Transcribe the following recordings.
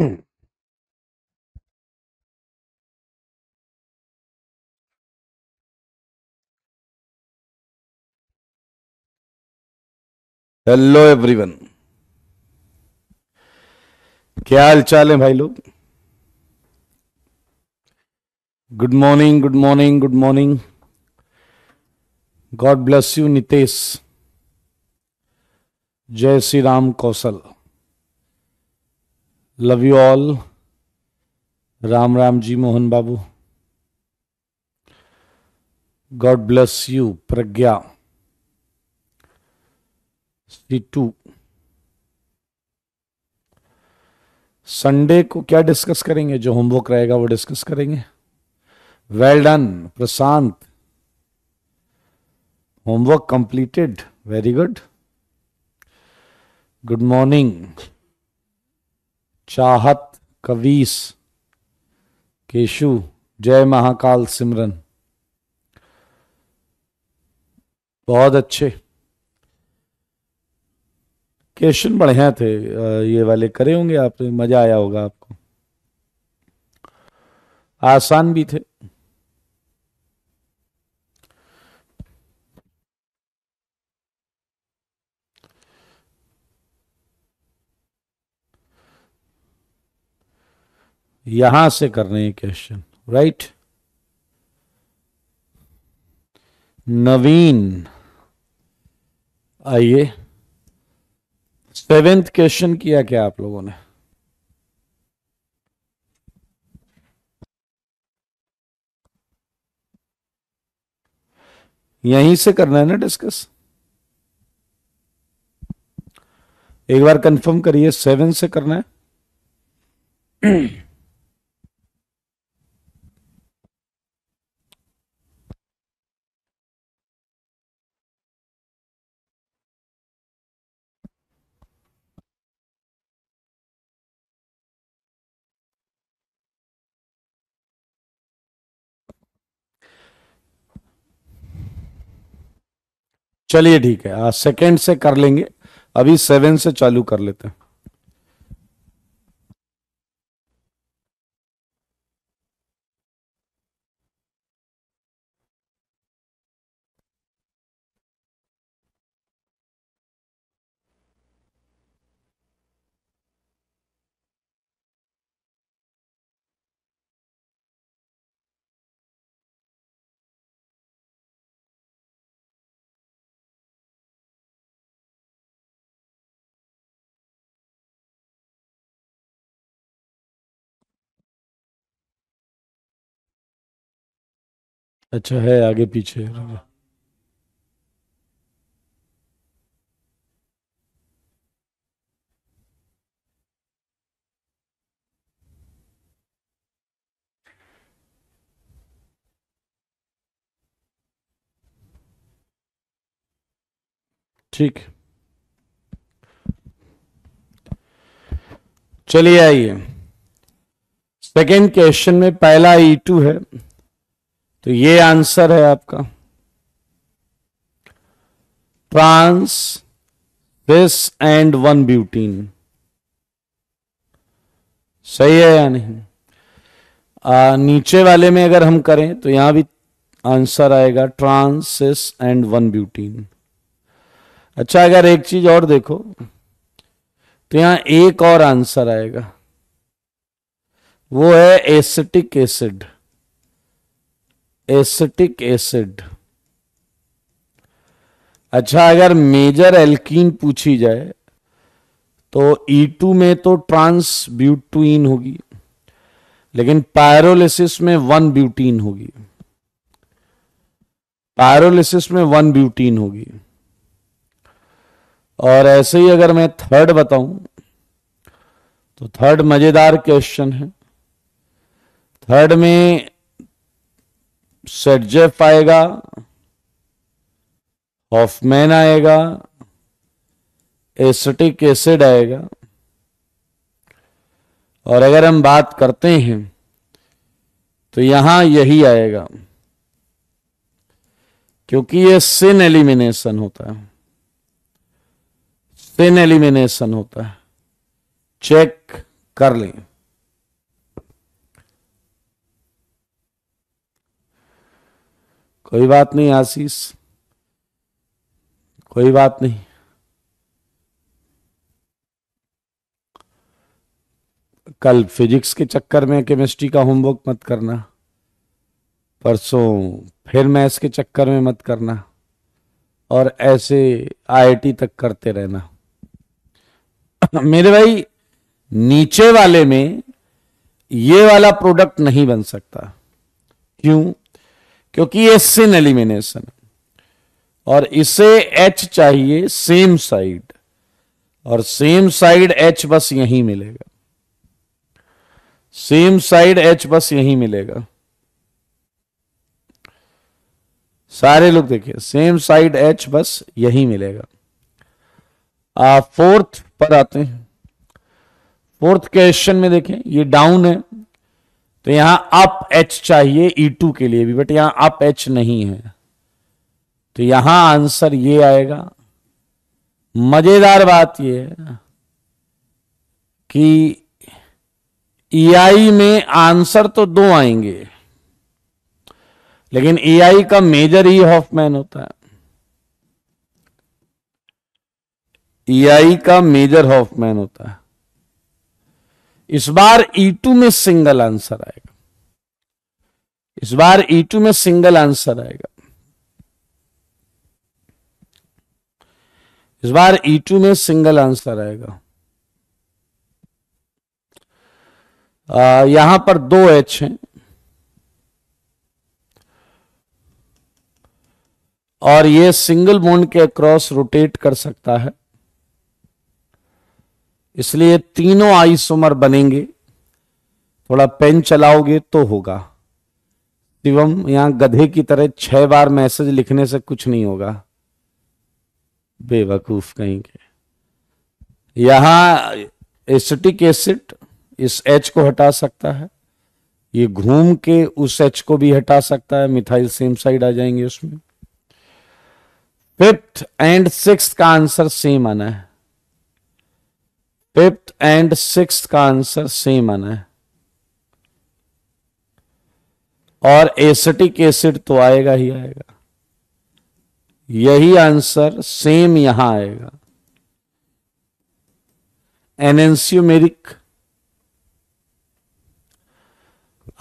Hello everyone क्या हाल चाल है भाई लोग good morning good morning good morning God bless you Nitesh जय Shri Ram Kaushal love you all Ram Ram ji Mohan Babu God bless you Pragya see to Sunday को क्या डिस्कस करेंगे जो होमवर्क रहेगा वो डिस्कस करेंगे well done Prashant homework completed very good good morning Chahat कवीस केशु जय महाकाल सिमरन बहुत अच्छे क्वेश्चन बढ़िया थे ये वाले करे होंगे आपने मजा आया होगा आपको आसान भी थे यहां से कर रहे हैं क्वेश्चन राइट नवीन आइए सेवेंथ क्वेश्चन किया क्या आप लोगों ने यहीं से करना है ना डिस्कस एक बार कंफर्म करिए सेवन से करना है चलिए ठीक है सेकेंड से कर लेंगे अभी सेवन से चालू कर लेते हैं अच्छा है आगे पीछे ठीक चलिए आइए सेकेंड क्वेश्चन में पहला ई e टू है तो ये आंसर है आपका trans this and one butene सही है या नहीं आ, नीचे वाले में अगर हम करें तो यहां भी आंसर आएगा ट्रांसिस एंड वन ब्यूटीन अच्छा अगर एक चीज और देखो तो यहां एक और आंसर आएगा वो है acetic acid acid. Acetic acid अच्छा अगर मेजर एल्कीन पूछी जाए तो E2 में तो ट्रांस ब्यूटीन होगी लेकिन पायरोलिसिस में वन ब्यूटीन होगी पायरोलिसिस में वन ब्यूटीन होगी और ऐसे ही अगर मैं थर्ड बताऊं तो थर्ड मजेदार क्वेश्चन है थर्ड में सर्जेफ आएगा ऑफमैन आएगा एसिटिक एसिड आएगा और अगर हम बात करते हैं तो यहां यही आएगा क्योंकि ये सिन एलिमिनेशन होता है सिन एलिमिनेशन होता है चेक कर लें कोई बात नहीं आशीष कोई बात नहीं कल फिजिक्स के चक्कर में केमिस्ट्री का होमवर्क मत करना परसों फिर मैथ्स के चक्कर में मत करना और ऐसे आईआईटी तक करते रहना मेरे भाई नीचे वाले में ये वाला प्रोडक्ट नहीं बन सकता क्यों क्योंकि ये सिन एलिमिनेशन और इसे एच चाहिए सेम साइड और सेम साइड एच बस यही मिलेगा सेम साइड एच बस यही मिलेगा सारे लोग देखिए सेम साइड एच बस यही मिलेगा आ, फोर्थ पर आते हैं फोर्थ क्वेश्चन में देखें ये डाउन है तो यहां अप एच चाहिए ई e टू के लिए भी बट यहां अप एच नहीं है तो यहां आंसर ये आएगा मजेदार बात यह है कि ईआई में आंसर तो दो आएंगे लेकिन ईआई का मेजर ही हॉफमैन होता है ईआई का मेजर हॉफमैन होता है इस बार E2 में सिंगल आंसर आएगा इस बार E2 में सिंगल आंसर आएगा इस बार E2 में सिंगल आंसर आएगा यहां पर दो एच हैं और ये सिंगल बोन के क्रॉस रोटेट कर सकता है इसलिए तीनों आइस उमर बनेंगे थोड़ा पेन चलाओगे तो होगा शिवम यहां गधे की तरह छह बार मैसेज लिखने से कुछ नहीं होगा बेवकूफ कहीं के यहां एसिटिक एसिड इस एच को हटा सकता है ये घूम के उस एच को भी हटा सकता है मिथाइल सेम साइड आ जाएंगे उसमें फिफ्थ एंड सिक्स का आंसर सेम आना है फिफ्थ एंड सिक्स का आंसर सेम आना है और एसिटिक एसिड तो आएगा ही आएगा यही आंसर सेम यहां आएगा एनेंसियोमेरिक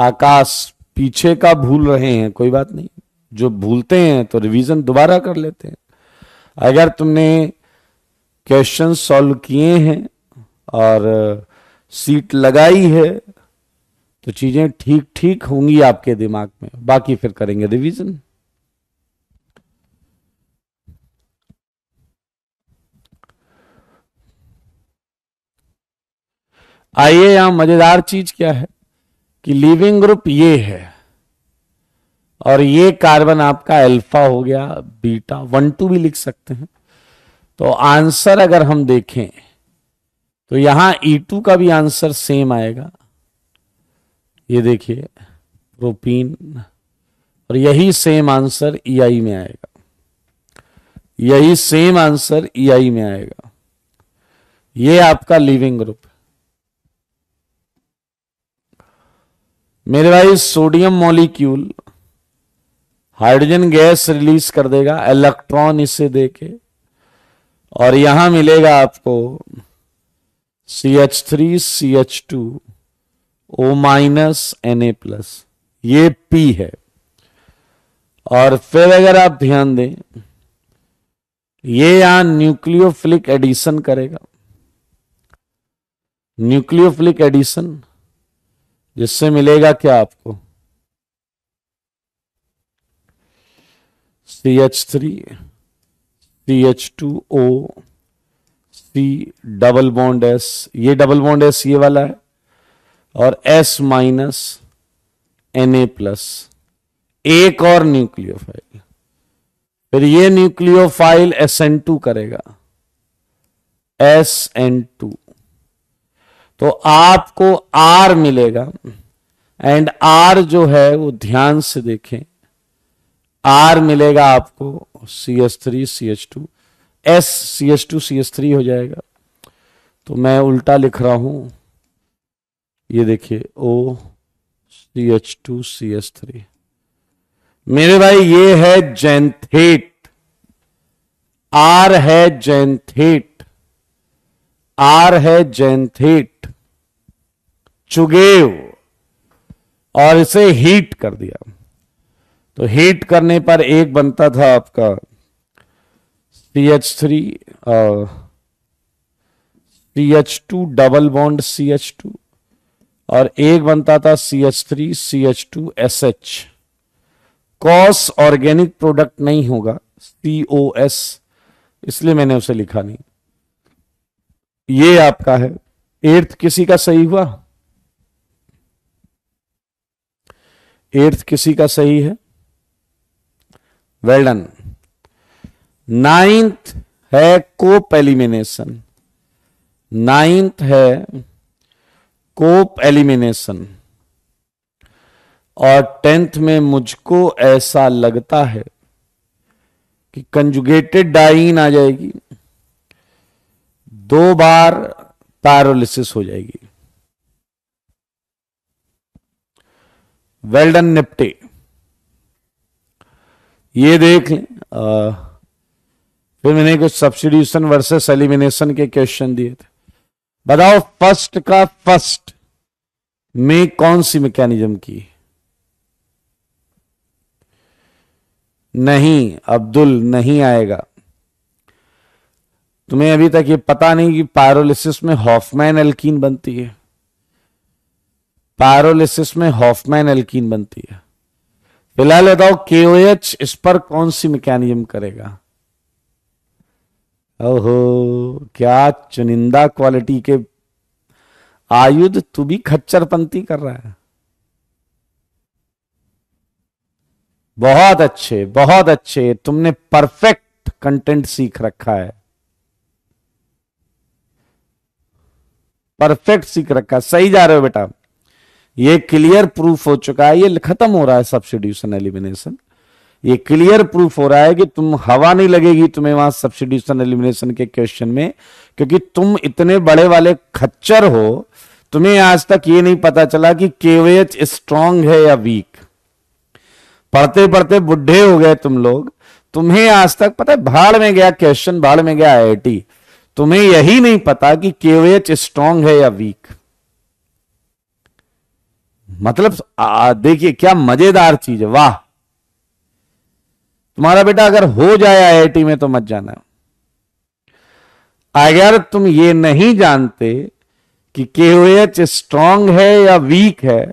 आकाश पीछे का भूल रहे हैं कोई बात नहीं जो भूलते हैं तो रिवीजन दोबारा कर लेते हैं अगर तुमने क्वेश्चन सॉल्व किए हैं और सीट लगाई है तो चीजें ठीक ठीक होंगी आपके दिमाग में बाकी फिर करेंगे रिवीजन आइए यहां मजेदार चीज क्या है कि लिविंग ग्रुप ये है और ये कार्बन आपका अल्फा हो गया बीटा वन टू भी लिख सकते हैं तो आंसर अगर हम देखें तो यहां ई e टू का भी आंसर सेम आएगा ये देखिए प्रोपीन और यही same answer E e I में आएगा यही same answer E e I में आएगा ये आपका लिविंग ग्रुप मेरे भाई sodium molecule hydrogen gas release कर देगा इलेक्ट्रॉन इसे देके और यहां मिलेगा आपको C H three C H two O minus N A plus ये पी है और फिर अगर आप ध्यान दें ये यहां न्यूक्लियोफिलिक एडिशन करेगा न्यूक्लियोफिलिक एडिशन जिससे मिलेगा क्या आपको C H three C H two O three double bond S ये डबल बॉन्ड एस ये वाला है और S minus N A plus एक और न्यूक्लियोफाइल फिर ये न्यूक्लियोफाइल एस एन टू करेगा एस एन टू तो आपको आर मिलेगा एंड आर जो है वो ध्यान से देखें आर मिलेगा आपको C S three C H two S C S two C S three हो जाएगा तो मैं उल्टा लिख रहा हूं ये देखिए O C H two C S three मेरे भाई ये है जैनथेट आर है जैनथेट आर है जैनथेट चुगेव और इसे हीट कर दिया तो हीट करने पर एक बनता था आपका CH3 uh, CH2 double bond CH2 और एक बनता था CH3 CH2 SH cos organic product नहीं होगा एस इसलिए मैंने उसे लिखा नहीं ये आपका है एर्थ किसी का सही हुआ एर्थ किसी का सही है वेल well डन नाइन्थ है कोप एलिमिनेशन नाइन्थ है कोप एलिमिनेशन और टेंथ में मुझको ऐसा लगता है कि कंजुगेटेड डाइन आ जाएगी दो बार पैरोलिसिस हो जाएगी वेल्डन निपटे ये देख लें फिर मैंने कुछ सब्सिड्यूशन वर्सेस एलिमिनेशन के क्वेश्चन दिए थे बताओ फर्स्ट का फर्स्ट में कौन सी मैकेनिज्म की नहीं अब्दुल नहीं आएगा तुम्हें अभी तक ये पता नहीं कि पायरोलिसिस में हॉफमैन एल्कीन बनती है पायरोलिसिस में हॉफमैन एल्कीन बनती है फिलहाल बताओ के एच इस पर कौन सी मैकेनिज्म करेगा ओहो क्या चुनिंदा क्वालिटी के आयुध तू भी खच्चरपंती कर रहा है बहुत अच्छे बहुत अच्छे तुमने परफेक्ट कंटेंट सीख रखा है परफेक्ट सीख रखा है सही जा रहे हो बेटा ये क्लियर प्रूफ हो चुका है ये खत्म हो रहा है सब्सिड्यूशन एलिमिनेशन ये क्लियर प्रूफ हो रहा है कि तुम हवा नहीं लगेगी तुम्हें वहां सब्सिड्यूशन एलिमिनेशन के क्वेश्चन में क्योंकि तुम इतने बड़े वाले खच्चर हो तुम्हें आज तक ये नहीं पता चला कि केवेच स्ट्रांग है या वीक पढ़ते पढ़ते बुढ़े हो गए तुम लोग तुम्हें आज तक पता है भाड़ में गया क्वेश्चन भाड़ में गया आई तुम्हें यही नहीं पता कि केवेच स्ट्रांग है या वीक मतलब देखिए क्या मजेदार चीज है वाह तुम्हारा बेटा अगर हो जाए आईआईटी में तो मत जाना अगर तुम ये नहीं जानते कि के ओ एच स्ट्रांग है या वीक है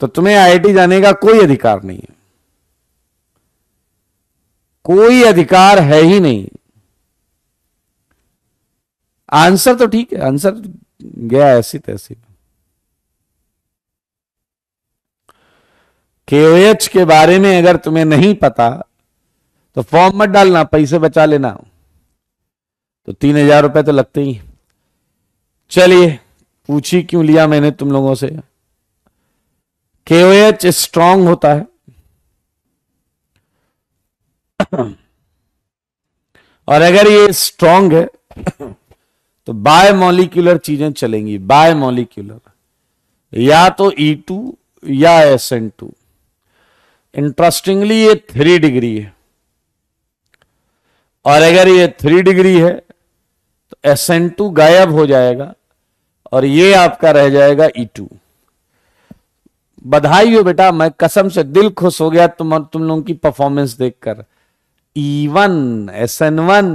तो तुम्हें आईआईटी जाने का कोई अधिकार नहीं है कोई अधिकार है ही नहीं आंसर तो ठीक है आंसर गया ऐसी तैसी के ओ एच के बारे में अगर तुम्हें नहीं पता तो फॉर्म मत डालना पैसे बचा लेना तो तीन हजार रुपए तो लगते ही चलिए पूछी क्यों लिया मैंने तुम लोगों से केओएच स्ट्रांग होता है और अगर ये स्ट्रांग है तो बाय मॉलिक्यूलर चीजें चलेंगी बाय मॉलिक्यूलर या तो ई e टू या एस एन टू इंटरेस्टिंगली ये थ्री डिग्री है और अगर ये थ्री डिग्री है तो एस एन टू गायब हो जाएगा और ये आपका रह जाएगा ई e टू बधाई हो बेटा मैं कसम से दिल खुश हो गया तुम तुम लोगों की परफॉर्मेंस देखकर E one S N one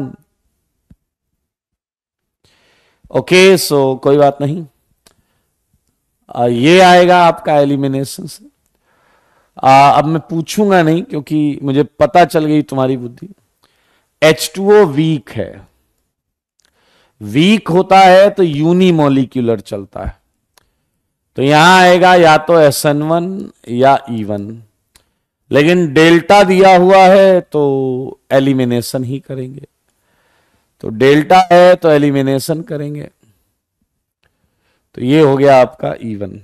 okay so कोई बात नहीं आ, ये आएगा आपका एलिमिनेशन से आ, अब मैं पूछूंगा नहीं क्योंकि मुझे पता चल गई तुम्हारी बुद्धि एच टू ओ वीक है वीक होता है तो यूनिमोलिक्यूलर चलता है तो यहां आएगा या तो एस एन वन या ई e वन लेकिन डेल्टा दिया हुआ है तो एलिमिनेशन ही करेंगे तो डेल्टा है तो एलिमिनेशन करेंगे तो ये हो गया आपका ई e वन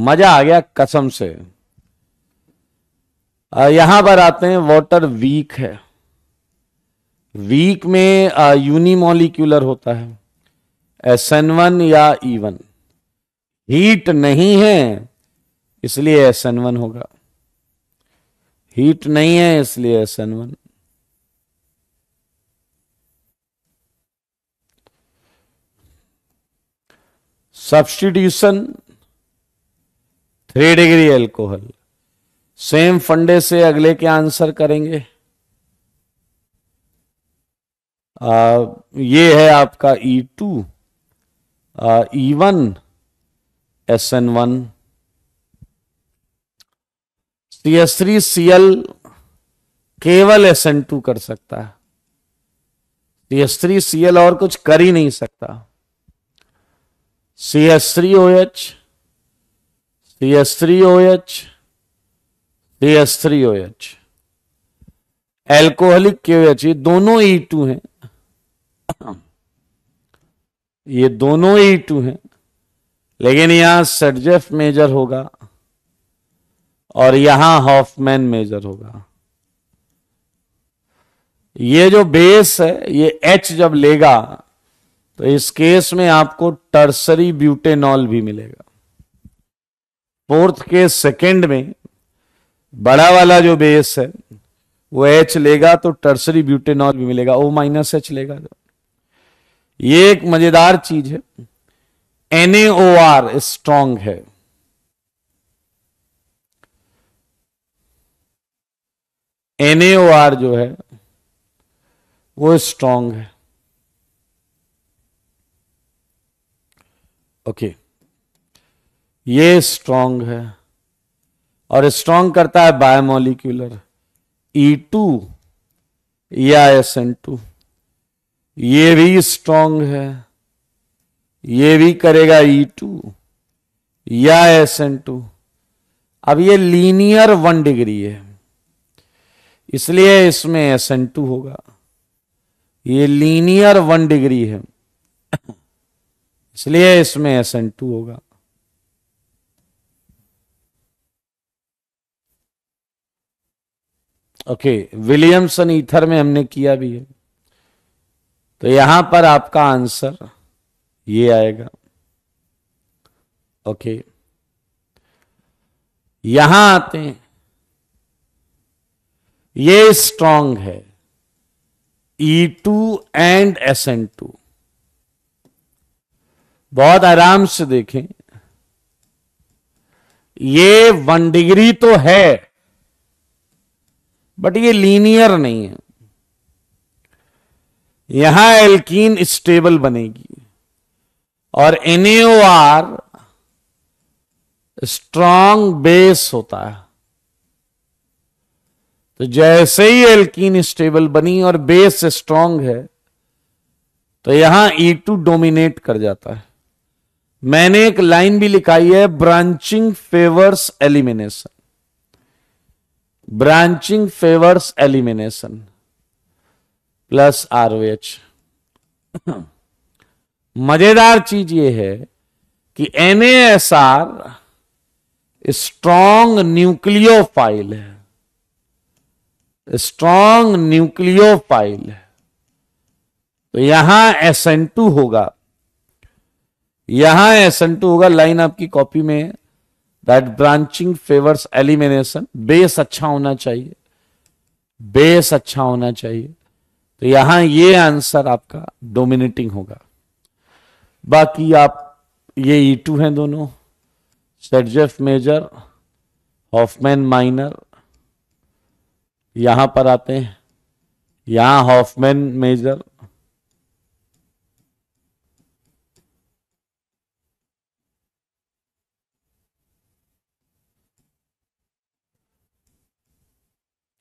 मजा आ गया कसम से यहां पर आते हैं वाटर वीक है वीक में यूनिमोलिक्यूलर होता है एस एन वन या ई वन हीट नहीं है इसलिए एस एन वन होगा हीट नहीं है इसलिए S N one substitution three degree alcohol same फंडे से अगले के आंसर करेंगे आ, ये है आपका E two E one S N one C S three C L केवल एस एन टू कर सकता है C S three C L और कुछ कर ही नहीं सकता C S three O H CH3OH, CH3OH, alcoholic H ये दोनों E2 हैं ये दोनों E2 हैं लेकिन यहां सडजेफ मेजर होगा और यहां हॉफमैन मेजर होगा ये जो बेस है ये H जब लेगा तो इस केस में आपको टर्सरी ब्यूटेनॉल भी मिलेगा फोर्थ के सेकेंड में बड़ा वाला जो बेस है वो एच लेगा तो टर्सरी ब्यूटेनॉल भी मिलेगा ओ माइनस एच लेगा तो। ये एक मजेदार चीज है आर स्ट्रांग है आर जो है वो स्ट्रांग है ओके okay. ये स्ट्रांग है और स्ट्रांग करता है बायोमोलिक्यूलर ई टू या एस एन टू ये भी स्ट्रांग है ये भी करेगा ई e टू या एस एन टू अब ये लीनियर वन डिग्री है इसलिए इसमें एस एन टू होगा ये लीनियर वन डिग्री है इसलिए इसमें एस एन टू होगा ओके विलियमसन ईथर में हमने किया भी है तो यहां पर आपका आंसर ये आएगा ओके यहां आते हैं ये स्ट्रांग है E two and S N two बहुत आराम से देखें ये वन डिग्री तो है बट ये लीनियर नहीं है यहां एल्कीन स्टेबल बनेगी और एनएओआर स्ट्रांग बेस होता है तो जैसे ही एल्कीन स्टेबल बनी और बेस स्ट्रांग है तो यहां ई टू डोमिनेट कर जाता है मैंने एक लाइन भी लिखाई है branching favours elimination branching favours elimination plus ROH मजेदार चीज ये है कि एनएसआर स्ट्रॉन्ग फाइल है स्ट्रॉन्ग फाइल है तो यहां एस होगा यहां एस होगा लाइन आपकी कॉपी में that branching favours elimination base अच्छा होना चाहिए बेस अच्छा होना चाहिए तो यहां ये आंसर आपका डोमिनेटिंग होगा बाकी आप ये ई e टू हैं दोनों सेटजेफ मेजर हॉफमैन माइनर यहां पर आते हैं यहां Hofmann major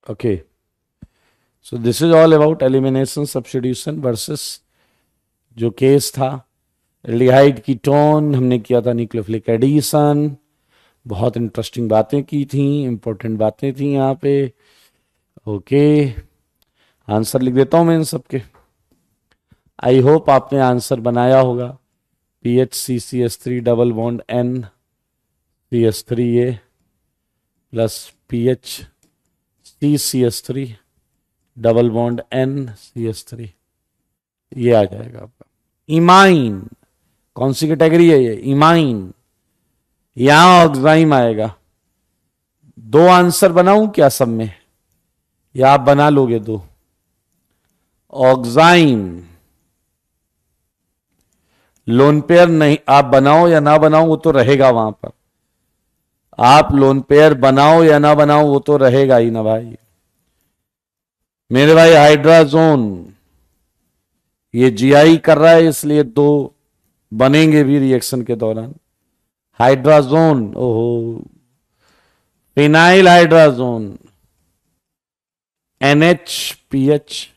Okay. So this is all about elimination substitution versus जो केस था एल्डिहाइड की टोन हमने किया था न्यूक्लियोफिलिक एडिशन बहुत इंटरेस्टिंग बातें की थी इम्पोर्टेंट बातें थी यहाँ पे ओके आंसर लिख देता हूँ मैं इन सबके आई होप आपने आंसर बनाया होगा P H C C S three double bond N C S three A plus P H C C S three double bond N C S three ये आ जाएगा आपका इमाइन कौन सी कैटेगरी है ये इमाइन यहां ऑक्साइम आएगा दो आंसर बनाऊं क्या सब में या आप बना लोगे दो ऑक्साइम लोन पेयर नहीं आप बनाओ या ना बनाओ वो तो रहेगा वहां पर आप लोन पेयर बनाओ या ना बनाओ वो तो रहेगा ही ना भाई मेरे भाई हाइड्राजोन ये जीआई कर रहा है इसलिए दो बनेंगे भी रिएक्शन के दौरान हाइड्राजोन ओहो फिनाइल हाइड्राजोन एनएच पीएच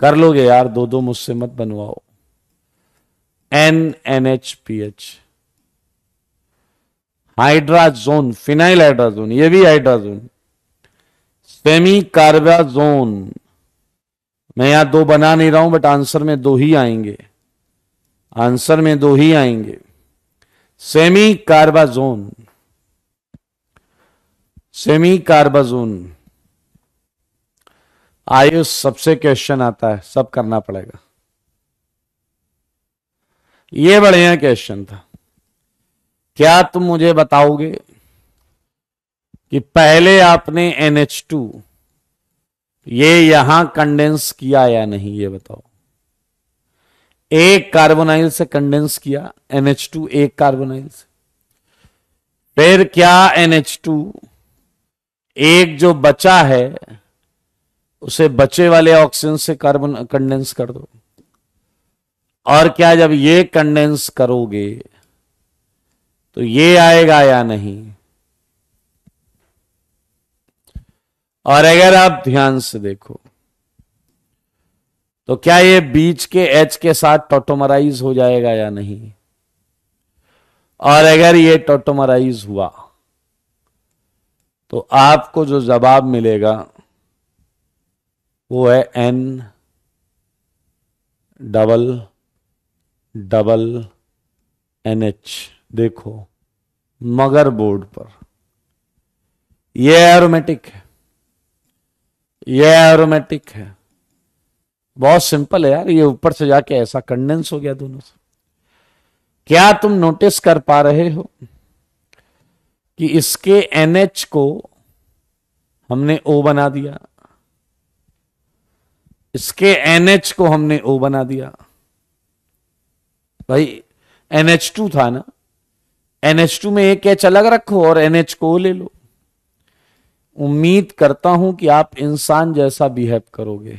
कर लोगे यार दो दो मुझसे मत बनवाओ N N H P H hydrazone phenyl hydrazone ये भी हाइड्राजोन सेमी कार्बाजोन मैं यहां दो बना नहीं रहा हूं बट आंसर में दो ही आएंगे आंसर में दो ही आएंगे semi carbazone semi carbazone Ayush सबसे क्वेश्चन आता है सब करना पड़ेगा ये बढ़िया क्वेश्चन था क्या तुम मुझे बताओगे कि पहले आपने NH2 ये यहां कंडेंस किया या नहीं ये बताओ एक कार्बोनाइल से कंडेंस किया NH2 एक कार्बोनाइल से फिर क्या NH2 एक जो बचा है उसे बचे वाले ऑक्सीजन से कार्बन कंडेंस कर दो और क्या जब ये कंडेंस करोगे तो ये आएगा या नहीं और अगर आप ध्यान से देखो तो क्या ये बीच के एच के साथ टोटोमराइज हो जाएगा या नहीं और अगर ये टोटोमराइज हुआ तो आपको जो जवाब मिलेगा वो है N double double N H देखो मगर बोर्ड पर यह एरोमेटिक है यह एरोमेटिक है बहुत सिंपल है यार ये ऊपर से जाके ऐसा कंडेंस हो गया दोनों से क्या तुम नोटिस कर पा रहे हो कि इसके एनएच को हमने ओ बना दिया इसके एनएच को हमने ओ बना दिया भाई एनएच टू था ना एनएच टू में एक एच अलग रखो और एनएच को ले लो उम्मीद करता हूं कि आप इंसान जैसा बिहेव करोगे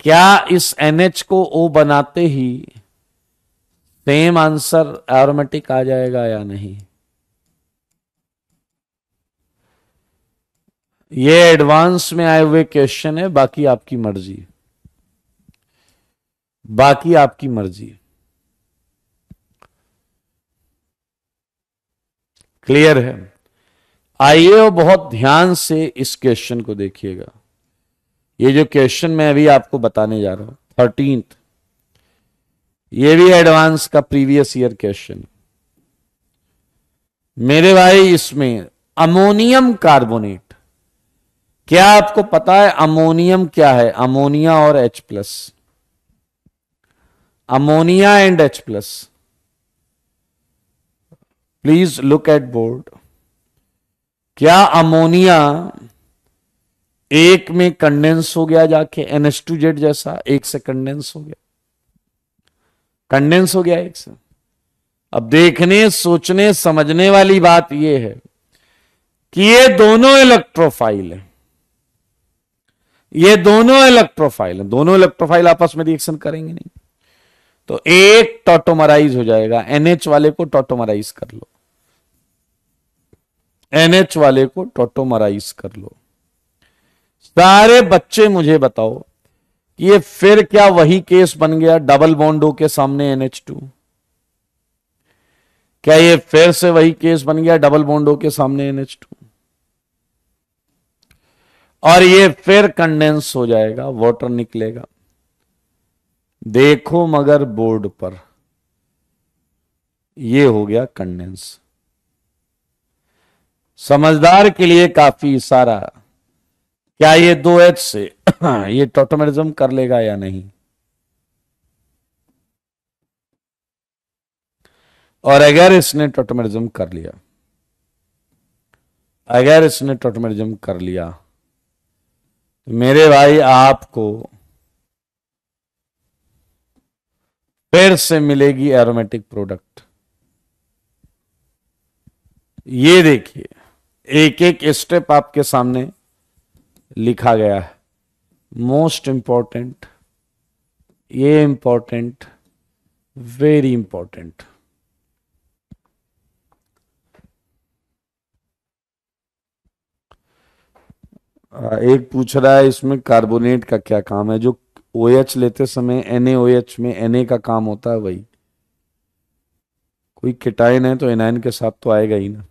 क्या इस एनएच को ओ बनाते ही सेम आंसर एरोमेटिक आ जाएगा या नहीं ये एडवांस में आए हुए क्वेश्चन है बाकी आपकी मर्जी बाकी आपकी मर्जी क्लियर है आइए और बहुत ध्यान से इस क्वेश्चन को देखिएगा ये जो क्वेश्चन मैं अभी आपको बताने जा रहा हूं थर्टीन ये भी एडवांस का प्रीवियस ईयर क्वेश्चन मेरे भाई इसमें अमोनियम कार्बोनेट क्या आपको पता है अमोनियम क्या है अमोनिया और H plus ammonia and H plus please look at board क्या अमोनिया एक में कंडेंस हो गया जाके एनएस टू जेड जैसा एक से कंडेंस हो गया कंडेंस हो गया एक से अब देखने सोचने समझने वाली बात यह है कि ये दोनों इलेक्ट्रोफाइल हैं ये दोनों इलेक्ट्रोफाइल हैं दोनों इलेक्ट्रोफाइल आपस में रिएक्शन करेंगे नहीं तो एक टोटोमराइज हो जाएगा एनएच वाले को टोटोमराइज कर लो एनएच वाले को टोटोमराइज कर लो सारे बच्चे मुझे बताओ कि ये फिर क्या वही केस बन गया डबल बॉन्डो के सामने एनएच टू क्या ये फिर से वही केस बन गया डबल बॉन्डो के सामने एनएच टू और ये फिर कंडेंस हो जाएगा वाटर निकलेगा देखो मगर बोर्ड पर ये हो गया कंडेंस समझदार के लिए काफी इशारा क्या ये दो एच से ये टोटमिज्म कर लेगा या नहीं और अगर इसने टोटमिज्म कर लिया अगर इसने टोटमिज्म कर लिया तो मेरे भाई आपको फिर से मिलेगी एरोमेटिक प्रोडक्ट ये देखिए एक एक स्टेप आपके सामने लिखा गया है मोस्ट इंपॉर्टेंट ये इंपॉर्टेंट वेरी इंपॉर्टेंट एक पूछ रहा है इसमें कार्बोनेट का क्या काम है जो ओ OH लेते समय एन OH में एन का काम होता है वही कोई किटाइन है तो एनाइन के साथ तो आएगा ही ना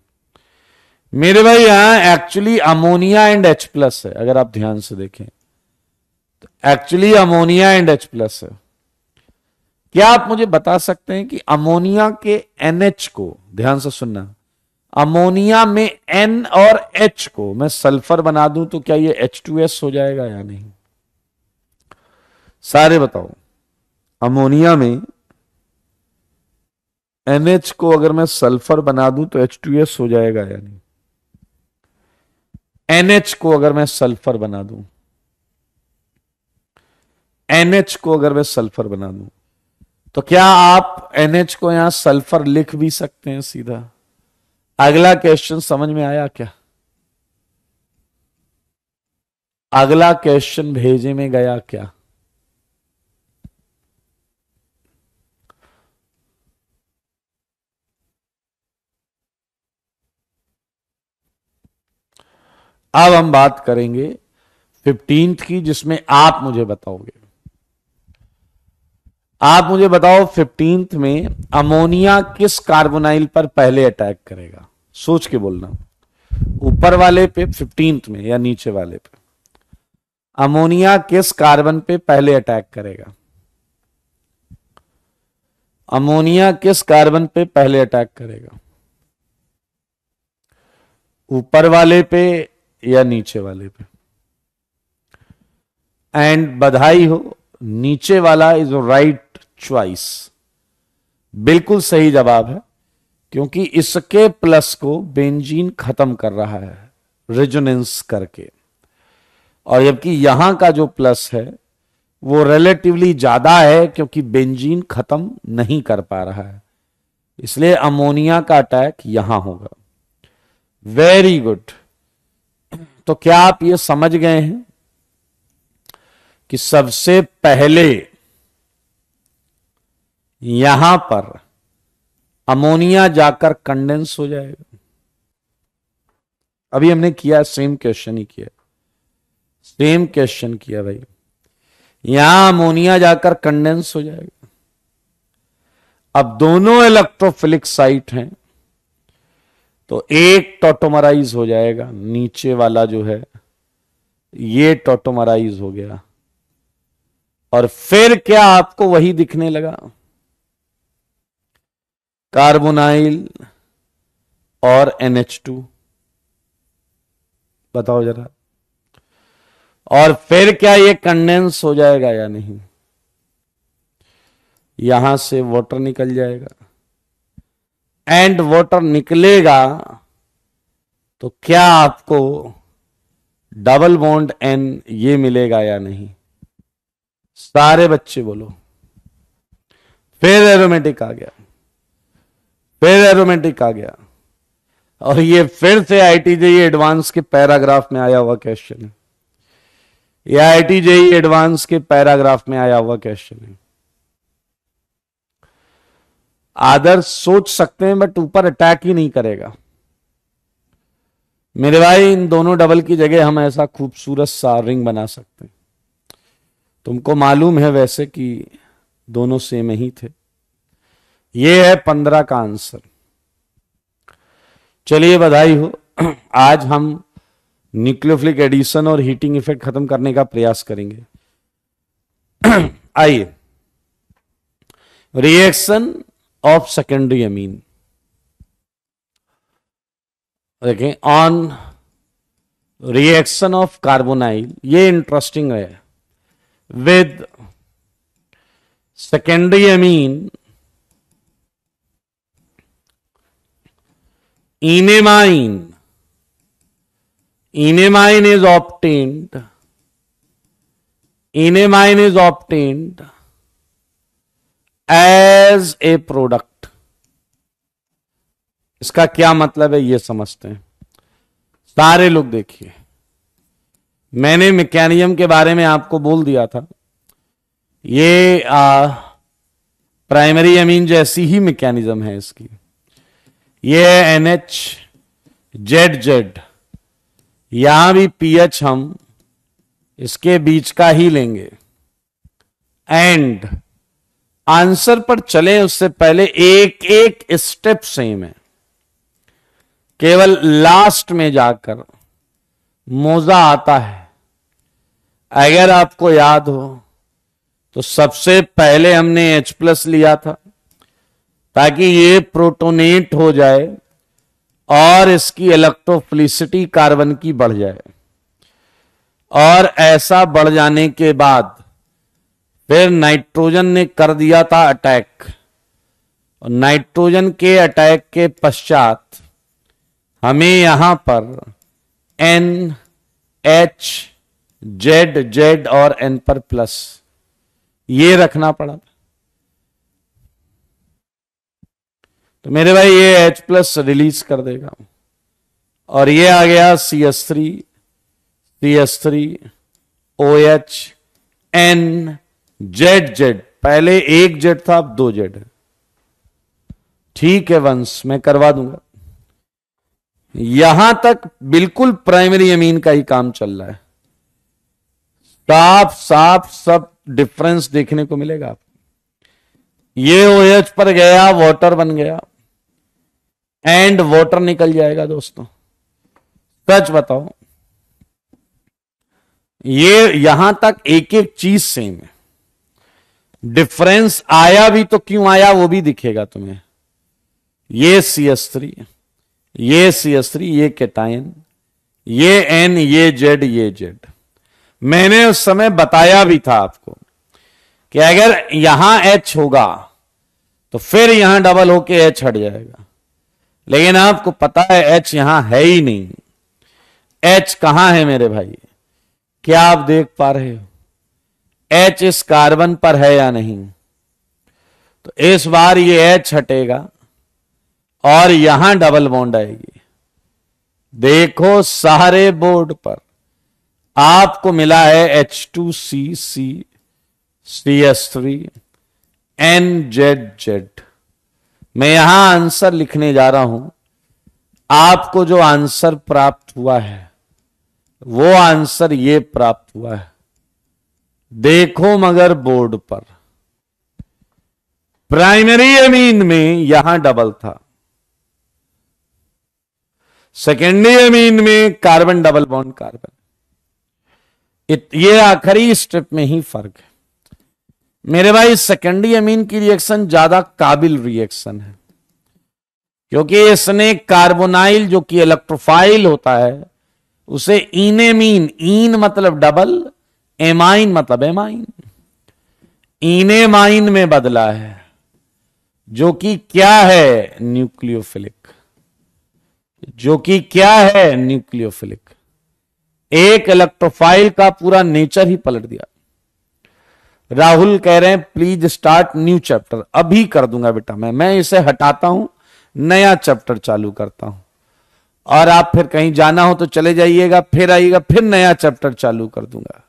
मेरे भाई यहां actually ammonia and H plus है अगर आप ध्यान से देखें तो actually ammonia and H plus है क्या आप मुझे बता सकते हैं कि अमोनिया के एनएच को ध्यान से सुनना अमोनिया में एन और एच को मैं सल्फर बना दूं तो क्या ये एच टू एस हो जाएगा या नहीं सारे बताओ अमोनिया में एनएच को अगर मैं सल्फर बना दूं तो एच टू एस हो जाएगा या नहीं एनएच को अगर मैं सल्फर बना दूं एनएच को अगर मैं सल्फर बना दूं तो क्या आप एनएच को यहां सल्फर लिख भी सकते हैं सीधा अगला क्वेश्चन समझ में आया क्या अगला क्वेश्चन भेजे में गया क्या अब हम बात करेंगे फिफ्टींथ की जिसमें आप मुझे बताओगे आप मुझे बताओ फिफ्टींथ में अमोनिया किस कार्बोनाइल पर पहले अटैक करेगा सोच के बोलना ऊपर वाले पे फिफ्टींथ में या नीचे वाले पे अमोनिया किस कार्बन पे पहले अटैक करेगा अमोनिया किस कार्बन पे पहले अटैक करेगा ऊपर वाले पे या नीचे वाले पे एंड बधाई हो नीचे वाला इज राइट च्वाइस बिल्कुल सही जवाब है क्योंकि इसके प्लस को बेंजीन खत्म कर रहा है रेजोनेंस करके और जबकि यहां का जो प्लस है वो रिलेटिवली ज्यादा है क्योंकि बेंजीन खत्म नहीं कर पा रहा है इसलिए अमोनिया का अटैक यहां होगा वेरी गुड तो क्या आप ये समझ गए हैं कि सबसे पहले यहां पर अमोनिया जाकर कंडेंस हो जाएगा अभी हमने किया सेम क्वेश्चन ही किया सेम क्वेश्चन किया भाई यहां अमोनिया जाकर कंडेंस हो जाएगा अब दोनों इलेक्ट्रोफिलिक साइट हैं तो एक टोटोमराइज हो जाएगा नीचे वाला जो है ये टोटोमराइज हो गया और फिर क्या आपको वही दिखने लगा कार्बोनाइल और NH2 बताओ जरा और फिर क्या ये कंडेंस हो जाएगा या नहीं यहां से वाटर निकल जाएगा एंड वाटर निकलेगा तो क्या आपको डबल बॉन्ड एन ये मिलेगा या नहीं सारे बच्चे बोलो फिर एरोमेटिक आ गया फिर एरोमेटिक आ गया और ये फिर से आईटीजेई एडवांस e के पैराग्राफ में आया हुआ क्वेश्चन है टी आईटीजेई एडवांस के पैराग्राफ में आया हुआ क्वेश्चन है आदर सोच सकते हैं बट ऊपर अटैक ही नहीं करेगा मेरे भाई इन दोनों डबल की जगह हम ऐसा खूबसूरत सा रिंग बना सकते हैं तुमको मालूम है वैसे कि दोनों सेम ही थे ये है पंद्रह का आंसर चलिए बधाई हो आज हम न्यूक्लियोफ्लिक एडिशन और हीटिंग इफेक्ट खत्म करने का प्रयास करेंगे आइए रिएक्शन ऑफ सेकेंडरी अमीन देखें ऑन रिएक्शन ऑफ कार्बोनाइल ये इंटरेस्टिंग है with secondary amine enamine enamine is obtained enamine is obtained as a product इसका क्या मतलब है ये समझते हैं सारे लोग देखिए मैंने मैकेनिज्म के बारे में आपको बोल दिया था ये आ, प्राइमरी अमीन जैसी ही मैकेनिज्म है इसकी ये है एन एच जेड जेड यहां भी पीएच हम इसके बीच का ही लेंगे एंड आंसर पर चले उससे पहले एक एक स्टेप सेम है केवल लास्ट में जाकर मोजा आता है अगर आपको याद हो तो सबसे पहले हमने H प्लस लिया था ताकि ये प्रोटोनेट हो जाए और इसकी इलेक्ट्रोफ्लिसिटी कार्बन की बढ़ जाए और ऐसा बढ़ जाने के बाद फिर नाइट्रोजन ने कर दिया था अटैक और नाइट्रोजन के अटैक के पश्चात हमें यहां पर एन एच जेड जेड और एन पर प्लस ये रखना पड़ा तो मेरे भाई ये एच प्लस रिलीज कर देगा और ये आ गया C S three C S three O H N Z Z पहले एक जेड था अब दो जेड है ठीक है वंश मैं करवा दूंगा यहां तक बिल्कुल प्राइमरी अमीन का ही काम चल रहा है साफ साफ सब डिफरेंस देखने को मिलेगा आपको ये ओएच पर गया वाटर बन गया एंड वाटर निकल जाएगा दोस्तों सच बताओ ये यहां तक एक एक चीज सेम है डिफरेंस आया भी तो क्यों आया वो भी दिखेगा तुम्हें ये सी एस थ्री ये सी एस थ्री ये केटाइन ये एन ये जेड ये जेड मैंने उस समय बताया भी था आपको कि अगर यहां एच होगा तो फिर यहां डबल होके एच हट जाएगा लेकिन आपको पता है एच यहां है ही नहीं एच कहां है मेरे भाई क्या आप देख पा रहे हो एच इस कार्बन पर है या नहीं तो इस बार ये एच हटेगा और यहां डबल बॉन्ड आएगी देखो सारे बोर्ड पर आपको मिला है H two C C C S three N Z Z मैं यहां आंसर लिखने जा रहा हूं आपको जो आंसर प्राप्त हुआ है वो आंसर ये प्राप्त हुआ है देखो मगर बोर्ड पर प्राइमरी अमीन में यहां डबल था सेकेंडरी अमीन में कार्बन डबल बॉन्ड कार्बन ये आखिरी स्टेप में ही फर्क है मेरे भाई सेकेंडरी अमीन की रिएक्शन ज्यादा काबिल रिएक्शन है क्योंकि इसने कार्बोनाइल जो कि इलेक्ट्रोफाइल होता है उसे इनेमीन ईन मतलब डबल एमाइन मतलब एमाइन इने माइन में बदला है जो कि क्या है न्यूक्लियोफिलिक जो कि क्या है न्यूक्लियोफिलिक एक इलेक्ट्रोफाइल का पूरा नेचर ही पलट दिया राहुल कह रहे हैं प्लीज स्टार्ट न्यू चैप्टर अभी कर दूंगा बेटा मैं मैं इसे हटाता हूं नया चैप्टर चालू करता हूं और आप फिर कहीं जाना हो तो चले जाइएगा फिर आइएगा फिर नया चैप्टर चालू कर दूंगा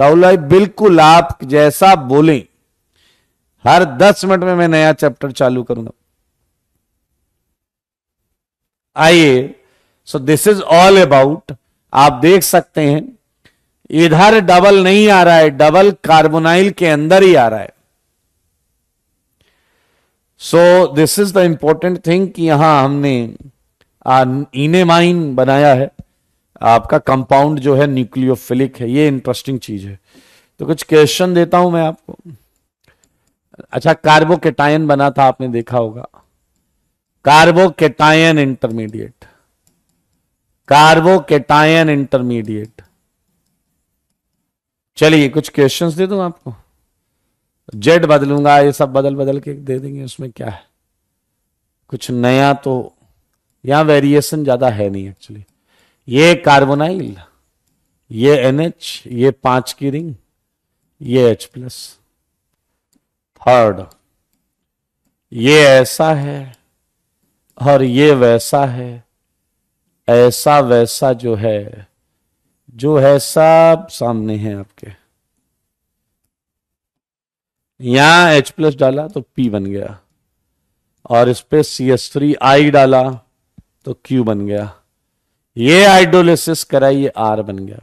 राहुल भाई बिल्कुल आप जैसा बोले हर दस मिनट में मैं नया चैप्टर चालू करूंगा आइए so this is all about आप देख सकते हैं इधर डबल नहीं आ रहा है डबल कार्बोनाइल के अंदर ही आ रहा है so this is the important thing कि यहां हमने इनेमाइन बनाया है आपका कंपाउंड जो है न्यूक्लियोफिलिक है ये इंटरेस्टिंग चीज है तो कुछ क्वेश्चन देता हूं मैं आपको अच्छा कार्बोकेटायन बना था आपने देखा होगा कार्बोकेटायन इंटरमीडिएट कार्बोकेटायन इंटरमीडिएट चलिए कुछ क्वेश्चंस दे दूं आपको जेड बदलूंगा ये सब बदल बदल के दे देंगे उसमें क्या है कुछ नया तो यहां वेरिएशन ज्यादा है नहीं एक्चुअली ये कार्बोनाइल ये एनएच ये पांच की रिंग ये एच प्लस थर्ड ये ऐसा है और ये वैसा है ऐसा वैसा जो है जो है सब सामने है आपके यहां एच प्लस डाला तो पी बन गया और इस पे सी एस थ्री आई डाला तो क्यू बन गया ये आइडोलिसिस करा ये आर बन गया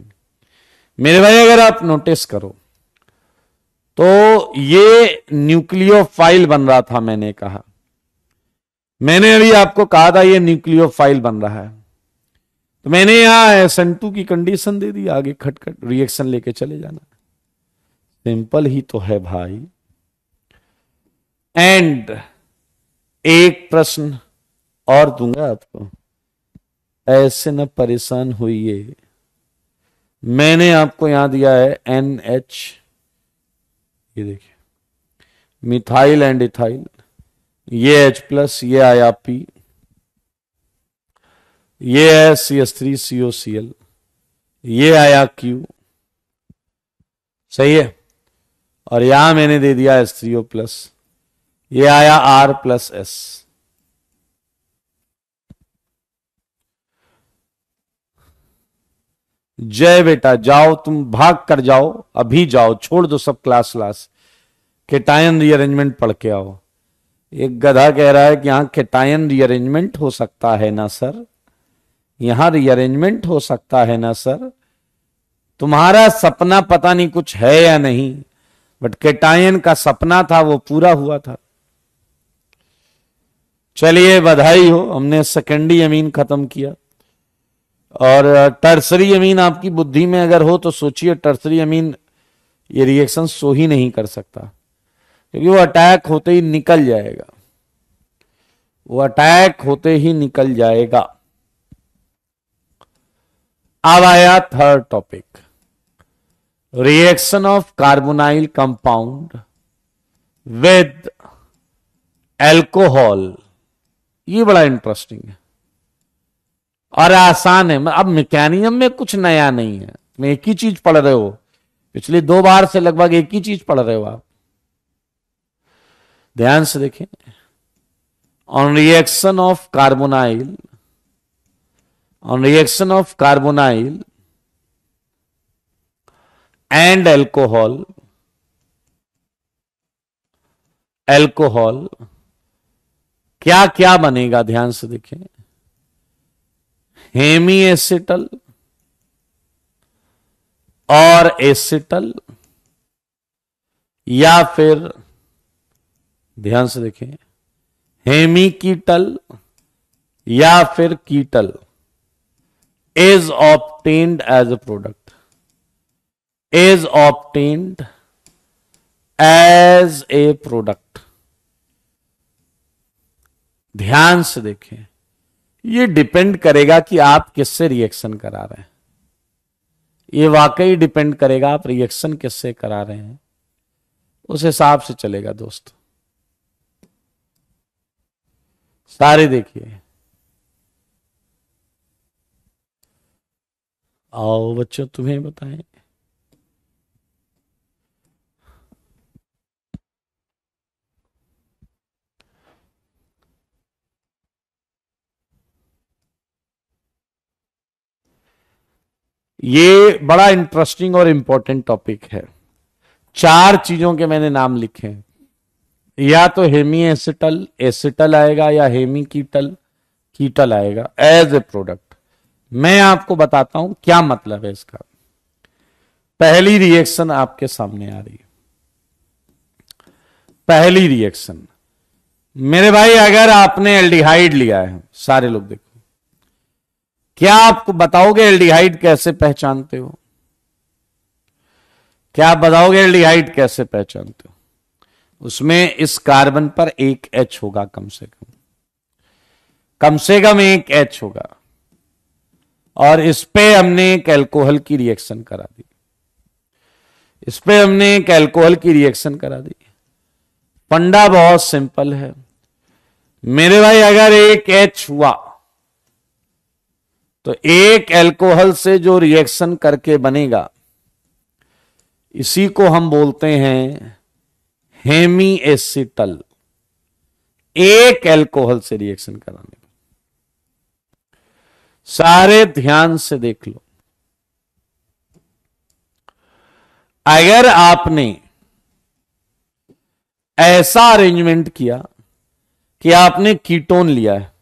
मेरे भाई अगर आप नोटिस करो तो ये न्यूक्लियोफाइल बन रहा था मैंने कहा मैंने अभी आपको कहा था ये न्यूक्लियोफाइल बन रहा है तो मैंने यहां संटू की कंडीशन दे दी आगे खटखट रिएक्शन लेके चले जाना सिंपल ही तो है भाई एंड एक प्रश्न और दूंगा आपको ऐसे न परेशान होइए मैंने आपको यहां दिया है एन एच ये देखिए मिथाइल एंड इथाइल ये एच प्लस ये आया पी ये है C S three C O C L ये आया क्यू सही है और यहां मैंने दे दिया एस थ्री ओ प्लस ये आया आर प्लस एस जय बेटा जाओ तुम भाग कर जाओ अभी जाओ छोड़ दो सब क्लास क्लास केटायन रीअरेंजमेंट पढ़ के आओ एक गधा कह रहा है कि यहां केटायन रीअरेंजमेंट हो सकता है ना सर यहां रीअरेंजमेंट हो सकता है ना सर तुम्हारा सपना पता नहीं कुछ है या नहीं बट केटायन का सपना था वो पूरा हुआ था चलिए बधाई हो हमने सेकेंडरी अमीन खत्म किया और टर्सरी अमीन आपकी बुद्धि में अगर हो तो सोचिए टर्सरी अमीन ये रिएक्शन सो ही नहीं कर सकता क्योंकि वो अटैक होते ही निकल जाएगा वो अटैक होते ही निकल जाएगा अब आया third topic reaction of carbonyl compound with alcohol ये बड़ा इंटरेस्टिंग है और आसान है अब मैकेनिज्म में कुछ नया नहीं है में एक ही चीज पढ़ रहे हो पिछले दो बार से लगभग एक ही चीज पढ़ रहे हो आप ध्यान से देखें on reaction of carbonyl on reaction of carbonyl and alcohol alcohol क्या क्या बनेगा ध्यान से देखें हेमी एसिटल और एसिटल या फिर ध्यान से देखें हेमी कीटल या फिर ketal is obtained as a product is obtained as a product ध्यान से देखें ये डिपेंड करेगा कि आप किससे रिएक्शन करा रहे हैं ये वाकई डिपेंड करेगा आप रिएक्शन किससे करा रहे हैं उस हिसाब से चलेगा दोस्त सारे देखिए आओ बच्चों तुम्हें बताएं ये बड़ा इंटरेस्टिंग और इंपॉर्टेंट टॉपिक है चार चीजों के मैंने नाम लिखे हैं या तो हेमी एसिटल एसिटल आएगा या हेमी कीटल कीटल आएगा एज ए प्रोडक्ट मैं आपको बताता हूं क्या मतलब है इसका पहली रिएक्शन आपके सामने आ रही है पहली रिएक्शन मेरे भाई अगर आपने एल्डिहाइड लिया है सारे लोग देखो क्या आपको बताओगे एल्डिहाइड कैसे पहचानते हो क्या आप बताओगे एल्डिहाइड कैसे पहचानते हो उसमें इस कार्बन पर एक एच होगा कम से कम कम से कम एक एच होगा और इस पे हमने एक एल्कोहल की रिएक्शन करा दी इस पे हमने एक एल्कोहल की रिएक्शन करा दी पंडा बहुत सिंपल है मेरे भाई अगर एक एच हुआ तो एक एल्कोहल से जो रिएक्शन करके बनेगा इसी को हम बोलते हैं हेमी एसिटल एक एल्कोहल से रिएक्शन कराने सारे ध्यान से देख लो अगर आपने ऐसा अरेंजमेंट किया कि आपने कीटोन लिया है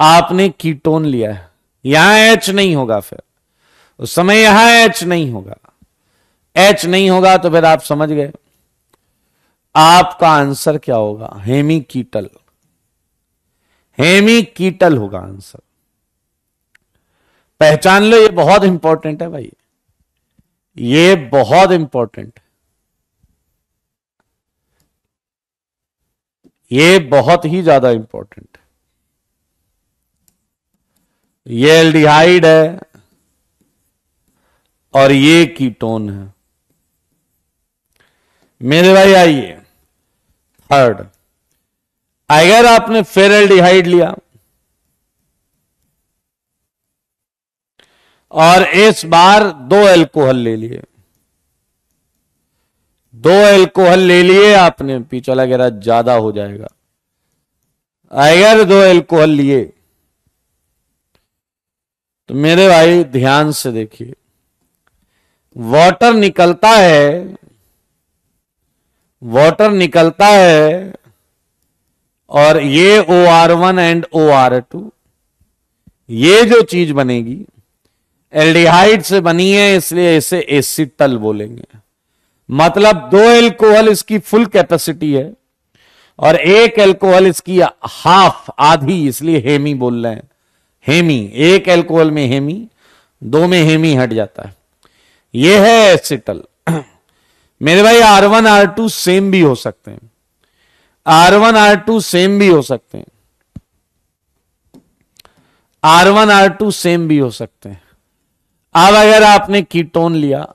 आपने कीटोन लिया है यहां एच नहीं होगा फिर उस समय यहां एच नहीं होगा एच नहीं होगा तो फिर आप समझ गए आपका आंसर क्या होगा हेमी कीटल हेमी कीटल होगा आंसर पहचान लो ये बहुत इंपॉर्टेंट है भाई ये बहुत इंपॉर्टेंट ये बहुत ही ज्यादा इंपॉर्टेंट है ये एल्डिहाइड है और ये कीटोन है मेरे भाई आइए थर्ड अगर आपने फेर एल्डिहाइड लिया और इस बार दो एल्कोहल ले लिए दो एल्कोहल ले लिए आपने पीछे वाला ज्यादा हो जाएगा अगर दो एल्कोहल लिए तो मेरे भाई ध्यान से देखिए वाटर निकलता है वाटर निकलता है और ये O R one and O R two ये जो चीज बनेगी एल्डिहाइड से बनी है इसलिए इसे एसिटल बोलेंगे मतलब दो एल्कोहल इसकी फुल कैपेसिटी है और एक एल्कोहल इसकी हाफ आधी इसलिए हेमी बोल रहे हैं हेमी एक एल्कोहल में हेमी दो में हेमी हट जाता है यह है एसिटल मेरे भाई R one R two same भी हो सकते हैं R one R two same भी हो सकते हैं R one R two same भी हो सकते हैं अब अगर आपने कीटोन लिया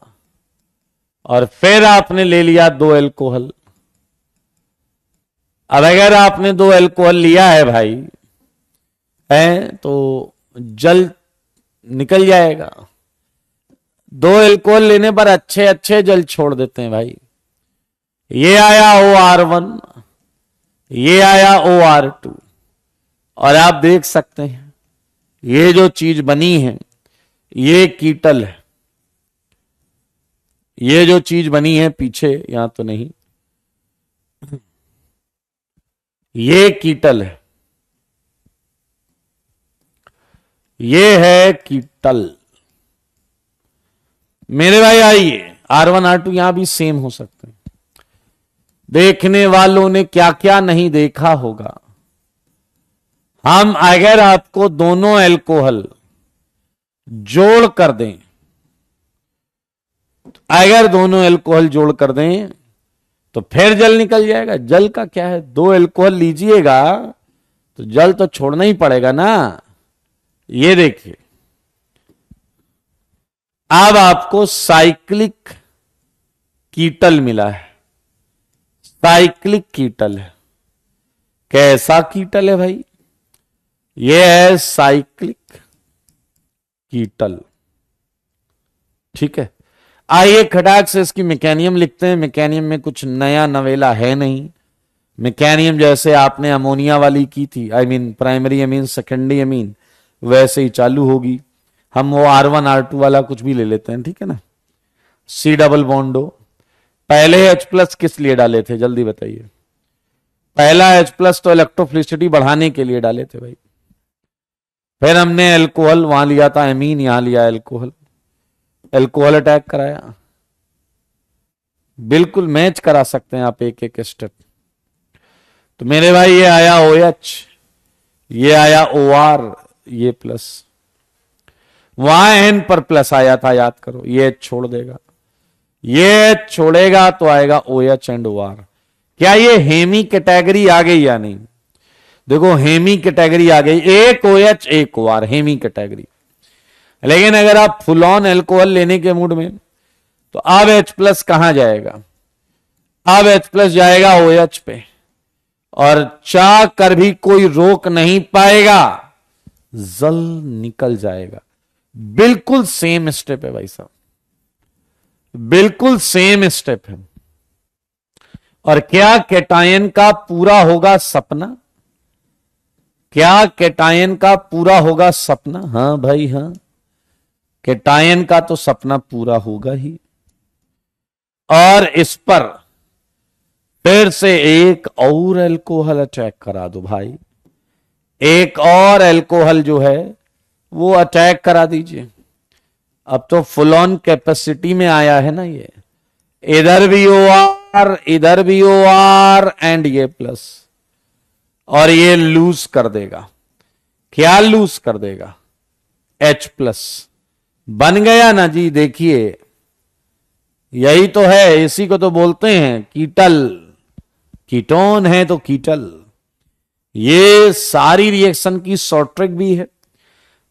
और फिर आपने ले लिया दो एल्कोहल अब अगर आपने दो एल्कोहल लिया है भाई है तो जल निकल जाएगा दो एल्कोहल लेने पर अच्छे अच्छे जल छोड़ देते हैं भाई ये आया ओ आर वन ये आया ओ आर टू और आप देख सकते हैं ये जो चीज बनी है ये कीटल है ये जो चीज बनी है पीछे यहां तो नहीं ये कीटल है ये है कीटल मेरे भाई आइए आर वन आर टू यहां भी सेम हो सकते हैं देखने वालों ने क्या क्या नहीं देखा होगा हम अगर आपको दोनों एल्कोहल जोड़ कर दें अगर दोनों एल्कोहल जोड़ कर दें तो फिर जल निकल जाएगा जल का क्या है दो एल्कोहल लीजिएगा तो जल तो छोड़ना ही पड़ेगा ना ये देखिए अब आपको साइक्लिक कीटल मिला है साइक्लिक कीटल है कैसा कीटल है भाई ये है साइक्लिक कीटल ठीक है आइए खटाक से इसकी मैकेनियम लिखते हैं मैकेनियम में कुछ नया नवेला है नहीं मैकेनियम जैसे आपने अमोनिया वाली की थी I mean primary amine secondary amine वैसे ही चालू होगी हम वो आर वन आर टू वाला कुछ भी ले लेते हैं ठीक है ना सी डबल बॉन्डो पहले एच प्लस किस लिए डाले थे जल्दी बताइए पहला एच प्लस तो इलेक्ट्रोफ्लिसिटी बढ़ाने के लिए डाले थे भाई फिर हमने एल्कोहल वहां लिया था एमीन यहां लिया एल्कोहल एल्कोहल अटैक कराया बिल्कुल मैच करा सकते हैं आप एक एक स्टेप तो मेरे भाई ये आया ओ एच ये आया ओ आर ये प्लस वहां एन पर प्लस आया था याद करो ये छोड़ देगा ये छोड़ेगा तो आएगा O H and O R क्या ये हेमी कैटेगरी आ गई या नहीं देखो हेमी कैटेगरी आ गई एक ओ एच एक ओ आर हेमी कैटेगरी लेकिन अगर आप फुल ऑन एल्कोहल लेने के मूड में तो अब एच प्लस कहां जाएगा अब एच प्लस जाएगा ओ एच पे और चाह कर भी कोई रोक नहीं पाएगा जल निकल जाएगा बिल्कुल सेम स्टेप है भाई साहब बिल्कुल सेम स्टेप है और क्या कैटायन का पूरा होगा सपना क्या कैटायन का पूरा होगा सपना हां भाई हां कैटायन का तो सपना पूरा होगा ही और इस पर फिर से एक और एल्कोहल अटैक करा दो भाई एक और एल्कोहल जो है वो अटैक करा दीजिए अब तो फुल ऑन कैपेसिटी में आया है ना ये इधर भी ओ आर इधर भी ओ आर एंड ये प्लस और ये लूज कर देगा क्या लूज कर देगा एच प्लस बन गया ना जी देखिए यही तो है इसी को तो बोलते हैं कीटल कीटोन है तो कीटल ये सारी रिएक्शन की शॉर्ट ट्रैक भी है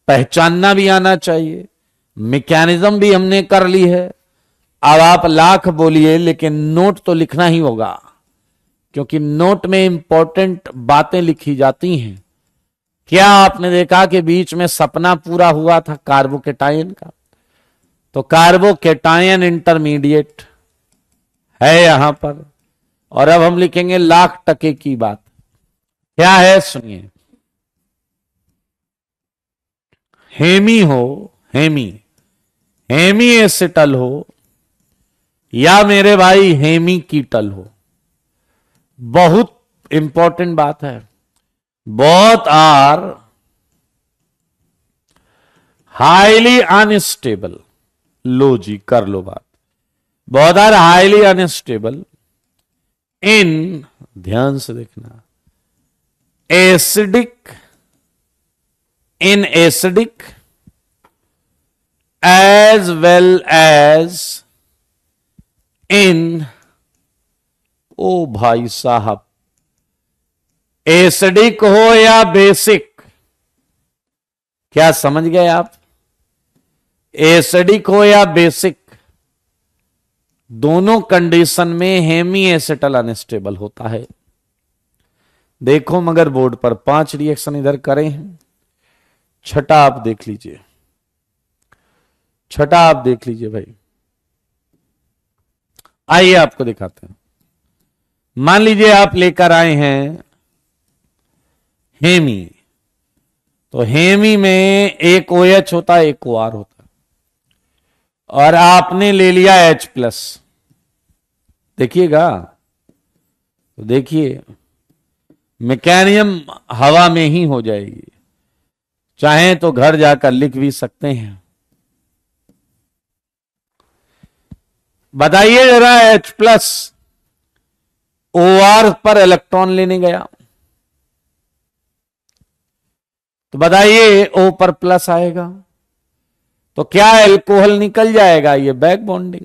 पहचानना भी आना चाहिए मैकेनिज्म भी हमने कर ली है अब आप लाख बोलिए लेकिन नोट तो लिखना ही होगा क्योंकि नोट में इंपॉर्टेंट बातें लिखी जाती हैं क्या आपने देखा कि बीच में सपना पूरा हुआ था कार्बोकेटायन का तो कार्बोकेटायन इंटरमीडिएट है यहां पर और अब हम लिखेंगे लाख टके की बात क्या है सुनिए हेमी हो हेमी हेमी एसिटल हो या मेरे भाई हेमी कीटल हो बहुत इंपॉर्टेंट बात है बहुत आर हाईली अनस्टेबल लो जी कर लो बात बहुत आर हाईली अनस्टेबल इन ध्यान से देखना acidic in acidic as well as in ओ भाई साहब एसिडिक हो या बेसिक क्या समझ गए आप एसिडिक हो या बेसिक दोनों कंडीशन में हेमी एसिटल अनस्टेबल होता है देखो मगर बोर्ड पर पांच रिएक्शन इधर करें हैं छठा आप देख लीजिए छठा आप देख लीजिए भाई आइए आपको दिखाते हैं मान लीजिए आप लेकर आए हैं हेमी तो हेमी में एक ओ एच होता है एक ओ आर होता है और आपने ले लिया एच प्लस देखिएगा तो देखिए मैकेनियम हवा में ही हो जाएगी चाहे तो घर जाकर लिख भी सकते हैं बताइए जरा H प्लस ओ आर पर इलेक्ट्रॉन लेने गया तो बताइए O पर प्लस आएगा तो क्या एल्कोहल निकल जाएगा ये बैक बॉन्डिंग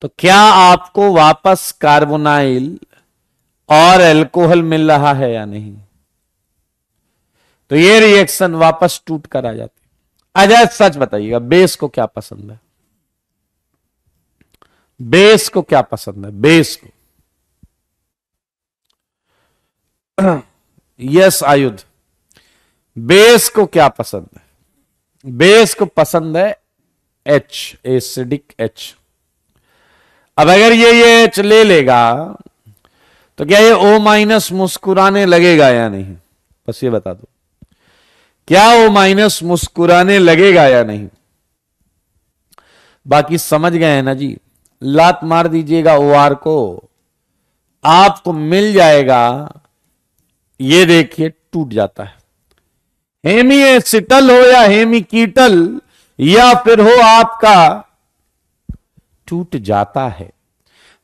तो क्या आपको वापस कार्बोनाइल और एल्कोहल मिल रहा है या नहीं तो ये रिएक्शन वापस टूट कर आ जाती अजय सच बताइएगा बेस को क्या पसंद है बेस को क्या पसंद है बेस को यस आयुध बेस को क्या पसंद है बेस को पसंद है एच एसिडिक एच अब अगर ये ये एच ले लेगा तो क्या ये ओ माइनस मुस्कुराने लगेगा या नहीं बस ये बता दो क्या ओ माइनस मुस्कुराने लगेगा या नहीं बाकी समझ गए हैं ना जी लात मार दीजिएगा ओ आर को आपको मिल जाएगा ये देखिए टूट जाता है हेमी सिटल हो या हेमी कीटल या फिर हो आपका टूट जाता है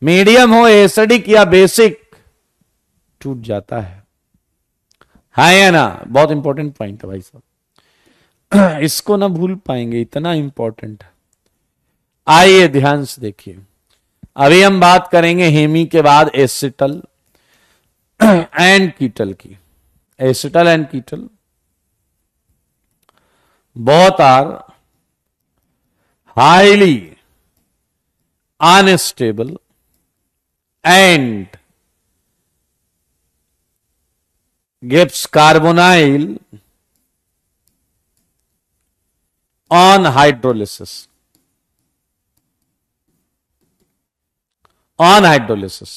मीडियम हो एसिडिक या बेसिक टूट जाता है हाँ या ना बहुत इंपॉर्टेंट पॉइंट है भाई साहब इसको ना भूल पाएंगे इतना इंपॉर्टेंट है आइए ध्यान से देखिए अभी हम बात करेंगे हेमी के बाद एसिटल एंड कीटल की एसिटल एंड कीटल बहुत are highly unstable and gives carbonyl on hydrolysis. On hydrolysis.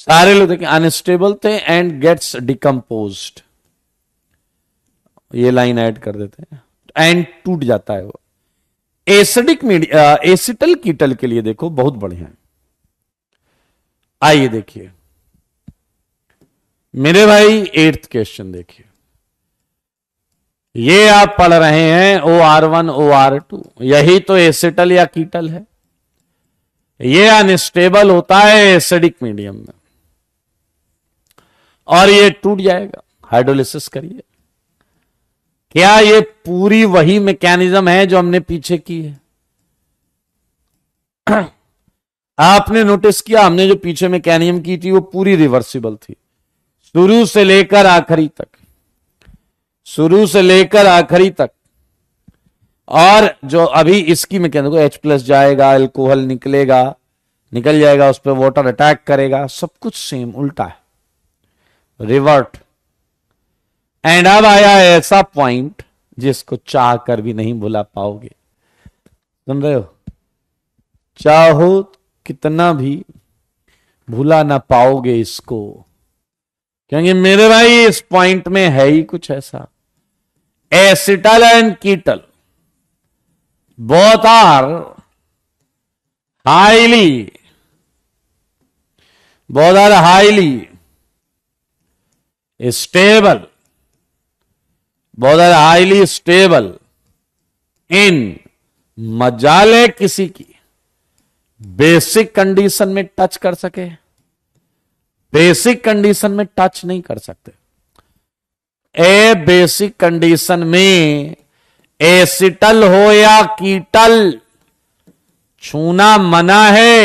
सारे लोग देखिए अनस्टेबल थे एंड गेट्स डिकम्पोज ये लाइन ऐड कर देते हैं एंड टूट जाता है वो एसिडिक मीडिया एसिटल कीटल के लिए देखो बहुत बढ़िया है आइए देखिए मेरे भाई एट्थ क्वेश्चन देखिए ये आप पढ़ रहे हैं O R one O R two यही तो एसिटल या कीटल है ये अनस्टेबल होता है एसिडिक मीडियम में और ये टूट जाएगा हाइड्रोलिसिस करिए क्या ये पूरी वही मैकेनिज्म है जो हमने पीछे की है आपने नोटिस किया हमने जो पीछे मैकेनिज्म की थी वो पूरी रिवर्सिबल थी शुरू से लेकर आखिरी तक शुरू से लेकर आखिरी तक और जो अभी इसकी में एच प्लस जाएगा एल्कोहल निकलेगा निकल जाएगा उस पर वाटर अटैक करेगा सब कुछ सेम उल्टा है रिवर्ट एंड अब आया ऐसा पॉइंट जिसको चाह कर भी नहीं भुला पाओगे सुन रहे हो चाहो कितना भी भुला ना पाओगे इसको क्योंकि मेरे भाई इस पॉइंट में है ही कुछ ऐसा एसिटल एंड कीटल बहुत आर हाईली बहुत आर हाईली स्टेबल बहुत हाईली स्टेबल इन मजाले किसी की बेसिक कंडीशन में टच कर सके बेसिक कंडीशन में टच नहीं कर सकते ए बेसिक कंडीशन में एसिटल हो या कीटल छूना मना है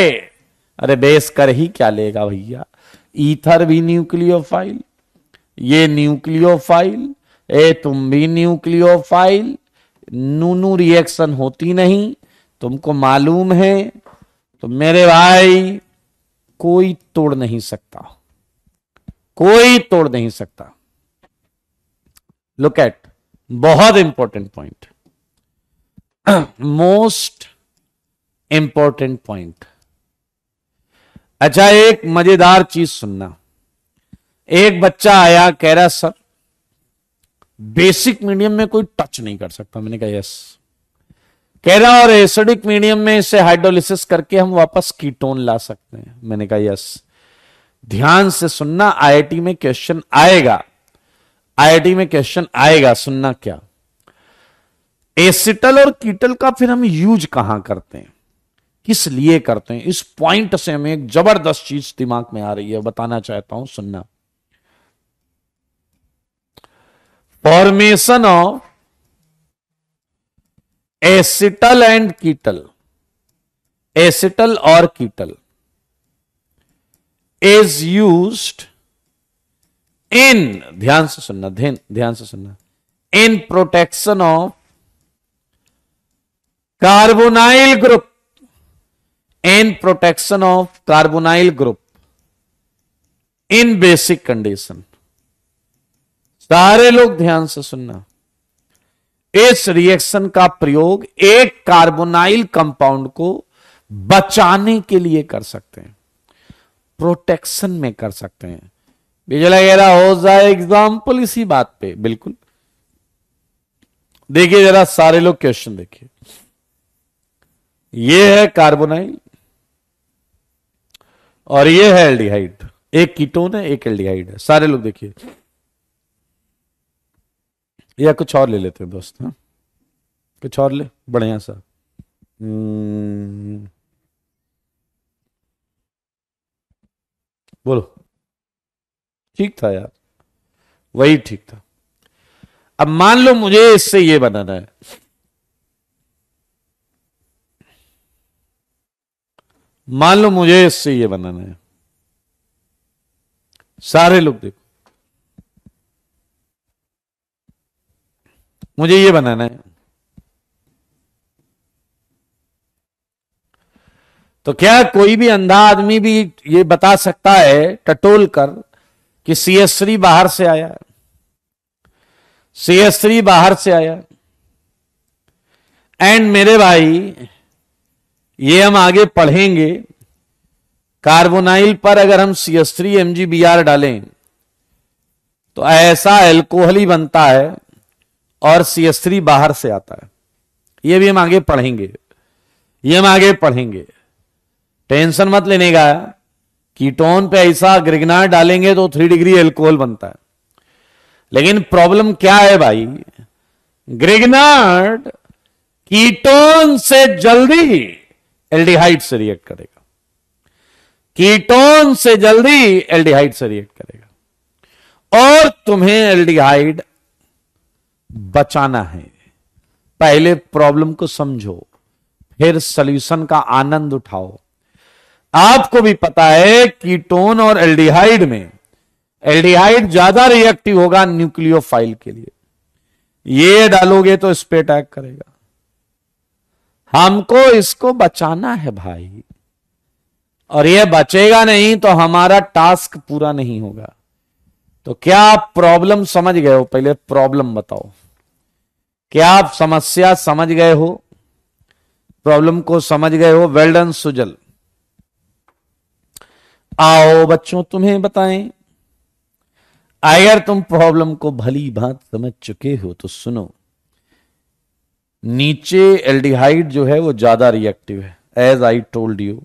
अरे बेस कर ही क्या लेगा भैया ईथर भी न्यूक्लियोफाइल ये न्यूक्लियोफाइल ए तुम भी न्यूक्लियोफाइल नूनू रिएक्शन होती नहीं तुमको मालूम है तो मेरे भाई कोई तोड़ नहीं सकता कोई तोड़ नहीं सकता लुक एट बहुत important point most important point अच्छा एक मजेदार चीज सुनना एक बच्चा आया कह रहा सर बेसिक मीडियम में कोई टच नहीं कर सकता मैंने कहा यस कह रहा और एसिडिक मीडियम में इसे हाइड्रोलिसिस करके हम वापस कीटोन ला सकते हैं मैंने कहा यस ध्यान से सुनना आईआईटी में क्वेश्चन आएगा आईआईटी में क्वेश्चन आएगा सुनना क्या एसिटल और कीटल का फिर हम यूज कहां करते हैं किस लिए करते हैं इस पॉइंट से हमें एक जबरदस्त चीज दिमाग में आ रही है बताना चाहता हूं सुनना formation of acetal and ketal acetal और कीटल इज यूज्ड इन ध्यान से सुनना ध्यान से सुनना in protection of carbonyl group in protection of carbonyl group in basic condition सारे लोग ध्यान से सुनना इस रिएक्शन का प्रयोग एक कार्बोनाइल कंपाउंड को बचाने के लिए कर सकते हैं प्रोटेक्शन में कर सकते हैं बिजला गेरा हो जाए एग्जाम्पल इसी बात पे बिल्कुल देखिए जरा सारे लोग क्वेश्चन देखिए ये है कार्बोनाइल और ये है एल्डिहाइड एक कीटोन है एक एल्डिहाइड है सारे लोग देखिए या कुछ और ले लेते हैं दोस्त हाँ कुछ और ले बढ़िया सा हम्म। बोलो ठीक था यार वही ठीक था अब मान लो मुझे इससे ये बनाना है मान लो मुझे इससे ये बनाना है सारे लोग देखो मुझे ये बनाना है तो क्या कोई भी अंधा आदमी भी ये बता सकता है टटोल कर कि सीएसरी बाहर से आया सीएसरी बाहर से आया एंड मेरे भाई ये हम आगे पढ़ेंगे कार्बोनाइल पर अगर हम C S three MgBr M G B R डालें तो ऐसा एल्कोहल ही बनता है और सीएसरी बाहर से आता है ये भी हम आगे पढ़ेंगे ये हम आगे पढ़ेंगे टेंशन मत लेने का कीटोन पे ऐसा ग्रिगनार डालेंगे तो थ्री डिग्री एल्कोहल बनता है लेकिन प्रॉब्लम क्या है भाई ग्रिगनार्ड कीटोन से जल्दी एल्डिहाइड से रिएक्ट करेगा कीटोन से जल्दी एल्डिहाइड से रिएक्ट करेगा और तुम्हें एल्डिहाइड बचाना है पहले प्रॉब्लम को समझो फिर सल्यूशन का आनंद उठाओ आपको भी पता है कीटोन और एल्डिहाइड में एल्डिहाइड ज्यादा रिएक्टिव होगा न्यूक्लियोफाइल के लिए ये डालोगे तो इस पे अटैक करेगा हमको इसको बचाना है भाई और ये बचेगा नहीं तो हमारा टास्क पूरा नहीं होगा तो क्या आप प्रॉब्लम समझ गए हो पहले प्रॉब्लम बताओ क्या आप समस्या समझ गए हो प्रॉब्लम को समझ गए हो वेल्डन सुजल आओ बच्चों तुम्हें बताएं अगर तुम प्रॉब्लम को भली भांत समझ चुके हो तो सुनो नीचे एल्डिहाइड जो है वो ज्यादा रिएक्टिव है एज आई टोल्ड यू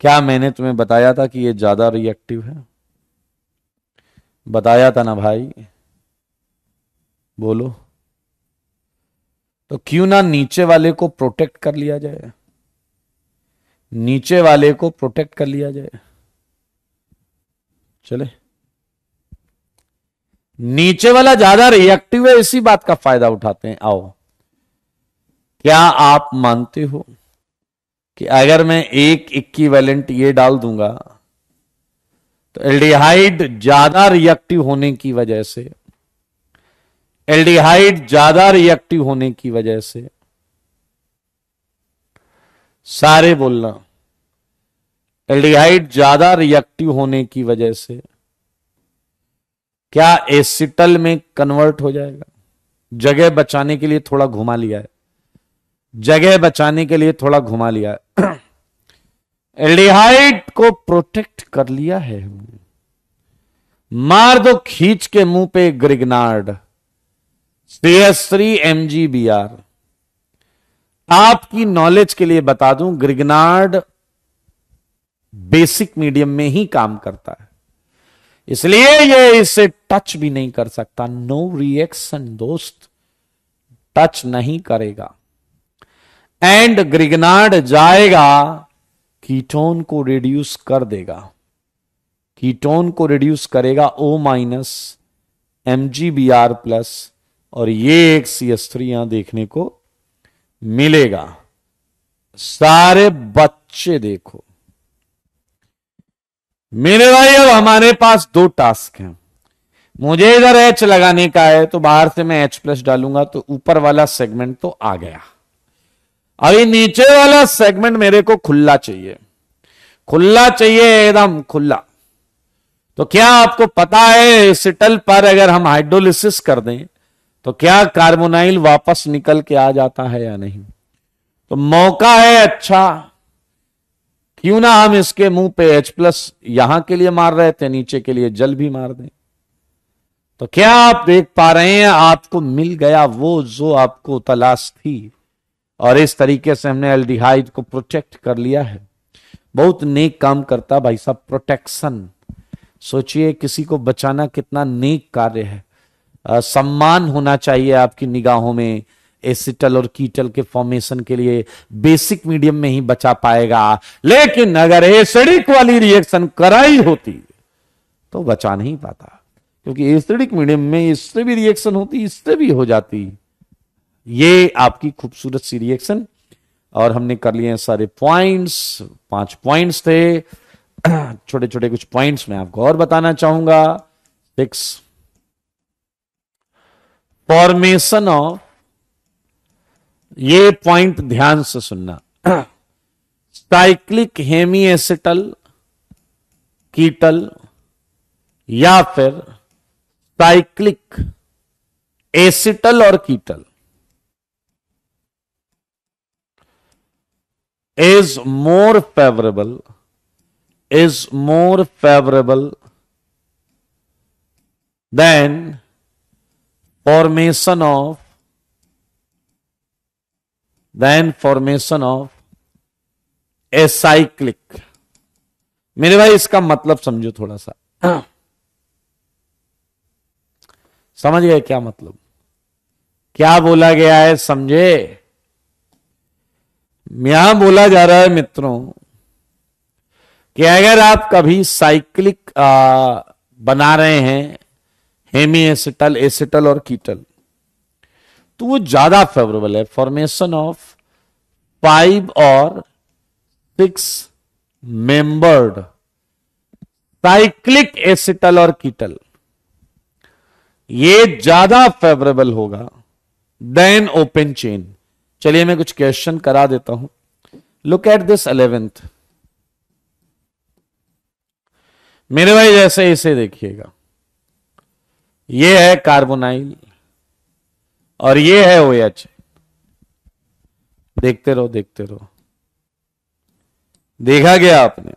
क्या मैंने तुम्हें बताया था कि ये ज्यादा रिएक्टिव है बताया था ना भाई बोलो तो क्यों ना नीचे वाले को प्रोटेक्ट कर लिया जाए नीचे वाले को प्रोटेक्ट कर लिया जाए चले नीचे वाला ज्यादा रिएक्टिव है इसी बात का फायदा उठाते हैं आओ क्या आप मानते हो कि अगर मैं एक इक्की वैलेंट ये डाल दूंगा तो एल्डिहाइड ज्यादा रिएक्टिव होने की वजह से एल्डिहाइड ज्यादा रिएक्टिव होने की वजह से सारे बोलना एल्डिहाइड ज्यादा रिएक्टिव होने की वजह से क्या एसिटल में कन्वर्ट हो जाएगा जगह बचाने के लिए थोड़ा घुमा लिया है जगह बचाने के लिए थोड़ा घुमा लिया है एल्डिहाइड को प्रोटेक्ट कर लिया है हमने मार दो खींच के मुंह पे Grignard Shreyashri M G B R आपकी नॉलेज के लिए बता दूं ग्रिगनार्ड बेसिक मीडियम में ही काम करता है इसलिए ये इसे टच भी नहीं कर सकता नो रिएक्शन दोस्त टच नहीं करेगा एंड ग्रिगनार्ड जाएगा कीटोन को रिड्यूस कर देगा कीटोन को रिड्यूस करेगा O minus M G B R plus और ये एक सी एस थ्री यहां देखने को मिलेगा सारे बच्चे देखो मेरे भाई अब हमारे पास दो टास्क हैं मुझे इधर एच लगाने का है तो बाहर से मैं एच प्लस डालूंगा तो ऊपर वाला सेगमेंट तो आ गया अभी नीचे वाला सेगमेंट मेरे को खुला चाहिए खुला चाहिए एकदम खुला तो क्या आपको पता है सिटल पर अगर हम हाइड्रोलिसिस कर दें तो क्या कार्बोनाइल वापस निकल के आ जाता है या नहीं तो मौका है अच्छा क्यों ना हम इसके मुंह पे H प्लस यहां के लिए मार रहे थे नीचे के लिए जल भी मार दें तो क्या आप देख पा रहे हैं आपको मिल गया वो जो आपको तलाश थी और इस तरीके से हमने एल्डिहाइड को प्रोटेक्ट कर लिया है बहुत नेक काम करता भाई साहब प्रोटेक्शन सोचिए किसी को बचाना कितना नेक कार्य है आ, सम्मान होना चाहिए आपकी निगाहों में एसिटल और कीटल के फॉर्मेशन के लिए बेसिक मीडियम में ही बचा पाएगा लेकिन अगर एसिडिक वाली रिएक्शन कराई होती तो बचा नहीं पाता क्योंकि एसिडिक मीडियम में इससे भी रिएक्शन होती इससे भी हो जाती ये आपकी खूबसूरत सी रिएक्शन और हमने कर लिए सारे पॉइंट्स पांच पॉइंट्स थे छोटे छोटे कुछ पॉइंट्स मैं आपको और बताना चाहूंगा सिक्स फॉर्मेशन ऑफ ये पॉइंट ध्यान से सुनना साइक्लिक हेमी एसिटल कीटल या फिर साइक्लिक एसिटल और कीटल is more favorable is more favorable than formation of than formation of a cyclic मेरे भाई इसका मतलब समझो थोड़ा सा समझ गए क्या मतलब क्या बोला गया है समझे यहां बोला जा रहा है मित्रों कि अगर आप कभी साइक्लिक बना रहे हैं हेमी एसिटल एसिटल और कीटल तो वो ज्यादा फेवरेबल है फॉर्मेशन ऑफ फाइव और सिक्स मेंबर्ड साइक्लिक एसिटल और कीटल ये ज्यादा फेवरेबल होगा देन ओपन चेन चलिए मैं कुछ क्वेश्चन करा देता हूं लुक एट दिस अलेवेंथ मेरे भाई जैसे इसे देखिएगा ये है कार्बोनाइल और ये है ओ एच देखते रहो देखते रहो देखा गया आपने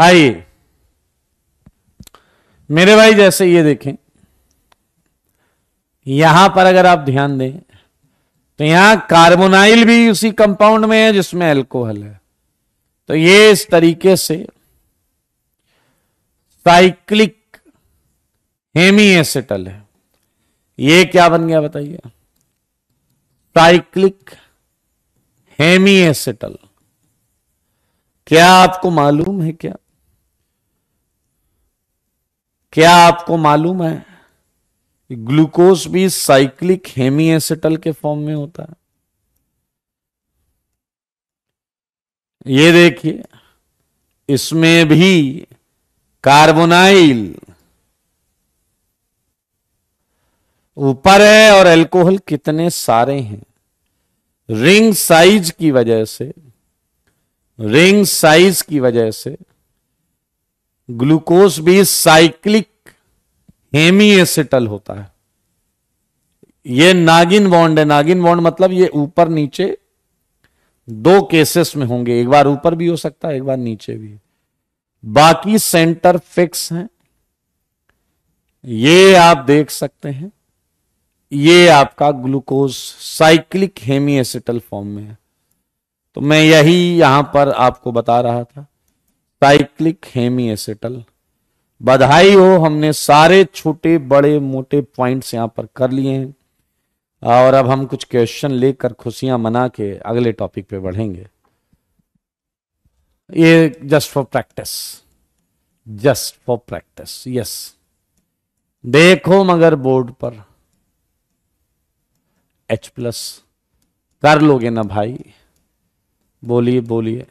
आइए मेरे भाई जैसे ये देखें यहां पर अगर आप ध्यान दें तो यहां कार्बोनाइल भी उसी कंपाउंड में है जिसमें अल्कोहल है तो ये इस तरीके से साइक्लिक हेमी एसेटल है ये क्या बन गया बताइए साइक्लिक हेमी एसेटल क्या आपको मालूम है क्या क्या आपको मालूम है ग्लूकोज भी साइक्लिक हेमी एसेटल के फॉर्म में होता है ये देखिए इसमें भी कार्बोनाइल ऊपर है और अल्कोहल कितने सारे हैं रिंग साइज की वजह से रिंग साइज की वजह से ग्लूकोज भी साइक्लिक हेमी एसिटल होता है ये नागिन बॉन्ड है नागिन बॉन्ड मतलब ये ऊपर नीचे दो केसेस में होंगे एक बार ऊपर भी हो सकता है एक बार नीचे भी बाकी सेंटर फिक्स हैं ये आप देख सकते हैं ये आपका glucose cyclic hemi acetal form में है तो मैं यही यहां पर आपको बता रहा था साइक्लिक हेमी एसेटल बधाई हो हमने सारे छोटे बड़े मोटे पॉइंट्स यहां पर कर लिए हैं और अब हम कुछ क्वेश्चन लेकर खुशियां मना के अगले टॉपिक पे बढ़ेंगे ये just for practice just for practice yes देखो मगर बोर्ड पर एच प्लस कर लोगे ना भाई बोलिए बोलिए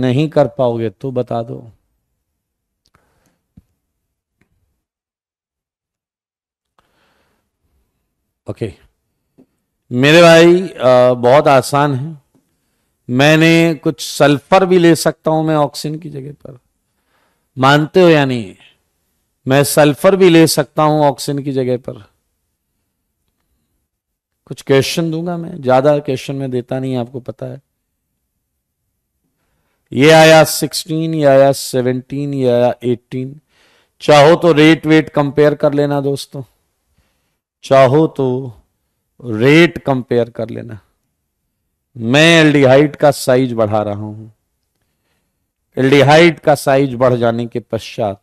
नहीं कर पाओगे तो बता दो ओके मेरे भाई बहुत आसान है मैंने कुछ सल्फर भी ले सकता हूं मैं ऑक्सीजन की जगह पर मानते हो या नहीं मैं सल्फर भी ले सकता हूं ऑक्सीजन की जगह पर कुछ क्वेश्चन दूंगा मैं ज्यादा क्वेश्चन में देता नहीं आपको पता है ये आया सिक्सटीन ये आया सेवनटीन ये आया एटीन चाहो तो रेट वेट कंपेयर कर लेना दोस्तों चाहो तो रेट कंपेयर कर लेना मैं एल्डिहाइड का साइज बढ़ा रहा हूं एल्डिहाइड का साइज बढ़ जाने के पश्चात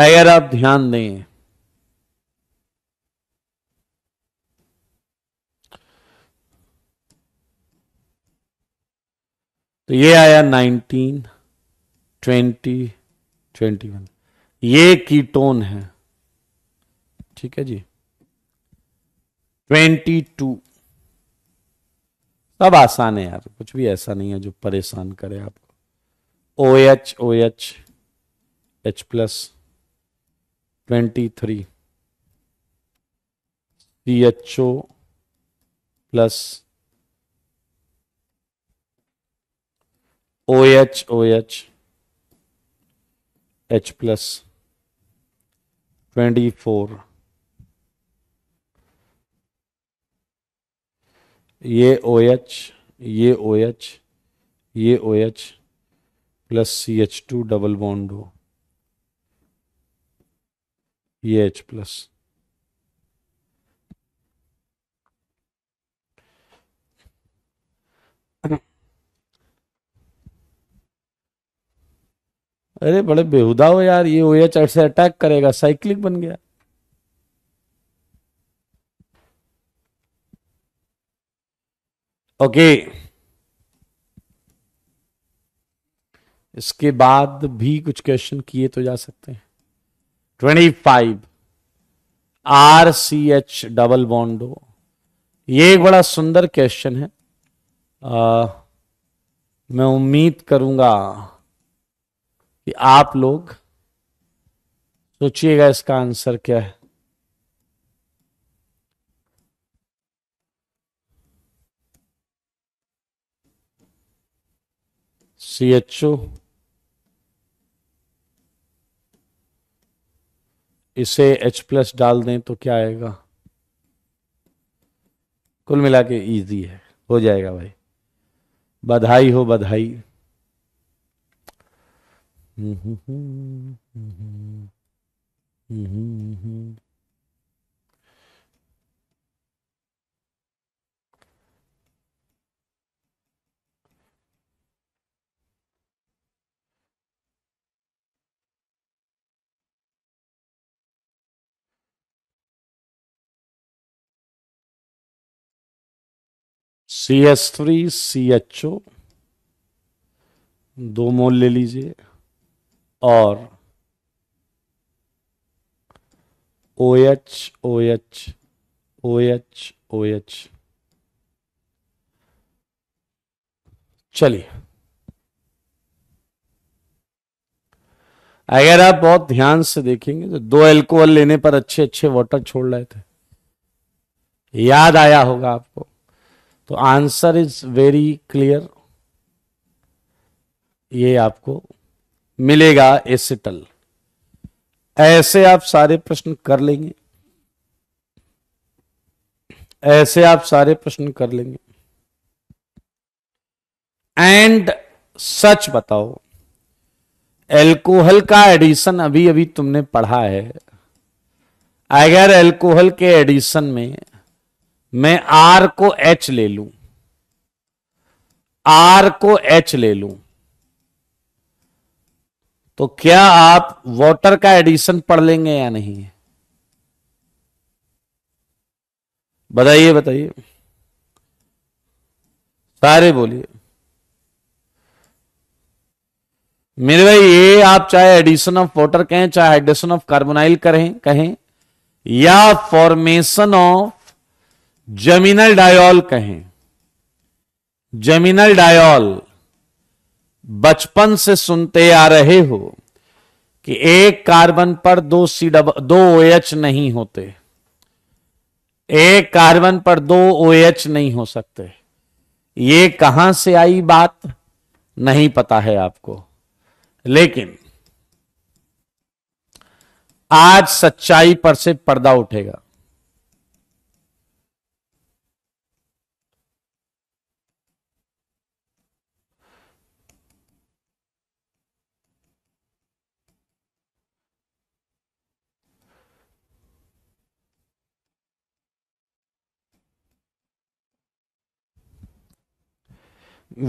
अगर आप ध्यान दें तो ये आया 19, 20, 21 ये कीटोन है ठीक है जी 22 सब आसान है यार कुछ भी ऐसा नहीं है जो परेशान करे आपको O H O H H plus twenty three C H O plus O H O H H plus twenty four ये ओ एच ये ओ एच ये O H plus C H two double bond हो H e plus अरे बड़े बेहुदा हो यार ये ओ एच से अटैक करेगा साइक्लिक बन गया ओके इसके बाद भी कुछ क्वेश्चन किए तो जा सकते हैं twenty five R C H double बॉन्डो ये एक बड़ा सुंदर क्वेश्चन है आ, मैं उम्मीद करूंगा कि आप लोग सोचिएगा इसका आंसर क्या है सी एच ओ इसे H प्लस डाल दें तो क्या आएगा कुल मिला के ईजी है हो जाएगा भाई बधाई हो बधाई हम्म हम्म हम्म हम्म हम्म हम्म, हम्म, हम्म, हम्म। C S three C H O दो मोल ले लीजिए और O H O H O H O H चलिए अगर आप बहुत ध्यान से देखेंगे तो दो एल्कोहल लेने पर अच्छे अच्छे वाटर छोड़ रहे थे याद आया होगा आपको तो आंसर इज वेरी क्लियर ये आपको मिलेगा एसिटल ऐसे आप सारे प्रश्न कर लेंगे ऐसे आप सारे प्रश्न कर लेंगे एंड सच बताओ एल्कोहल का एडिशन अभी अभी तुमने पढ़ा है अगर एल्कोहल के एडिशन में मैं आर को एच ले लू आर को एच ले लू तो क्या आप वाटर का एडिशन पढ़ लेंगे या नहीं बताइए बताइए सारे बोलिए मेरे भाई ये आप चाहे एडिशन ऑफ वाटर कहें चाहे एडिशन ऑफ कार्बोनाइल करें कहें या फॉर्मेशन ऑफ जमीनल डायोल कहें जमीनल डायोल बचपन से सुनते आ रहे हो कि एक कार्बन पर दो सी डब दो ओ एच नहीं होते एक कार्बन पर दो ओ एच नहीं हो सकते ये कहां से आई बात नहीं पता है आपको लेकिन आज सच्चाई पर से पर्दा उठेगा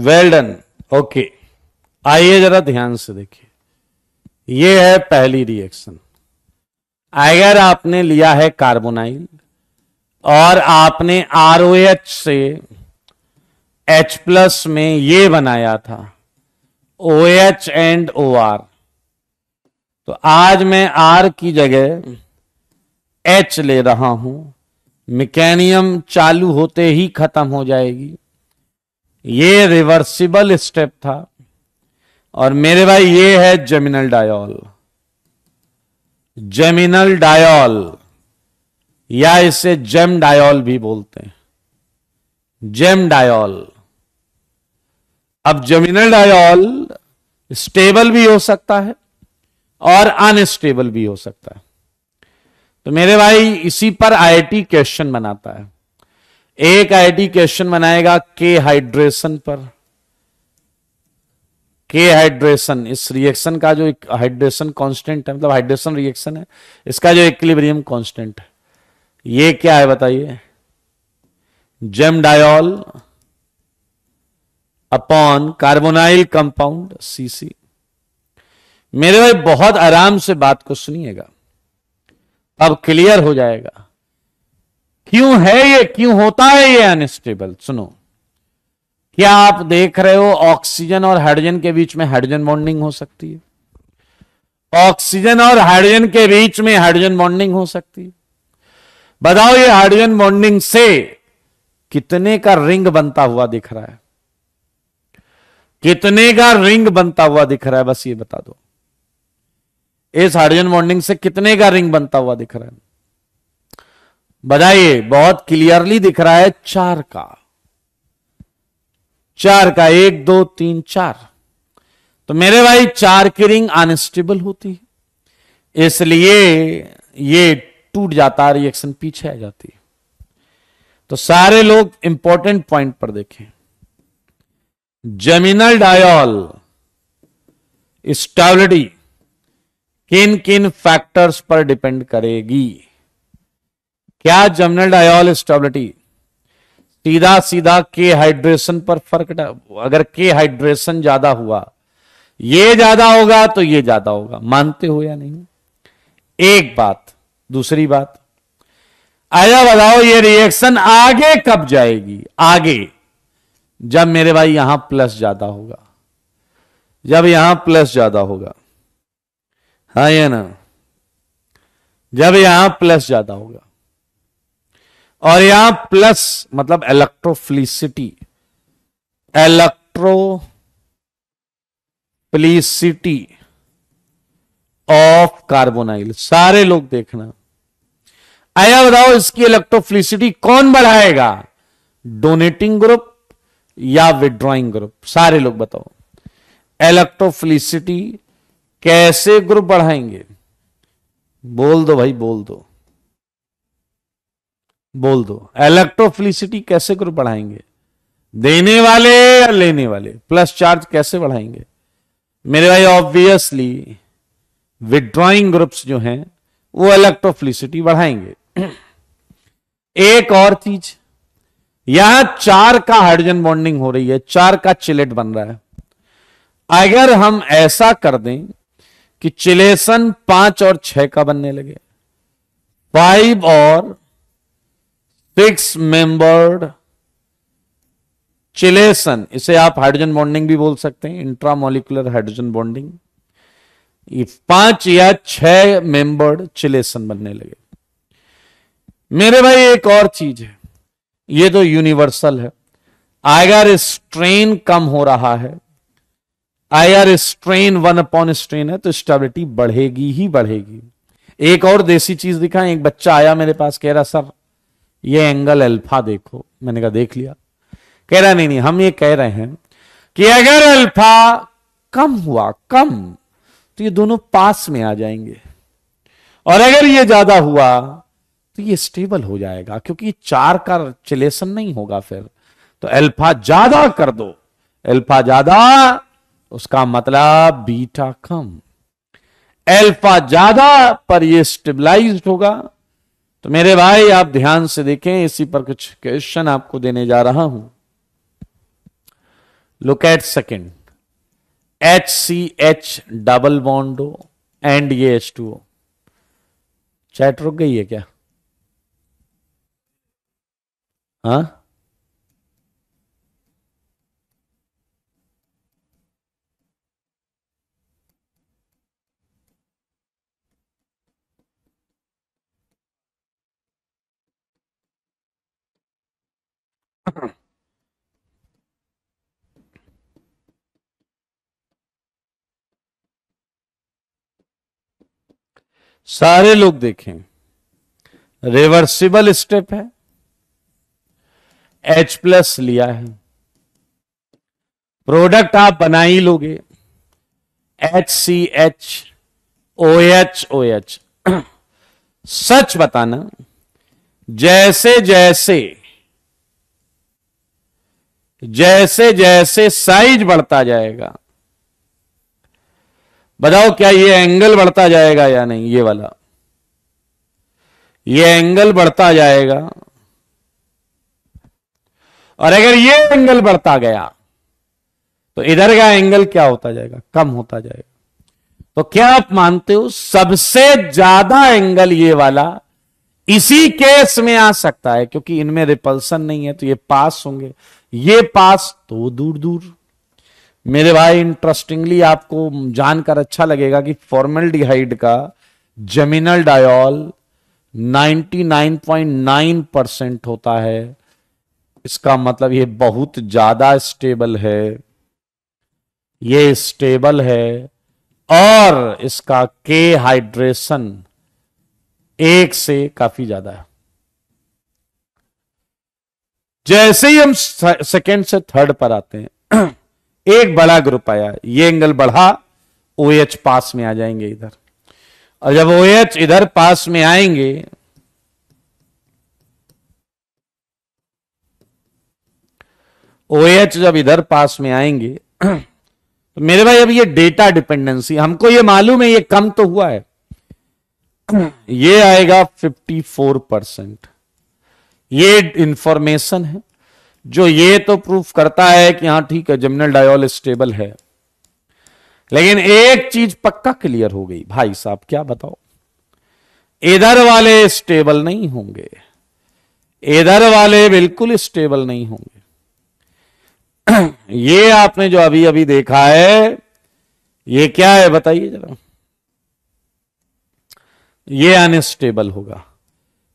वेल डन ओके आइए जरा ध्यान से देखिए ये है पहली रिएक्शन अगर आपने लिया है कार्बोनाइल और आपने आर एच से एच प्लस में ये बनाया था O H and O R तो आज मैं आर की जगह एच ले रहा हूं मैकेनियम चालू होते ही खत्म हो जाएगी ये रिवर्सिबल स्टेप था और मेरे भाई ये है जेमिनल डायोल जेमिनल डायोल या इसे जेम डायोल भी बोलते हैं जेम डायोल अब जेमिनल डायोल स्टेबल भी हो सकता है और अनस्टेबल भी हो सकता है तो मेरे भाई इसी पर आईआईटी क्वेश्चन बनाता है एक आईडी क्वेश्चन बनाएगा के हाइड्रेशन पर के हाइड्रेशन इस रिएक्शन का जो हाइड्रेशन कांस्टेंट है मतलब हाइड्रेशन रिएक्शन है इसका जो इक्विलिब्रियम कांस्टेंट है ये क्या है बताइए gem diol upon carbonyl compound सीसी मेरे भाई बहुत आराम से बात को सुनिएगा अब क्लियर हो जाएगा क्यों है ये क्यों होता है ये अनस्टेबल सुनो क्या आप देख रहे हो ऑक्सीजन और हाइड्रोजन के बीच में हाइड्रोजन बॉन्डिंग हो सकती है ऑक्सीजन और हाइड्रोजन के बीच में हाइड्रोजन बॉन्डिंग हो सकती है बताओ ये हाइड्रोजन बॉन्डिंग से कितने का रिंग बनता हुआ दिख रहा है कितने का रिंग बनता हुआ दिख रहा है बस ये बता दो इस हाइड्रोजन बॉन्डिंग से कितने का रिंग बनता हुआ दिख रहा है बताइए बहुत क्लियरली दिख रहा है चार का चार का एक दो तीन चार तो मेरे भाई चार की रिंग अनस्टेबल होती है इसलिए ये टूट जाता है रिएक्शन पीछे आ जाती है तो सारे लोग इंपॉर्टेंट पॉइंट पर देखें जमीनल डायल स्टेबिलिटी किन किन फैक्टर्स पर डिपेंड करेगी क्या जमनल डायोल स्टेबिलिटी सीधा सीधा के हाइड्रेशन पर फर्क अगर के हाइड्रेशन ज्यादा हुआ ये ज्यादा होगा तो ये ज्यादा होगा मानते हो या नहीं एक बात दूसरी बात आया बताओ ये रिएक्शन आगे कब जाएगी आगे जब मेरे भाई यहां प्लस ज्यादा होगा जब यहां प्लस ज्यादा होगा हाँ या ना जब यहां प्लस ज्यादा होगा और यहां प्लस मतलब इलेक्ट्रोफ्लिसिटी इलेक्ट्रोप्लिसिटी ऑफ कार्बोनाइल सारे लोग देखना आया बताओ इसकी इलेक्ट्रोफ्लिसिटी कौन बढ़ाएगा डोनेटिंग ग्रुप या विड्रॉइंग ग्रुप सारे लोग बताओ इलेक्ट्रोफ्लिसिटी कैसे ग्रुप बढ़ाएंगे बोल दो भाई बोल दो बोल दो इलेक्ट्रोफिलिसिटी कैसे कर बढ़ाएंगे देने वाले या लेने वाले प्लस चार्ज कैसे बढ़ाएंगे मेरे भाई ऑब्वियसली विड्रॉइंग ग्रुप्स जो हैं वो इलेक्ट्रोफिलिसिटी बढ़ाएंगे एक और चीज यहां चार का हाइड्रोजन बॉन्डिंग हो रही है चार का चिलेट बन रहा है अगर हम ऐसा कर दें कि चिलेशन पांच और छह का बनने लगे फाइव और सिक्स मेंबर्ड चिलेशन इसे आप हाइड्रोजन बॉन्डिंग भी बोल सकते हैं इंट्रामोलिकुलर हाइड्रोजन बॉन्डिंग ये पांच या छह मेंबर्ड चिलेशन बनने लगे मेरे भाई एक और चीज है ये तो यूनिवर्सल है आयर स्ट्रेन कम हो रहा है I strain one upon strain है तो स्टेबिलिटी बढ़ेगी ही बढ़ेगी एक और देसी चीज दिखाएं एक बच्चा आया मेरे पास कह रहा सर ये एंगल अल्फा देखो मैंने कहा देख लिया कह रहा नहीं नहीं हम ये कह रहे हैं कि अगर अल्फा कम हुआ कम तो ये दोनों पास में आ जाएंगे और अगर ये ज्यादा हुआ तो ये स्टेबल हो जाएगा क्योंकि चार का चिलेशन नहीं होगा फिर तो अल्फा ज्यादा कर दो अल्फा ज्यादा उसका मतलब बीटा कम अल्फा ज्यादा पर ये स्टेबलाइज्ड होगा तो मेरे भाई आप ध्यान से देखें इसी पर कुछ क्वेश्चन आपको देने जा रहा हूं look at second H C H double बॉन्डो एंड ये एच टू ओ चैट रुक गई है क्या हाँ सारे लोग देखें रिवर्सिबल स्टेप है एच प्लस लिया है प्रोडक्ट आप बना ही लोगे H C H O H O H सच बताना जैसे जैसे जैसे जैसे साइज बढ़ता जाएगा बताओ क्या ये एंगल बढ़ता जाएगा या नहीं ये वाला ये एंगल बढ़ता जाएगा और अगर ये एंगल बढ़ता गया तो इधर का एंगल क्या होता जाएगा कम होता जाएगा तो क्या आप मानते हो सबसे ज्यादा एंगल ये वाला इसी केस में आ सकता है क्योंकि इनमें रिपल्सन नहीं है तो ये पास होंगे ये पास तो दूर दूर मेरे भाई इंटरेस्टिंगली आपको जानकर अच्छा लगेगा कि फॉर्मल डिहाइड का जमीनल डायोल 99.9 परसेंट होता है इसका मतलब ये बहुत ज्यादा स्टेबल है ये स्टेबल है और इसका के हाइड्रेशन एक से काफी ज्यादा है जैसे ही हम सेकेंड से थर्ड पर आते हैं एक बड़ा ग्रुप आया ये एंगल बढ़ा ओ एच पास में आ जाएंगे इधर और जब ओ एच इधर पास में आएंगे ओ एच जब इधर पास में आएंगे तो मेरे भाई अब ये डेटा डिपेंडेंसी हमको ये मालूम है ये कम तो हुआ है ये आएगा 54 परसेंट ये इंफॉर्मेशन है जो ये तो प्रूफ करता है कि हाँ ठीक है जमनल डायोल स्टेबल है लेकिन एक चीज पक्का क्लियर हो गई भाई साहब क्या बताओ इधर वाले स्टेबल नहीं होंगे इधर वाले बिल्कुल स्टेबल नहीं होंगे ये आपने जो अभी अभी देखा है ये क्या है बताइए जरा ये अनस्टेबल होगा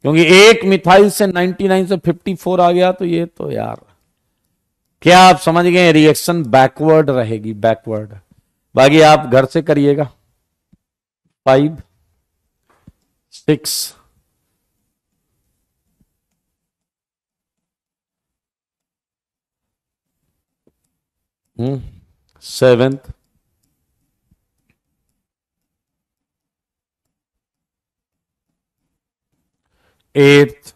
क्योंकि एक मिथाइल से 99 से 54 आ गया तो ये तो यार क्या आप समझ गए रिएक्शन बैकवर्ड रहेगी बैकवर्ड बाकी आप घर से करिएगा five six hmm, seventh eighth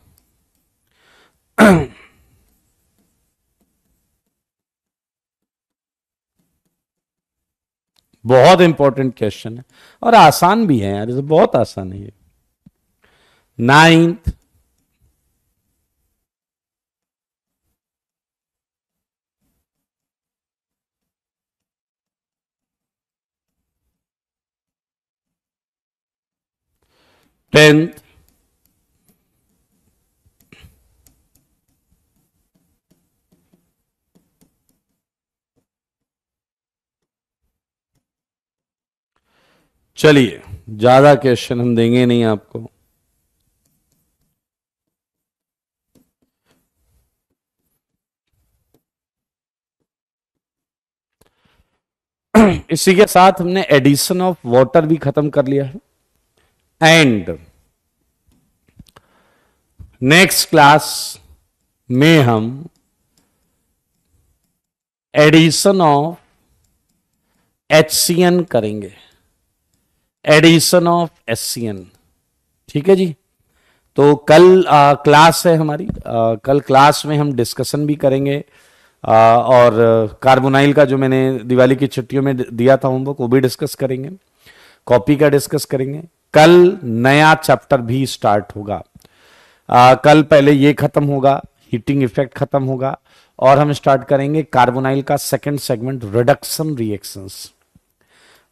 बहुत इंपॉर्टेंट क्वेश्चन है और आसान भी है यार तो बहुत आसान है ये नाइन्थ टेंथ चलिए ज्यादा क्वेश्चन हम देंगे नहीं आपको इसी के साथ हमने एडिशन ऑफ वाटर भी खत्म कर लिया है एंड नेक्स्ट क्लास में हम एडिशन ऑफ एच करेंगे एडिशन ऑफ एस ठीक है जी तो कल आ, क्लास है हमारी आ, कल क्लास में हम डिस्कशन भी करेंगे आ, और कार्बोनाइल का जो मैंने दिवाली की छुट्टियों में दिया था होमवर्क वो भी डिस्कस करेंगे कॉपी का डिस्कस करेंगे कल नया चैप्टर भी स्टार्ट होगा आ, कल पहले ये खत्म होगा हीटिंग इफेक्ट खत्म होगा और हम स्टार्ट करेंगे कार्बोनाइल का second segment reduction reactions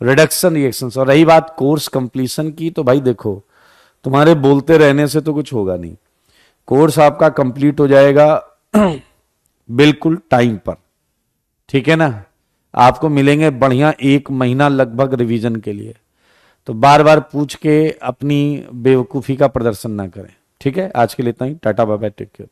reduction reaction और रही बात कोर्स कंप्लीशन की तो भाई देखो तुम्हारे बोलते रहने से तो कुछ होगा नहीं कोर्स आपका कंप्लीट हो जाएगा बिल्कुल टाइम पर ठीक है ना आपको मिलेंगे बढ़िया एक महीना लगभग रिवीजन के लिए तो बार बार पूछ के अपनी बेवकूफ़ी का प्रदर्शन ना करें ठीक है आज के लिए इतना ही टाटा बाबा टेक केयर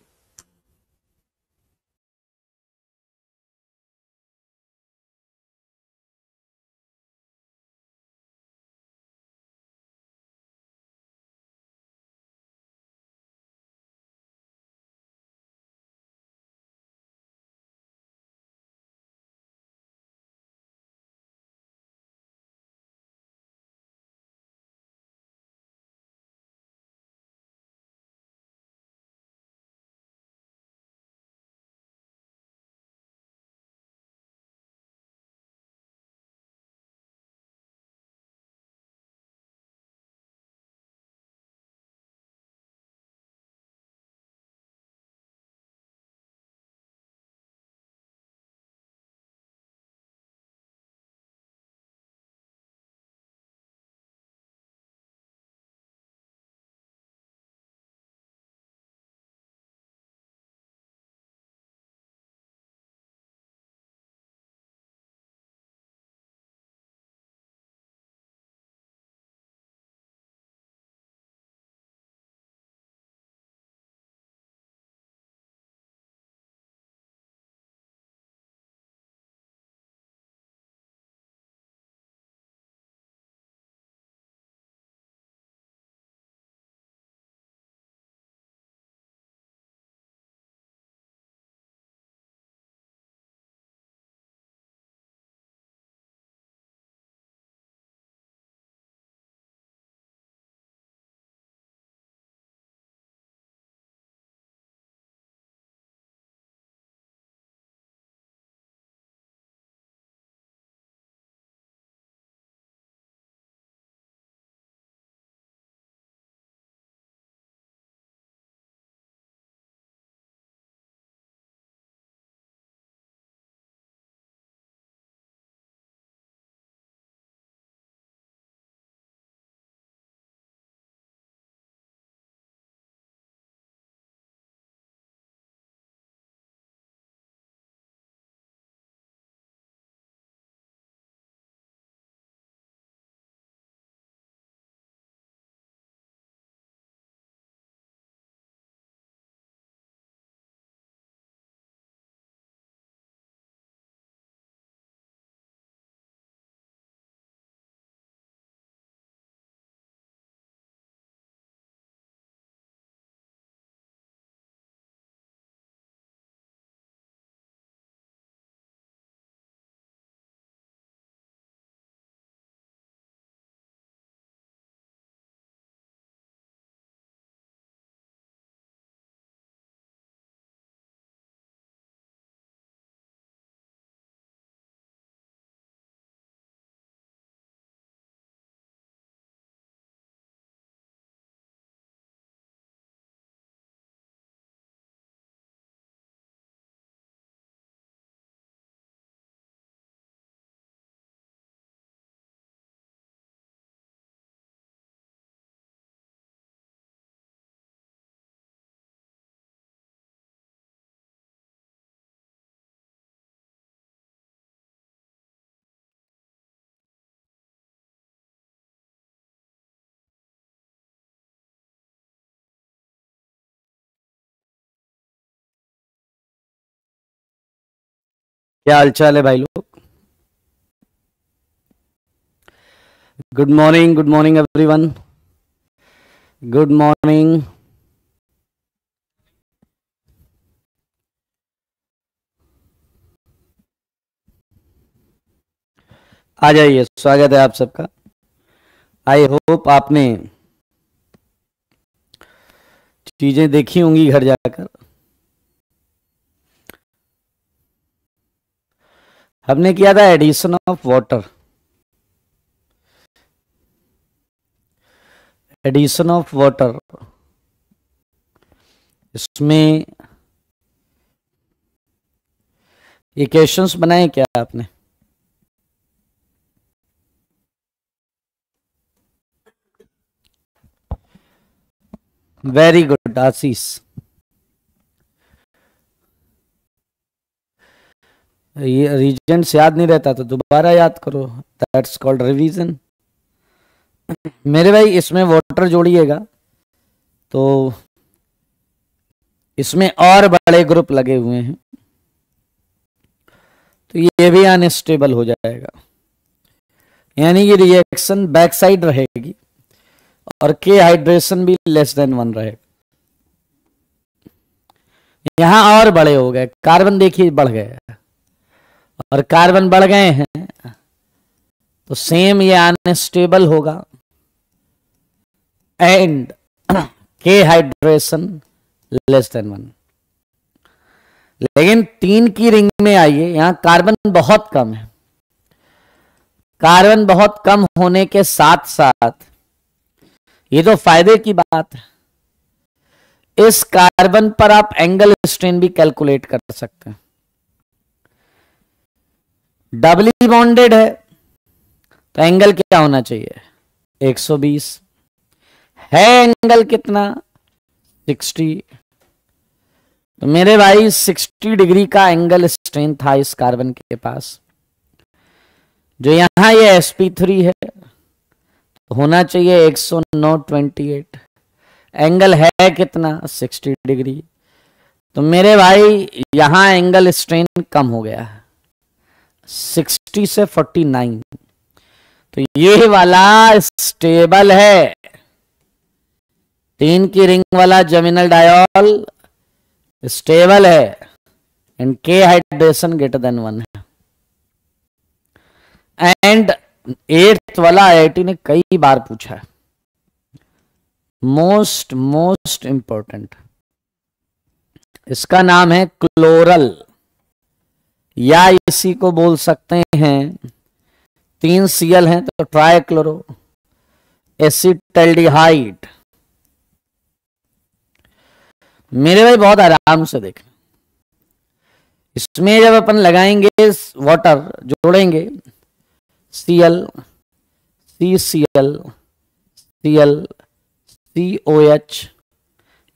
क्या हालचाल है भाई लोग good morning good morning everyone good morning आ जाइए स्वागत है आप सबका आई होप आपने चीजें देखी होंगी घर जाकर हमने किया था addition of water addition of water इसमें ये क्वेश्चन बनाए क्या आपने वेरी गुड आशीष ये रीजेंट्स याद नहीं रहता तो दोबारा याद करो दैट्स कॉल्ड रिवीजन मेरे भाई इसमें वाटर जोड़िएगा तो इसमें और बड़े ग्रुप लगे हुए हैं तो ये भी अनस्टेबल हो जाएगा यानी ये रिएक्शन बैक साइड रहेगी और के हाइड्रेशन भी लेस देन वन रहेगा यहां और बड़े हो गए कार्बन देखिए बढ़ गया और कार्बन बढ़ गए हैं तो सेम ये अनस्टेबल होगा and K hydration less than one लेकिन तीन की रिंग में आइए यहां कार्बन बहुत कम है कार्बन बहुत कम होने के साथ साथ ये तो फायदे की बात है इस कार्बन पर आप एंगल स्ट्रेन भी कैलकुलेट कर सकते हैं डबली बॉन्डेड है तो एंगल क्या होना चाहिए 120 है एंगल कितना 60 तो मेरे भाई 60 डिग्री का एंगल स्ट्रेंथ था इस कार्बन के पास जो यहां ये यह sp3 है तो होना चाहिए 109.28 एंगल है कितना 60 डिग्री तो मेरे भाई यहां एंगल स्ट्रेन कम हो गया है सिक्सटी से फोर्टी नाइन तो ये वाला स्टेबल है तीन की रिंग वाला जमीनल डायोल स्टेबल है and K hydration greater than one है एंड एट्थ वाला आई ने कई बार पूछा है मोस्ट मोस्ट इंपॉर्टेंट इसका नाम है क्लोरल या इसी को बोल सकते हैं तीन सीएल हैं तो ट्राई क्लोरो मेरे भाई बहुत आराम से देखें इसमें जब अपन लगाएंगे वाटर जोड़ेंगे C L C C L C L C O H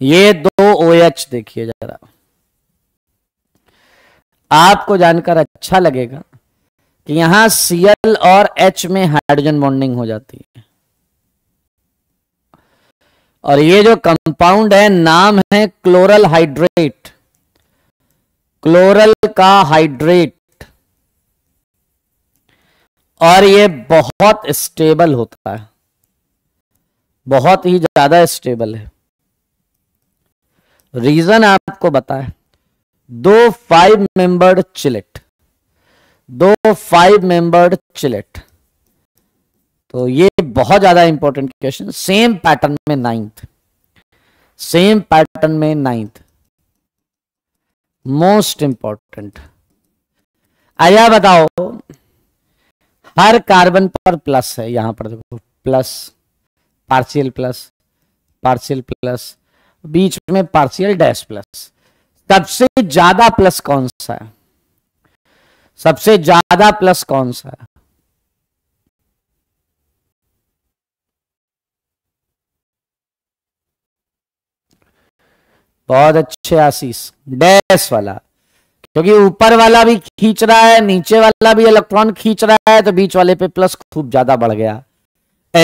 ये दो ओ एच देखिए जरा आपको जानकर अच्छा लगेगा कि यहां सीएल और एच में हाइड्रोजन बॉन्डिंग हो जाती है और ये जो कंपाउंड है नाम है क्लोरल हाइड्रेट क्लोरल का हाइड्रेट और ये बहुत स्टेबल होता है बहुत ही ज्यादा स्टेबल है रीजन आपको बताए दो फाइव मेंबर्ड चिलेट दो फाइव मेंबर्ड चिलेट तो ये बहुत ज्यादा इंपॉर्टेंट क्वेश्चन सेम पैटर्न में नाइन्थ सेम पैटर्न में नाइन्थ मोस्ट इंपॉर्टेंट आया बताओ हर कार्बन पर प्लस है यहां पर देखो plus partial plus partial plus बीच में पार्शियल डैश प्लस सबसे ज्यादा प्लस कौन सा है सबसे ज्यादा प्लस कौन सा है बहुत अच्छे आशीष डैश वाला क्योंकि ऊपर वाला भी खींच रहा है नीचे वाला भी इलेक्ट्रॉन खींच रहा है तो बीच वाले पे प्लस खूब ज्यादा बढ़ गया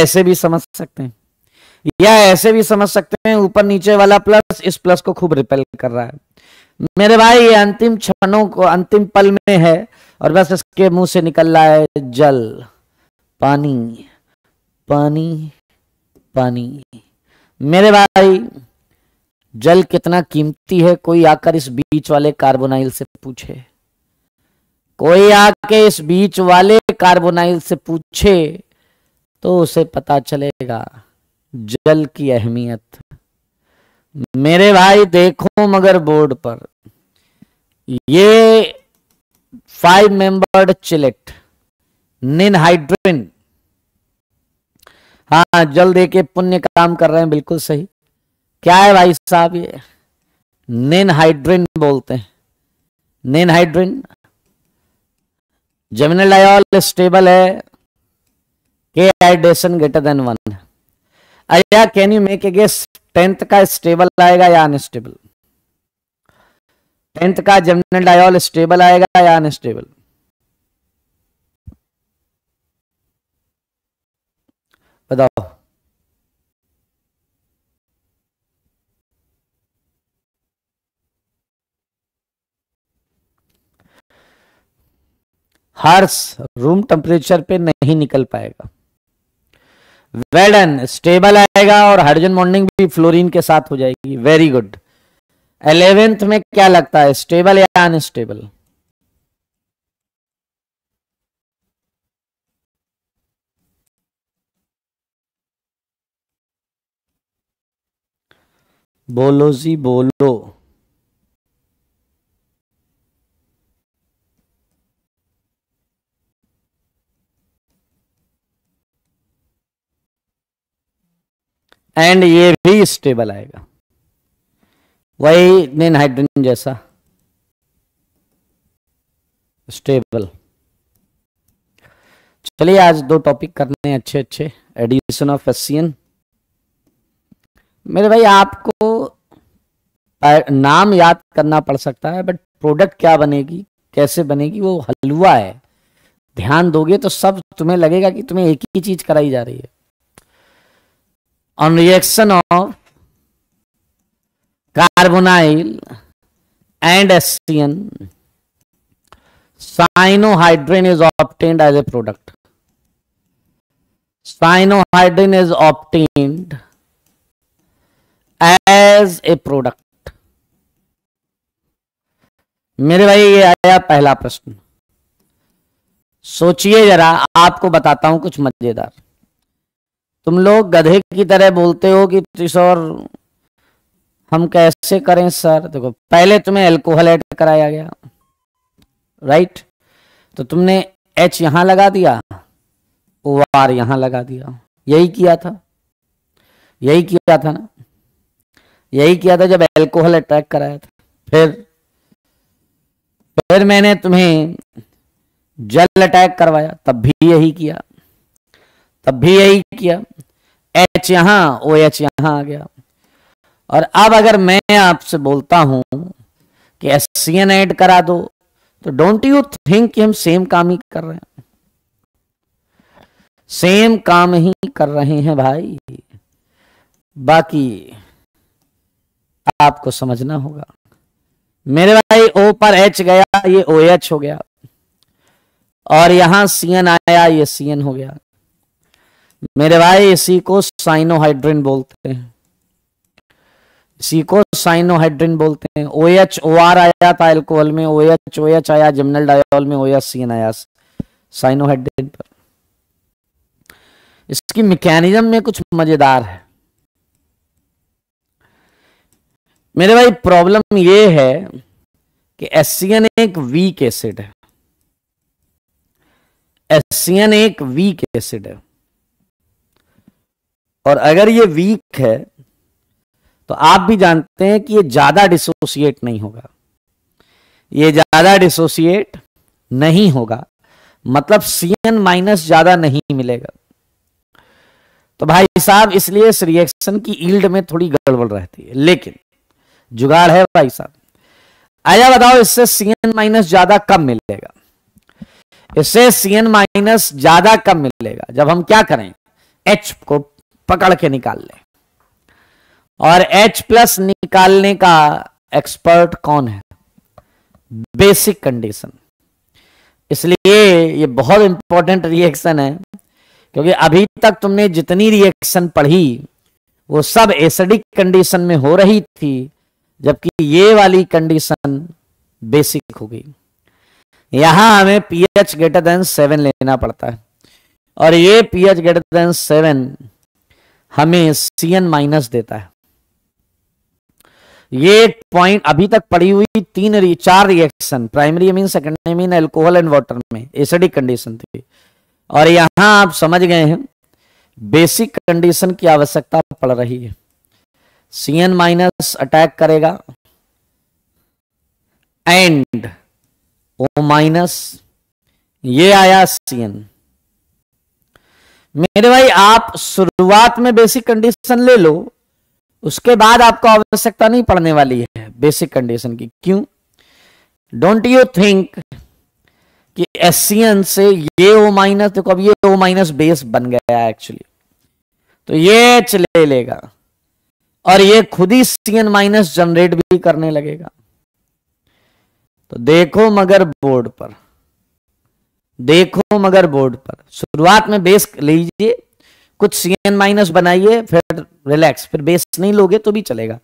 ऐसे भी समझ सकते हैं या ऐसे भी समझ सकते हैं ऊपर नीचे वाला प्लस इस प्लस को खूब रिपेल कर रहा है मेरे भाई ये अंतिम क्षणों को अंतिम पल में है और बस इसके मुंह से निकल रहा है जल पानी पानी पानी मेरे भाई जल कितना कीमती है कोई आकर इस बीच वाले कार्बोनाइल से पूछे कोई आके इस बीच वाले कार्बोनाइल से पूछे तो उसे पता चलेगा जल की अहमियत मेरे भाई देखो मगर बोर्ड पर ये फाइव मेंबर्ड चिलेट निनहाइड्रिन हाँ जल दे के पुण्य काम कर रहे हैं बिल्कुल सही क्या है भाई साहब ये निनहाइड्रिन बोलते हैं निनहाइड्रिन जमिनल स्टेबल है K hydration greater than one अया can you make a guess tenth का स्टेबल आएगा या अनस्टेबल टेंथ का जनरल डायल स्टेबल आएगा या अनस्टेबल बताओ हर्ष रूम टेम्परेचर पे नहीं निकल पाएगा वेडन स्टेबल आएगा और हाइड्रोजन बॉन्डिंग भी फ्लोरीन के साथ हो जाएगी वेरी गुड एलेवेंथ में क्या लगता है स्टेबल या अनस्टेबल बोलो जी बोलो एंड ये भी स्टेबल आएगा वही मेन हाइड्रोजन जैसा स्टेबल चलिए आज दो टॉपिक करने हैं अच्छे अच्छे एडिशन ऑफ एसियन मेरे भाई आपको नाम याद करना पड़ सकता है बट प्रोडक्ट क्या बनेगी कैसे बनेगी वो हलवा है ध्यान दोगे तो सब तुम्हें लगेगा कि तुम्हें एक ही चीज कराई जा रही है on reaction of carbonyl and SCN, cyanohydrin is obtained as a product. Cyanohydrin is obtained as a product. मेरे भाई ये आया पहला प्रश्न सोचिए जरा आपको बताता हूं कुछ मजेदार तुम लोग गधे की तरह बोलते हो कि किशोर हम कैसे करें सर देखो पहले तुम्हें एल्कोहल ऐड कराया गया राइट तो तुमने एच यहां लगा दिया ओ आर यहां लगा दिया यही किया था यही किया था ना यही किया था जब एल्कोहल अटैक कराया था फिर फिर मैंने तुम्हें जल अटैक करवाया तब भी यही किया तब भी यही किया एच यहां ओ एच यहां आ गया और अब अगर मैं आपसे बोलता हूं कि एस सी एन एड करा दो तो डोंट यू थिंक कि हम सेम काम ही कर रहे हैं सेम काम ही कर रहे हैं भाई बाकी आपको समझना होगा मेरे भाई ओ पर एच गया ये ओ एच हो गया और यहां सी एन आया ये सी एन हो गया मेरे भाई इसी को साइनोहाइड्रिन बोलते हैं इसी को साइनोहाइड्रिन बोलते हैं ओ एच ओ आर आया था एल्कोहल में ओ एच ओ एच आया जिमनल डायोल में ओ एच सी एन आया साइनोहाइड्रिन पर इसकी मैकेनिज्म में कुछ मजेदार है मेरे भाई प्रॉब्लम ये है कि एस एक वीक एसिड है एस एक वीक एसिड है और अगर ये वीक है तो आप भी जानते हैं कि ये ज्यादा डिसोसिएट नहीं होगा ये ज्यादा डिसोसिएट नहीं होगा मतलब सी एन माइनस ज्यादा नहीं मिलेगा तो भाई साहब इसलिए इस रिएक्शन की ईल्ड में थोड़ी गड़बड़ रहती है लेकिन जुगाड़ है भाई साहब आया बताओ इससे सी एन माइनस ज्यादा कब मिलेगा इससे सी एन माइनस ज्यादा कब मिलेगा जब हम क्या करें एच को पकड़ के निकाल ले और H प्लस निकालने का एक्सपर्ट कौन है बेसिक कंडीशन इसलिए ये बहुत इंपॉर्टेंट रिएक्शन है क्योंकि अभी तक तुमने जितनी रिएक्शन पढ़ी वो सब एसिडिक कंडीशन में हो रही थी जबकि ये वाली कंडीशन बेसिक हो गई यहां हमें पीएच ग्रेटर देन सेवन लेना पड़ता है और ये पीएच ग्रेटर देन सेवन हमें सी एन माइनस देता है ये पॉइंट अभी तक पड़ी हुई तीन रि, चार reaction primary amine secondary amine alcohol and water में एसिडिक कंडीशन थी और यहां आप समझ गए हैं बेसिक कंडीशन की आवश्यकता पड़ रही है सी एन माइनस अटैक करेगा एंड ओ माइनस ये आया सी एन मेरे भाई आप शुरुआत में बेसिक कंडीशन ले लो उसके बाद आपको आवश्यकता नहीं पड़ने वाली है बेसिक कंडीशन की क्यों डोंट यू थिंक कि एसियन से ये ओ माइनस देखो अब ये ओ माइनस बेस बन गया है एक्चुअली तो ये चले लेगा और ये खुद ही सी एन माइनस जनरेट भी करने लगेगा तो देखो मगर बोर्ड पर देखो मगर बोर्ड पर शुरुआत में बेस लीजिए कुछ सी एन माइनस बनाइए फिर रिलैक्स फिर बेस नहीं लोगे तो भी चलेगा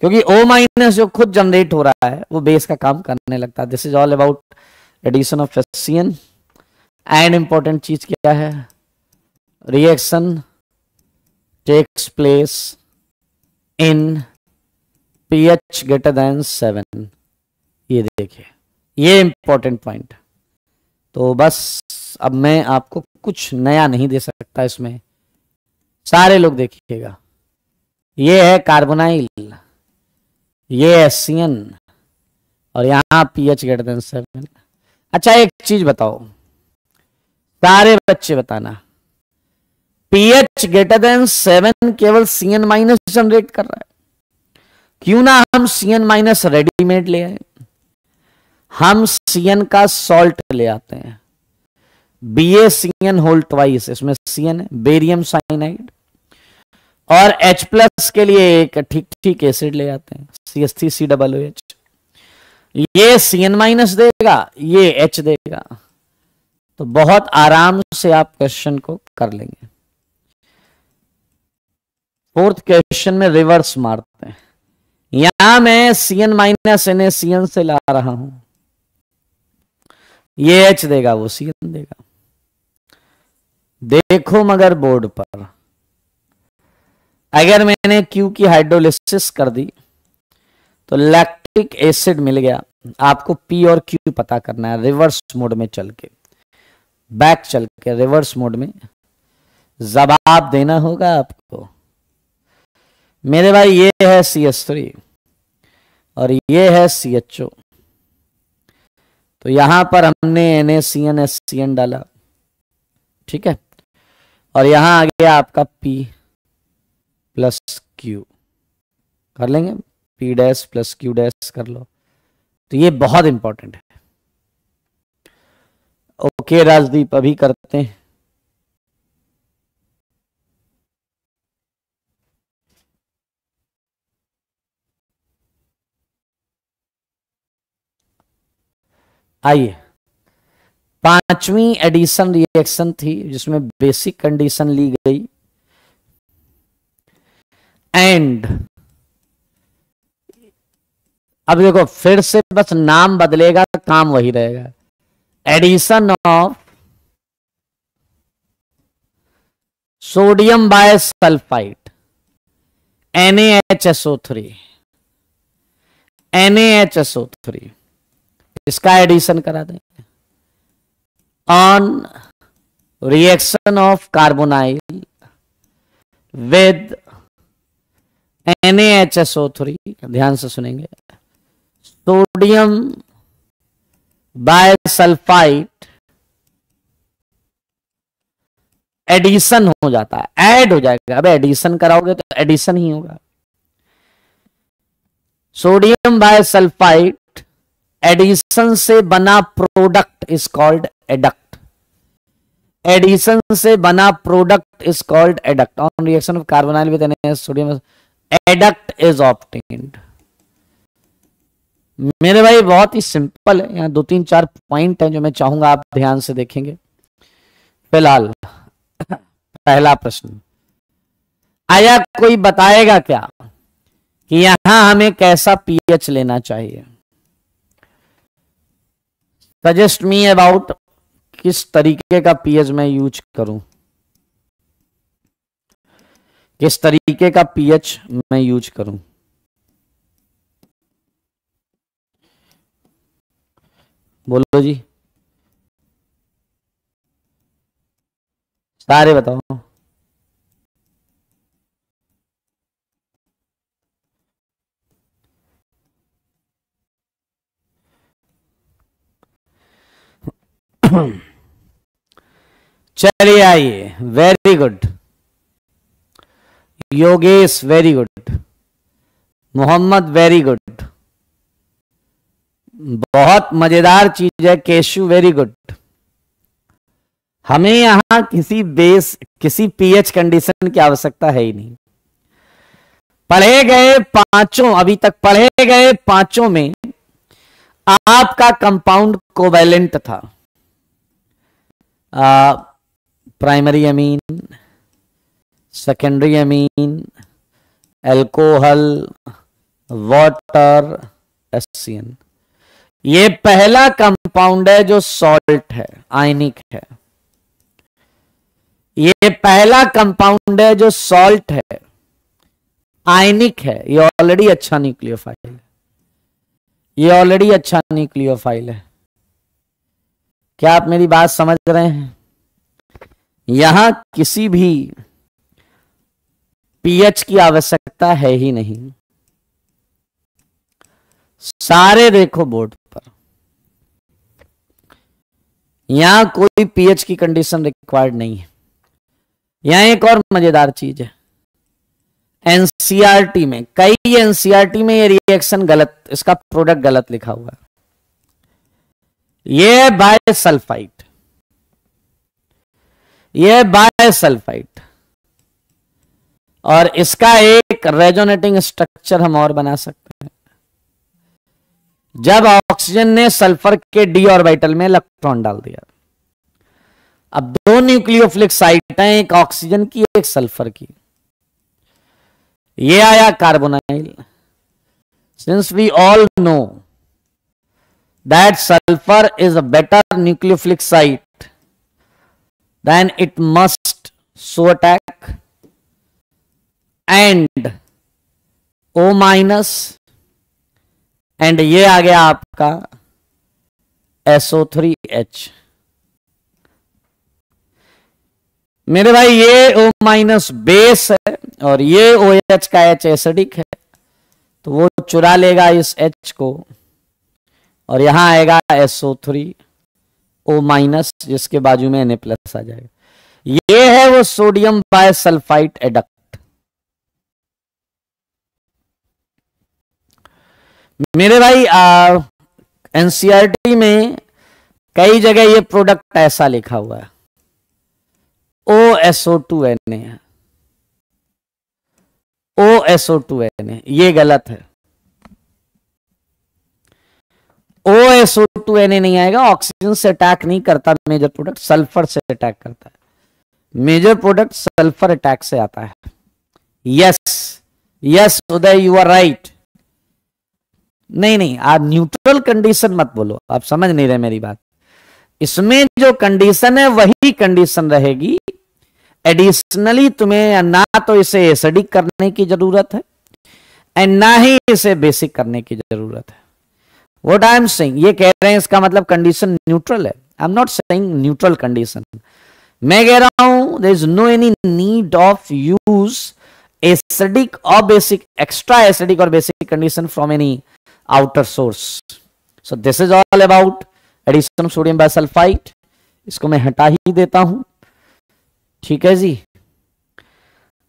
क्योंकि ओ माइनस जो खुद जनरेट हो रहा है वो बेस का काम करने लगता है this is all about addition of C N and important चीज क्या है reaction takes place in pH greater than seven ये देखिए ये इंपॉर्टेंट पॉइंट है तो बस अब मैं आपको कुछ नया नहीं दे सकता इसमें सारे लोग देखिएगा ये है कार्बोनाइल ये है एन और यहां पी एच ग्रेटर सेवन अच्छा एक चीज बताओ सारे बच्चे बताना पीएच ग्रेटर देन सेवन केवल सीएन माइनस जनरेट कर रहा है क्यों ना हम सीएन माइनस रेडीमेड ले आए हम सीएन का सॉल्ट ले आते हैं B A C N whole twice इसमें सीएन है बेरियम साइनाइड और एच प्लस के लिए एक ठीक ठीक एसिड ले आते हैं सी एस थी सी डबल एच ये सी एन माइनस देगा ये एच देगा तो बहुत आराम से आप क्वेश्चन को कर लेंगे फोर्थ क्वेश्चन में रिवर्स मारते हैं यहां मैं C N minus N A C N से ला रहा हूं ये एच देगा वो सी एन देगा देखो मगर बोर्ड पर अगर मैंने क्यू की हाइड्रोलिसिस कर दी तो लैक्टिक एसिड मिल गया आपको पी और क्यू पता करना है रिवर्स मोड में चल के बैक चल के रिवर्स मोड में जवाब देना होगा आपको मेरे भाई ये है सी एस थ्री और ये है सी एच ओ तो यहां पर हमने N A C N S C N डाला ठीक है और यहां आ गया आपका P प्लस क्यू कर लेंगे P dash plus Q dash कर लो तो ये बहुत इंपॉर्टेंट है ओके राजदीप अभी करते हैं आइए पांचवी एडिशन रिएक्शन थी जिसमें बेसिक कंडीशन ली गई एंड अब देखो फिर से बस नाम बदलेगा काम वही रहेगा addition of sodium bisulphite NHSO three NHSO three इसका एडिशन करा देंगे on reaction of carbonyl with NaHSO3 ध्यान से सुनेंगे सोडियम बायसल्फाइट एडिशन हो जाता है ऐड हो जाएगा अब एडिशन कराओगे तो एडिशन ही होगा सोडियम बायसल्फाइट एडिशन एडिशन से बना product is called adduct addition से बना product is called adduct on reaction of carbonyl with sodium adduct is obtained मेरे भाई बहुत ही सिंपल है यहां दो तीन चार पॉइंट हैं जो मैं चाहूंगा आप ध्यान से देखेंगे फिलहाल पहला प्रश्न आया कोई बताएगा क्या कि यहां हमें कैसा पीएच लेना चाहिए सजेस्ट मी अबाउट किस तरीके का पीएच मैं यूज करूं किस तरीके का पीएच मैं यूज करूं बोलो जी सारे बताओ चलिए आइए very good Yogesh very good Mohammed very good बहुत मजेदार चीज है केशु वेरी गुड हमें यहां किसी बेस किसी पीएच कंडीशन की आवश्यकता है ही नहीं पढ़े गए पांचों अभी तक पढ़े गए पांचों में आपका कंपाउंड कोवेलेंट था primary amine secondary amine alcohol water HCN ये पहला कंपाउंड है जो सॉल्ट है आयनिक है ये पहला कंपाउंड है जो सॉल्ट है आयनिक है ये ऑलरेडी अच्छा न्यूक्लियोफाइल है ये ऑलरेडी अच्छा न्यूक्लियोफाइल है क्या आप मेरी बात समझ रहे हैं यहां किसी भी पीएच की आवश्यकता है ही नहीं सारे देखो बोर्ड पर यहां कोई पीएच की कंडीशन रिक्वायर्ड नहीं है यहां एक और मजेदार चीज है एनसीआरटी में कई एनसीआरटी में ये रिएक्शन गलत इसका प्रोडक्ट गलत लिखा हुआ है ये बाय सल्फाइट ये बाय सल्फाइट और इसका एक रेजोनेटिंग स्ट्रक्चर हम और बना सकते हैं जब ऑक्सीजन ने सल्फर के डी ऑर्बिटल में इलेक्ट्रॉन डाल दिया अब दो न्यूक्लियोफिलिक साइट हैं एक ऑक्सीजन की एक सल्फर की ये आया carbonyl since we all know that sulfur is a better nucleophilic site, then it must so attack and O minus and ये आ गया आपका SO3H मेरे भाई ये O माइनस बेस है और ये OH का H एसिडिक है तो वो चुरा लेगा इस H को और यहां आएगा SO3 थ्री ओ माइनस जिसके बाजू में Na प्लस आ जाएगा ये है वो सोडियम बाय सल्फाइट एडक्ट मेरे भाई एनसीआरटी e में कई जगह ये प्रोडक्ट ऐसा लिखा हुआ है O SO two N A O SO two N A ये गलत है O S O two N A नहीं आएगा ऑक्सीजन से अटैक नहीं करता मेजर प्रोडक्ट सल्फर से अटैक करता है मेजर प्रोडक्ट सल्फर अटैक से आता है yes yes Uday you are right नहीं नहीं आप न्यूट्रल कंडीशन मत बोलो आप समझ नहीं रहे मेरी बात इसमें जो कंडीशन है वही कंडीशन रहेगी एडिशनली तुम्हें ना तो इसे एसडिक करने की जरूरत है एंड ना ही इसे बेसिक करने की जरूरत है वट आई एम सेइंग ये कह रहे हैं इसका मतलब कंडीशन न्यूट्रल है I am not saying neutral condition मैं कह रहा हूं there is no any need of use acidic और बेसिक एक्स्ट्रा एसिडिक और basic condition from any outer source so this is all about addition sodium bisulphite इसको मैं हटा ही देता हूं ठीक है जी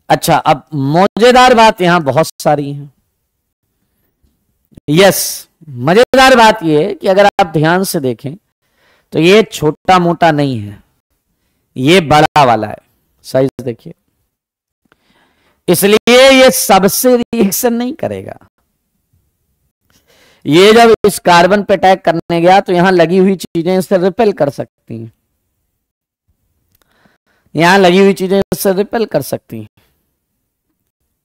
अच्छा अब मजेदार बात यहां बहुत सारी है यस yes. मजेदार बात यह है कि अगर आप ध्यान से देखें तो ये छोटा मोटा नहीं है ये बड़ा वाला है साइज देखिए इसलिए ये सबसे रिएक्शन नहीं करेगा ये जब इस कार्बन पे अटैक करने गया तो यहां लगी हुई चीजें इससे रिपेल कर सकती हैं यहां लगी हुई चीजें इससे रिपेल कर सकती हैं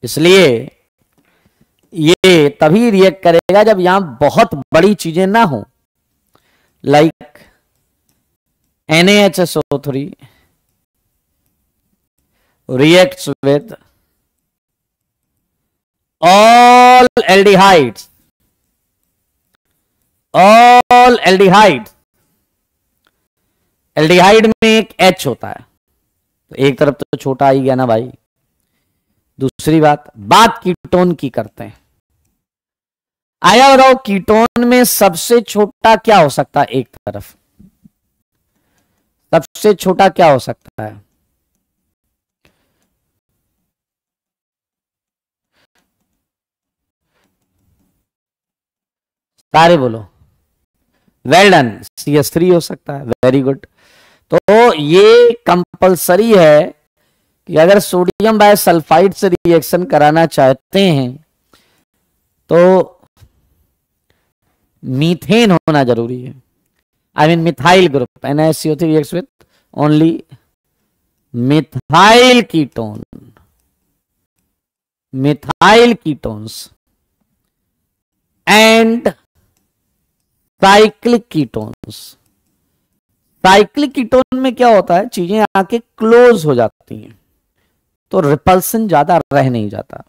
इसलिए ये तभी रिएक्ट करेगा जब यहां बहुत बड़ी चीजें ना हो like O three react with all aldehydes all aldehyde aldehyde में एक एच होता है तो एक तरफ तो छोटा ही गया ना भाई दूसरी बात बात कीटोन की करते हैं आया बताओ कीटोन में सबसे छोटा क्या हो सकता है एक तरफ सबसे छोटा क्या हो सकता है सारे बोलो well done C S three हो सकता है वेरी गुड तो ये कंपलसरी है या अगर सोडियम बाय सल्फाइड से रिएक्शन कराना चाहते हैं तो मीथेन होना जरूरी है I mean methyl group N S C react with only methyl ketone methyl ketones and cyclic ketones cyclic ketone में क्या होता है चीजें आके क्लोज हो जाती हैं तो रिपल्सन ज्यादा रह नहीं जाता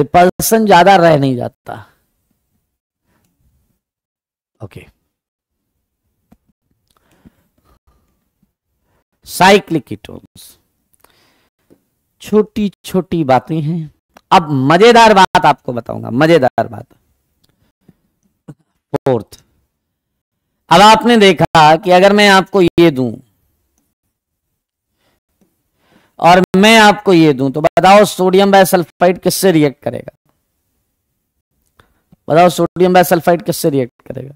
रिपल्सन ज्यादा रह नहीं जाता ओके साइक्लिक कीटोन्स छोटी छोटी बातें हैं अब मजेदार बात आपको बताऊंगा मजेदार बात फोर्थ अब आपने देखा कि अगर मैं आपको ये दूं और मैं आपको ये दूं तो बताओ सोडियम बाइसल्फाइड किससे रिएक्ट करेगा बताओ सोडियम बाइसल्फाइड किससे रिएक्ट करेगा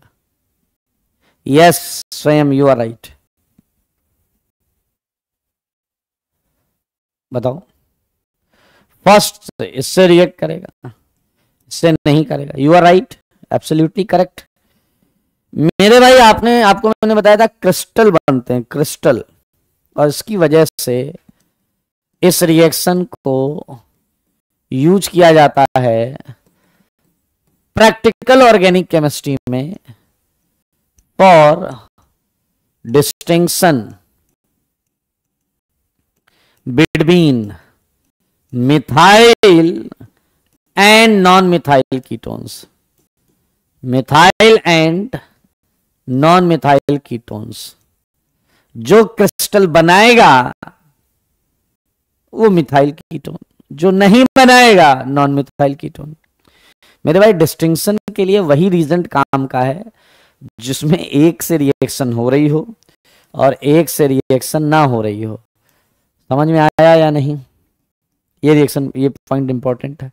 yes Swayam you are right बताओ फर्स्ट इससे रिएक्ट करेगा इससे नहीं करेगा you are right absolutely correct मेरे भाई आपने आपको मैंने बताया था क्रिस्टल बनते हैं क्रिस्टल और इसकी वजह से इस रिएक्शन को यूज किया जाता है प्रैक्टिकल ऑर्गेनिक केमिस्ट्री में for distinction between methyl and non methyl ketones methyl and non methyl ketones जो क्रिस्टल बनाएगा वो मिथाइल कीटोन जो नहीं बनाएगा नॉन मिथाइल कीटोन मेरे भाई डिस्टिंक्शन के लिए वही रीजन काम का है जिसमें एक से रिएक्शन हो रही हो और एक से रिएक्शन ना हो रही हो समझ में आया या नहीं ये रिएक्शन ये पॉइंट इंपॉर्टेंट है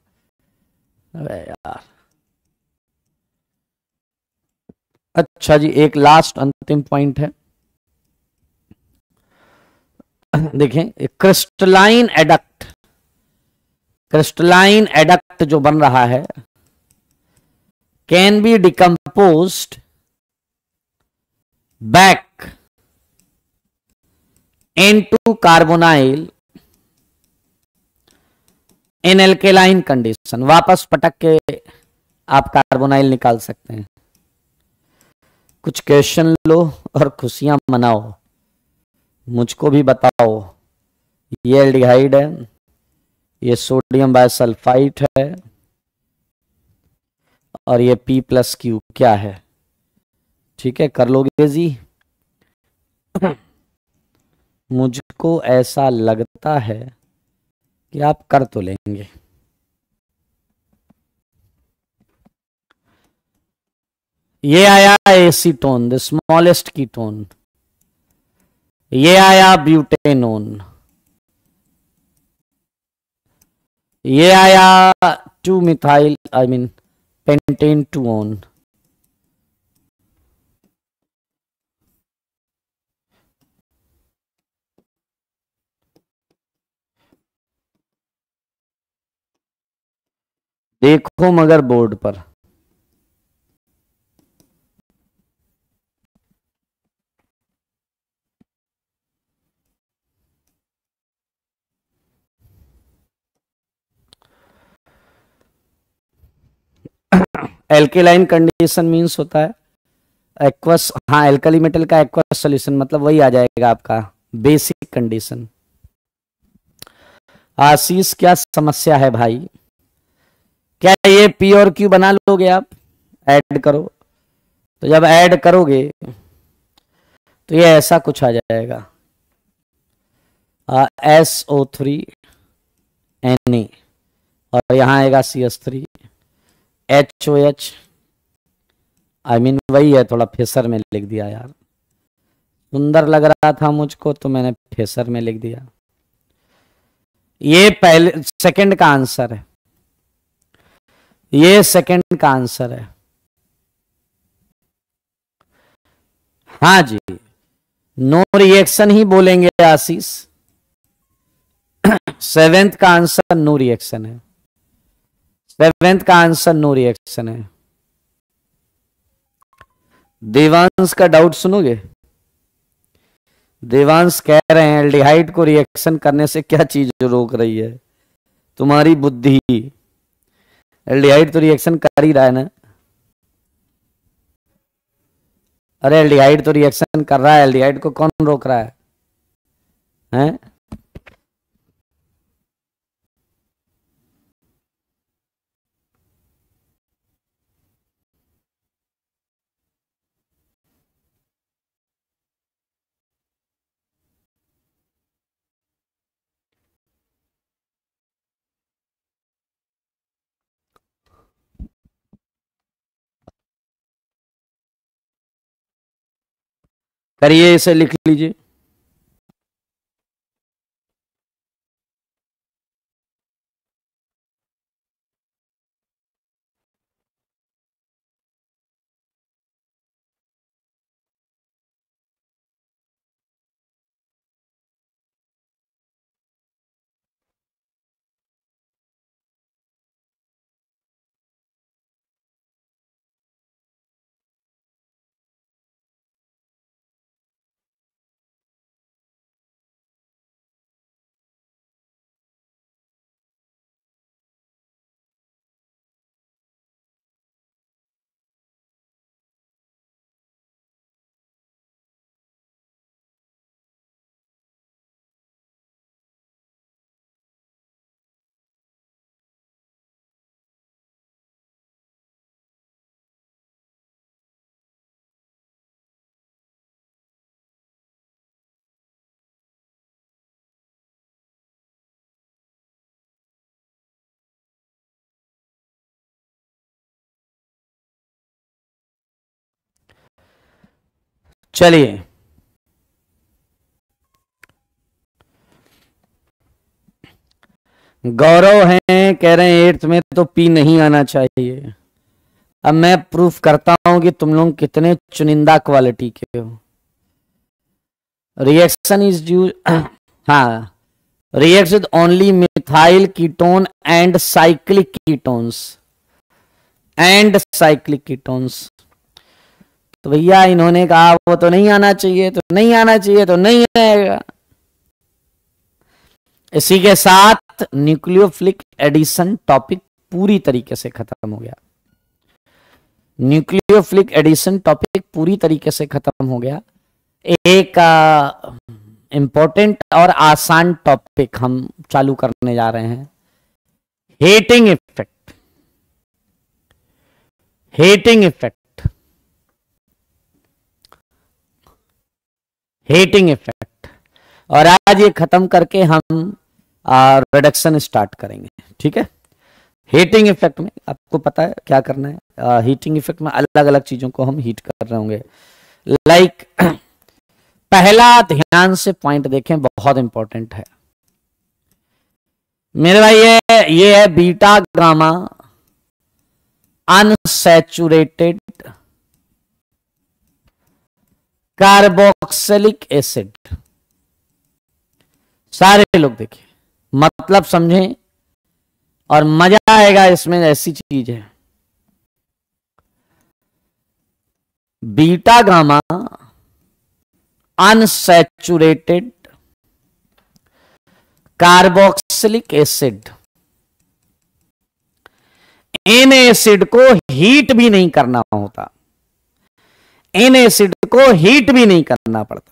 अरे यार अच्छा जी एक लास्ट अंतिम पॉइंट है देखें क्रिस्टलाइन एडक्ट क्रिस्टलाइन एडक्ट जो बन रहा है can be decompose back into carbonyl in alkaline condition वापस पटक के आप कार्बोनाइल निकाल सकते हैं कुछ क्वेश्चन लो और खुशियां मनाओ मुझको भी बताओ ये एल्डिहाइड है ये सोडियम बायसल्फाइट है और ये पी प्लस क्यू क्या है ठीक है कर लोगे जी मुझको ऐसा लगता है कि आप कर तो लेंगे ये आया एसीटोन द स्मॉलेस्ट कीटोन ये आया ब्यूटेनोन ये आया two methyl I mean pentane two one देखो मगर बोर्ड पर एल्केलाइन कंडीशन मीन्स होता है एक्वस हाँ एल्कली मेटल का एक्वस सोल्यूशन मतलब वही आ जाएगा आपका बेसिक कंडीशन आशीष क्या समस्या है भाई क्या ये पी और क्यू बना लोगे आप ऐड करो तो जब ऐड करोगे तो ये ऐसा कुछ आ जाएगा S O three N A और यहां आएगा C S three H O H I mean वही है थोड़ा फेसर में लिख दिया यार सुंदर लग रहा था मुझको तो मैंने फेसर में लिख दिया ये पहले सेकंड का आंसर है ये सेकंड का आंसर है हाँ जी नो रिएक्शन ही बोलेंगे आशीष सेवेंथ का आंसर नो रिएक्शन है सेवेंथ का आंसर नो रिएक्शन है देवांश का डाउट सुनोगे देवांश कह रहे हैं एल्डिहाइड को रिएक्शन करने से क्या चीज रोक रही है तुम्हारी बुद्धि एल्डिहाइड तो रिएक्शन कर ही रहा है ना अरे एल्डिहाइड तो रिएक्शन कर रहा है एल्डिहाइड को कौन रोक रहा है हैं करिए इसे लिख लीजिए चलिए गौरव हैं कह रहे हैं एट्थ में तो पी नहीं आना चाहिए अब मैं प्रूफ करता हूं कि तुम लोग कितने चुनिंदा क्वालिटी के हो रिएक्शन इज ड्यू हाँ react with only methyl ketone and cyclic ketones and cyclic ketones तो भैया इन्होंने कहा वो तो नहीं आना चाहिए तो नहीं आना चाहिए तो नहीं आएगा इसी के साथ न्यूक्लियोफ्लिक एडिशन टॉपिक पूरी तरीके से खत्म हो गया न्यूक्लियोफ्लिक एडिशन टॉपिक पूरी तरीके से खत्म हो गया एक इंपॉर्टेंट और आसान टॉपिक हम चालू करने जा रहे हैं heating effect heating effect heating effect और आज ये खत्म करके हम रिडक्शन स्टार्ट करेंगे ठीक है हीटिंग इफेक्ट में आपको पता है क्या करना है हीटिंग इफेक्ट में अलग अलग चीजों को हम हीट कर रहे होंगे लाइक like, पहला ध्यान से पॉइंट देखें बहुत इंपॉर्टेंट है मेरे भाई ये ये है beta gamma unsaturated carboxylic acid सारे लोग देखिए मतलब समझें और मजा आएगा इसमें ऐसी चीज है beta gamma unsaturated carboxylic acid इन एसिड को हीट भी नहीं करना होता इन एसिड को हीट भी नहीं करना पड़ता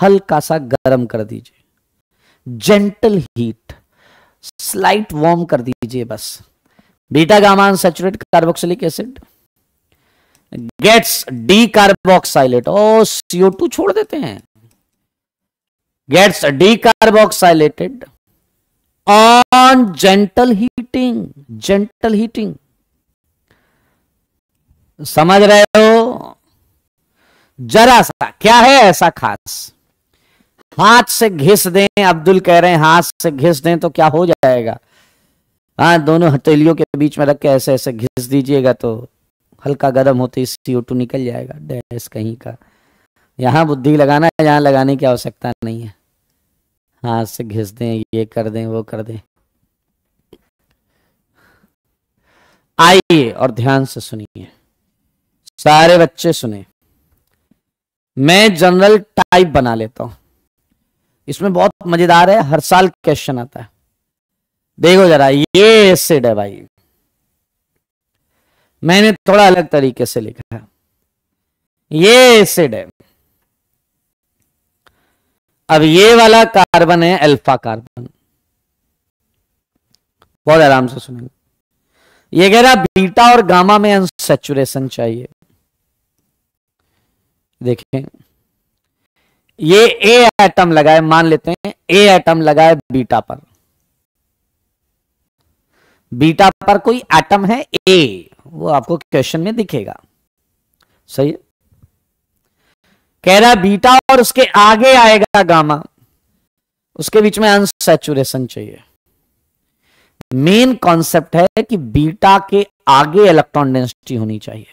हल्का सा गर्म कर दीजिए जेंटल हीट स्लाइट वार्म कर दीजिए बस beta gamma saturated carboxylic acid gets decarboxylate और सीओ टू छोड़ देते हैं gets D कार्बोक्साइलेटेड on gentle heating gentle heating समझ रहे हो जरा सा क्या है ऐसा खास हाथ से घिस दें अब्दुल कह रहे हैं हाथ से घिस दें तो क्या हो जाएगा हाँ दोनों हथेलियों के बीच में रख के ऐसे ऐसे घिस दीजिएगा तो हल्का गर्म होते ही सी निकल जाएगा डैश कहीं का यहां बुद्धि लगाना है यहां लगाने की आवश्यकता नहीं है हाथ से घिस दें ये कर दें वो कर दें आइए और ध्यान से सुनिए सारे बच्चे सुने मैं जनरल टाइप बना लेता हूं इसमें बहुत मजेदार है हर साल क्वेश्चन आता है देखो जरा ये एसिड है भाई मैंने थोड़ा अलग तरीके से लिखा है ये एसिड है अब ये वाला कार्बन है अल्फा कार्बन बहुत आराम से सुनेंगे ये कह रहा बीटा और गामा में अनसेचुरेशन चाहिए देखें ये ए एटम लगाए मान लेते हैं ए एटम लगाए बीटा पर बीटा पर कोई एटम है ए वो आपको क्वेश्चन में दिखेगा सही है? कह रहा बीटा और उसके आगे आएगा गामा उसके बीच में अनसेचुरेशन चाहिए मेन कॉन्सेप्ट है कि बीटा के आगे इलेक्ट्रॉन डेंसिटी होनी चाहिए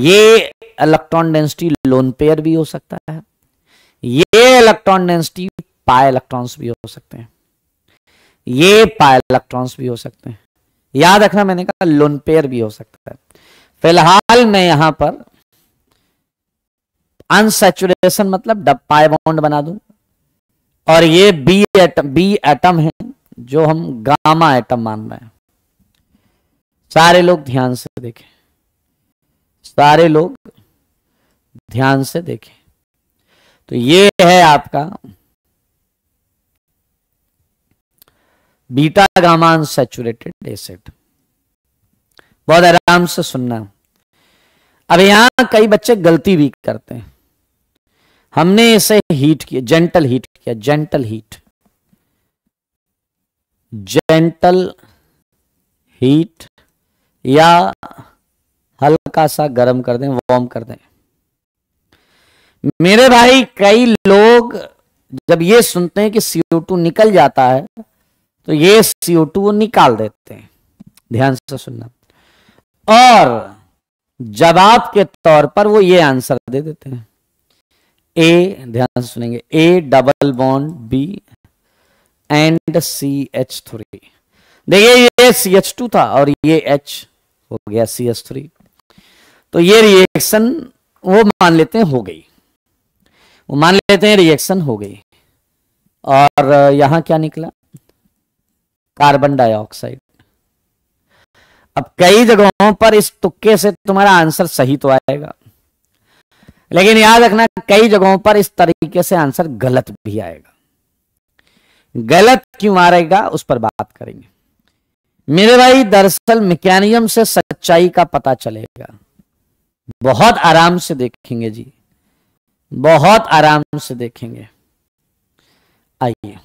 ये इलेक्ट्रॉन डेंसिटी लोन पेयर भी हो सकता है ये इलेक्ट्रॉन डेंसिटी पाए इलेक्ट्रॉन्स भी हो सकते हैं ये पाए इलेक्ट्रॉन्स भी हो सकते हैं याद रखना मैंने कहा लोन पेयर भी हो सकता है फिलहाल मैं यहां पर अनसेचुरेशन मतलब पाए बॉन्ड बना दू और ये बी एटम बी एटम है जो हम गामा एटम मान रहे हैं सारे लोग ध्यान से देखें सारे लोग ध्यान से देखें तो ये है आपका बीटा गामा अनसेचुरेटेड एसिड बहुत आराम से सुनना अब यहां कई बच्चे गलती भी करते हैं हमने इसे हीट किया जेंटल हीट किया जेंटल हीट जेंटल हीट या हल्का सा गर्म कर दें वार्म कर दें मेरे भाई कई लोग जब ये सुनते हैं कि CO2 निकल जाता है तो ये CO2 वो निकाल देते हैं ध्यान से सुनना और जवाब के तौर पर वो ये आंसर दे देते हैं ए ध्यान से सुनेंगे A double bond B and C H three देखिए ये सी एच टू था और ये एच हो गया सी एच थ्री तो ये रिएक्शन वो मान लेते हैं हो गई वो मान लेते हैं रिएक्शन हो गई और यहां क्या निकला कार्बन डाइऑक्साइड अब कई जगहों पर इस तुक्के से तुम्हारा आंसर सही तो आएगा लेकिन याद रखना कई जगहों पर इस तरीके से आंसर गलत भी आएगा गलत क्यों आ रहेगा उस पर बात करेंगे मेरे भाई दरअसल मैकेनिज्म से सच्चाई का पता चलेगा बहुत आराम से देखेंगे जी बहुत आराम से देखेंगे आइए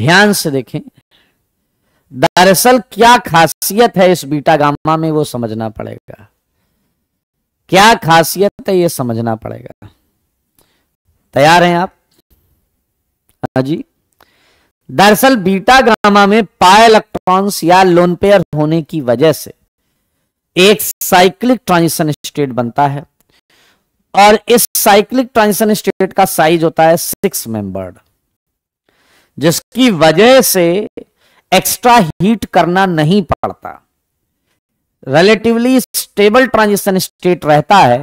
ध्यान से देखें दरअसल क्या खासियत है इस बीटा गामा में वो समझना पड़ेगा क्या खासियत है ये समझना पड़ेगा तैयार हैं आप हाँ जी दरअसल बीटा गामा में पाए इलेक्ट्रॉन्स या लोन पेयर होने की वजह से एक साइक्लिक ट्रांजिशन स्टेट बनता है और इस साइक्लिक ट्रांजिशन स्टेट का साइज होता है सिक्स मेंबर्ड जिसकी वजह से एक्स्ट्रा हीट करना नहीं पड़ता रिलेटिवली स्टेबल ट्रांजिशन स्टेट रहता है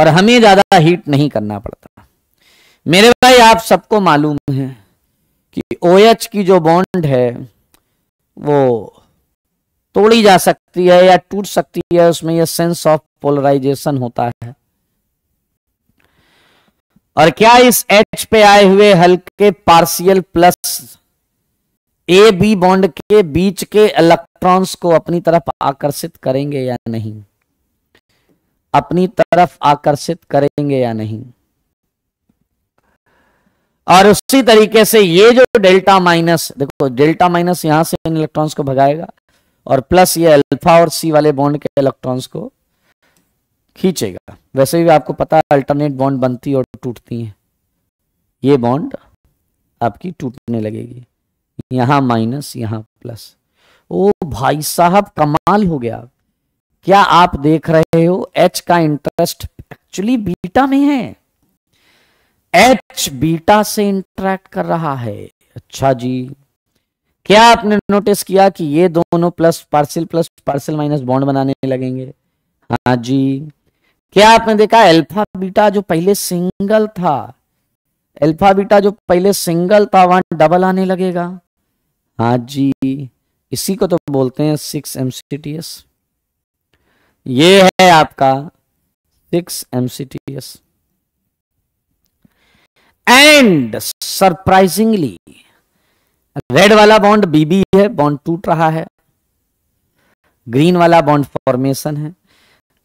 और हमें ज्यादा हीट नहीं करना पड़ता मेरे भाई आप सबको मालूम है कि ओ OH की जो बॉन्ड है वो तोड़ी जा सकती है या टूट सकती है उसमें यह सेंस ऑफ पोलराइजेशन होता है और क्या इस एच पे आए हुए हल्के partial plus A B bond के बीच के इलेक्ट्रॉन्स को अपनी तरफ आकर्षित करेंगे या नहीं अपनी तरफ आकर्षित करेंगे या नहीं और उसी तरीके से ये जो डेल्टा माइनस देखो डेल्टा माइनस यहां से इन इलेक्ट्रॉन्स को भगाएगा और प्लस ये अल्फा और सी वाले बॉन्ड के इलेक्ट्रॉन्स को खींचेगा वैसे भी आपको पता है अल्टरनेट बॉन्ड बनती और टूटती हैं ये बॉन्ड आपकी टूटने लगेगी यहां माइनस यहां प्लस ओ भाई साहब कमाल हो गया क्या आप देख रहे हो एच का इंटरेस्ट एक्चुअली बीटा में है एच बीटा से इंटरेक्ट कर रहा है अच्छा जी क्या आपने नोटिस किया कि ये दोनों plus partial plus partial minus bond बनाने लगेंगे हाँ जी क्या आपने देखा अल्फा बीटा जो पहले सिंगल था अल्फा बीटा जो पहले सिंगल था वन डबल आने लगेगा हाँ जी इसी को तो बोलते हैं सिक्स एम ये है आपका six M and surprisingly red वाला बॉन्ड बीबी है बॉन्ड टूट रहा है ग्रीन वाला बॉन्ड फॉर्मेशन है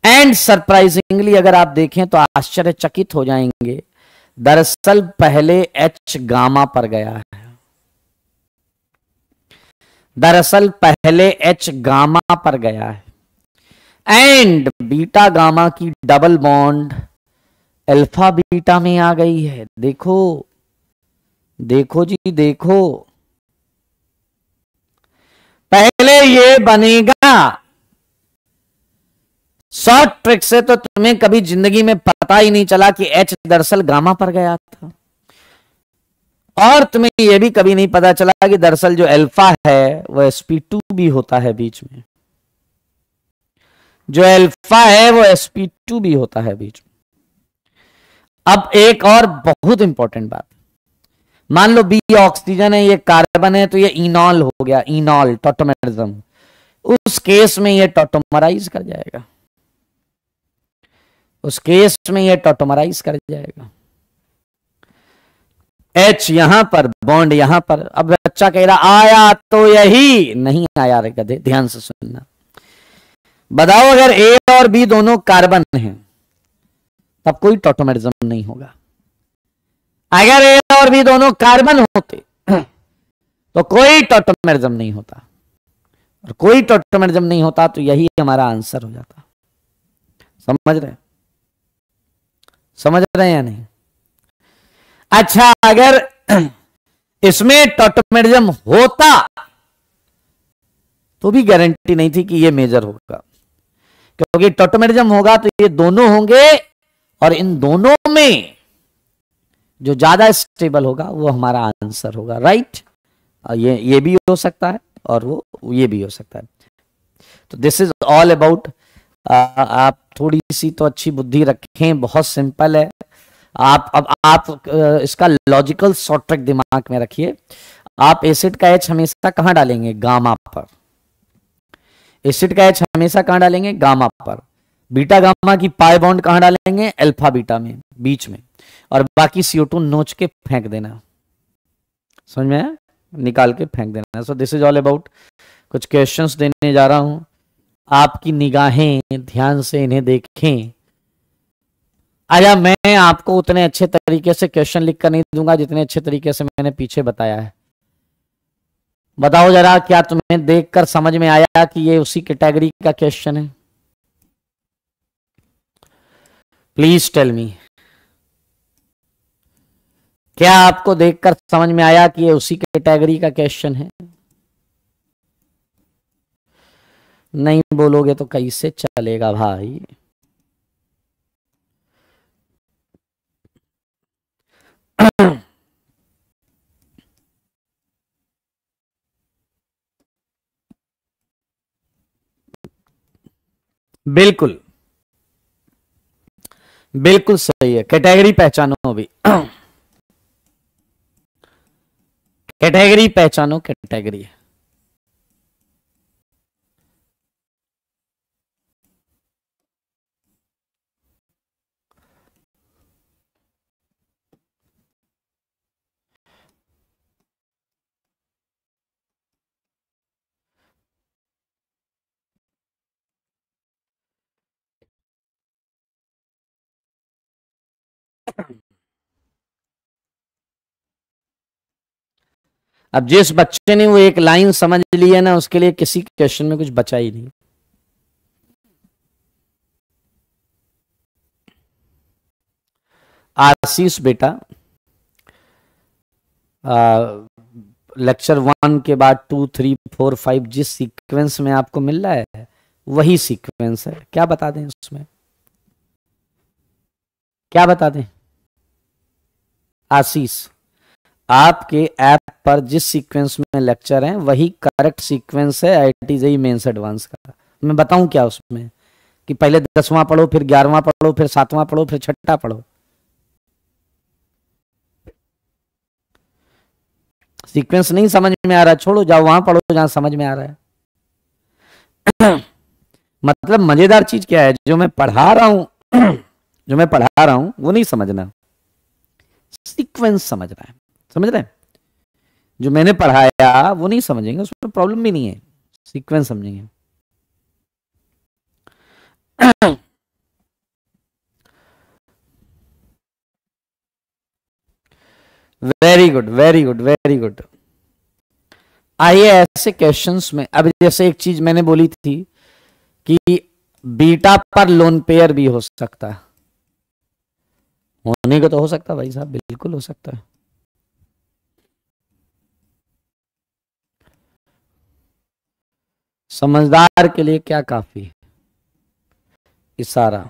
एंड सरप्राइजिंगली अगर आप देखें तो आश्चर्यचकित हो जाएंगे दरअसल पहले एच गामा पर गया है दरअसल पहले एच गामा पर गया है एंड बीटा गामा की डबल बॉन्ड अल्फा बीटा में आ गई है देखो देखो जी देखो पहले ये बनेगा शॉर्ट ट्रिक से तो तुम्हें कभी जिंदगी में पता ही नहीं चला कि एच दरअसल गामा पर गया था और तुम्हें यह भी कभी नहीं पता चला कि दरअसल जो अल्फा है वह एसपी टू भी होता है बीच में जो अल्फा है वो एसपी टू भी होता है बीच में अब एक और बहुत इंपॉर्टेंट बात मान लो बी ऑक्सीजन है ये कार्बन है तो ये इनॉल हो गया इनॉल टोटोमेरिज्म उस केस में ये टोटोमराइज कर जाएगा उस केस में ये टोटोमराइज कर जाएगा एच यहां पर बॉन्ड यहां पर अब बच्चा कह रहा आया तो यही नहीं आया रे गधे ध्यान से सुनना बताओ अगर ए और बी दोनों कार्बन हैं तब कोई टोटोमेरिज्म नहीं होगा अगर ए और बी दोनों कार्बन होते हम्म। तो कोई टोटोमेरिज्म नहीं होता और कोई टोटोमेरिज्म नहीं होता तो यही हमारा आंसर हो जाता समझ रहे समझ रहे हैं या नहीं अच्छा अगर इसमें टोटोमेरिज्म होता तो भी गारंटी नहीं थी कि ये मेजर होगा क्योंकि टोटोमेरिज्म होगा तो ये दोनों होंगे और इन दोनों में जो ज़्यादा स्टेबल होगा वो हमारा आंसर होगा राइट ये ये भी हो सकता है और वो ये भी हो सकता है तो दिस इज ऑल अबाउट आप थोड़ी सी तो अच्छी बुद्धि रखें बहुत सिंपल है आप अब आप इसका लॉजिकल शॉर्ट ट्रैक दिमाग में रखिए आप एसिड का एच हमेशा कहाँ डालेंगे गामा पर एसिड का एच हमेशा कहाँ डालेंगे गामा पर बीटा गामा की पाए बॉन्ड कहां डालेंगे अल्फा बीटा में बीच में और बाकी सीओ टू नोच के फेंक देना समझ में आया निकाल के फेंक देना so this is all about कुछ क्वेश्चंस देने जा रहा हूं आपकी निगाहें ध्यान से इन्हें देखें आया मैं आपको उतने अच्छे तरीके से क्वेश्चन लिख कर नहीं दूंगा जितने अच्छे तरीके से मैंने पीछे बताया है बताओ जरा क्या तुम्हें देखकर समझ में आया कि ये उसी कैटेगरी का क्वेश्चन है प्लीज टेल मी क्या आपको देखकर समझ में आया कि ये उसी कैटेगरी का क्वेश्चन है नहीं बोलोगे तो कैसे चलेगा भाई बिल्कुल बिल्कुल सही है कैटेगरी पहचानो अभी कैटेगरी पहचानो कैटेगरी है अब जिस बच्चे ने वो एक लाइन समझ ली है ना उसके लिए किसी क्वेश्चन में कुछ बचा ही नहीं आशीष बेटा लेक्चर वन के बाद टू थ्री फोर फाइव जिस सीक्वेंस में आपको मिल रहा है वही सीक्वेंस है क्या बता दें उसमें क्या बता दें आशीष आपके ऐप पर जिस सीक्वेंस में लेक्चर हैं वही करेक्ट सीक्वेंस है I T JEE mains advance का मैं बताऊं क्या उसमें कि पहले दसवां पढ़ो फिर ग्यारहवां पढ़ो फिर सातवां पढ़ो फिर छठा पढ़ो सीक्वेंस नहीं समझ में आ रहा छोड़ो जाओ वहां पढ़ो जहां समझ में आ रहा है मतलब मजेदार चीज क्या है जो मैं पढ़ा रहा हूं जो मैं पढ़ा रहा हूं वो नहीं समझना सीक्वेंस समझना है समझ रहे हैं जो मैंने पढ़ाया वो नहीं समझेंगे उसमें प्रॉब्लम भी नहीं है सीक्वेंस समझेंगे very good very good very good आइए ऐसे क्वेश्चंस में अब जैसे एक चीज मैंने बोली थी कि बीटा पर लोन पेयर भी हो सकता है होने का तो हो सकता है भाई साहब बिल्कुल हो सकता है समझदार के लिए क्या काफी है इशारा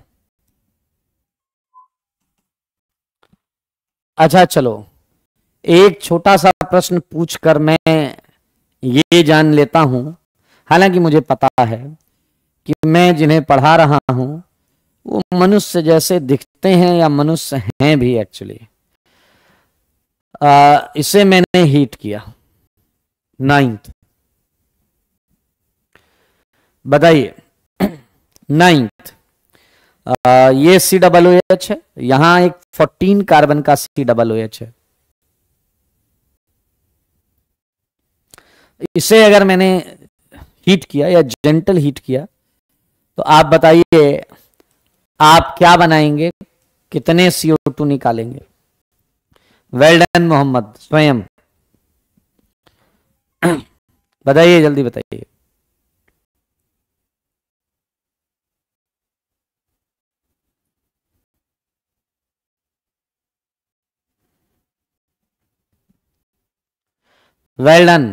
अच्छा चलो एक छोटा सा प्रश्न पूछकर मैं ये जान लेता हूं हालांकि मुझे पता है कि मैं जिन्हें पढ़ा रहा हूं वो मनुष्य जैसे दिखते हैं या मनुष्य हैं भी एक्चुअली इसे मैंने हीट किया नाइन्थ बताइए नाइन्थ ये सी डबल ओ एच है यहां एक फोर्टीन कार्बन का सी डबल ओ एच है इसे अगर मैंने हीट किया या जेंटल हीट किया तो आप बताइए आप क्या बनाएंगे कितने सीओ टू निकालेंगे वेल डन मोहम्मद स्वयं बताइए जल्दी बताइए वेल डन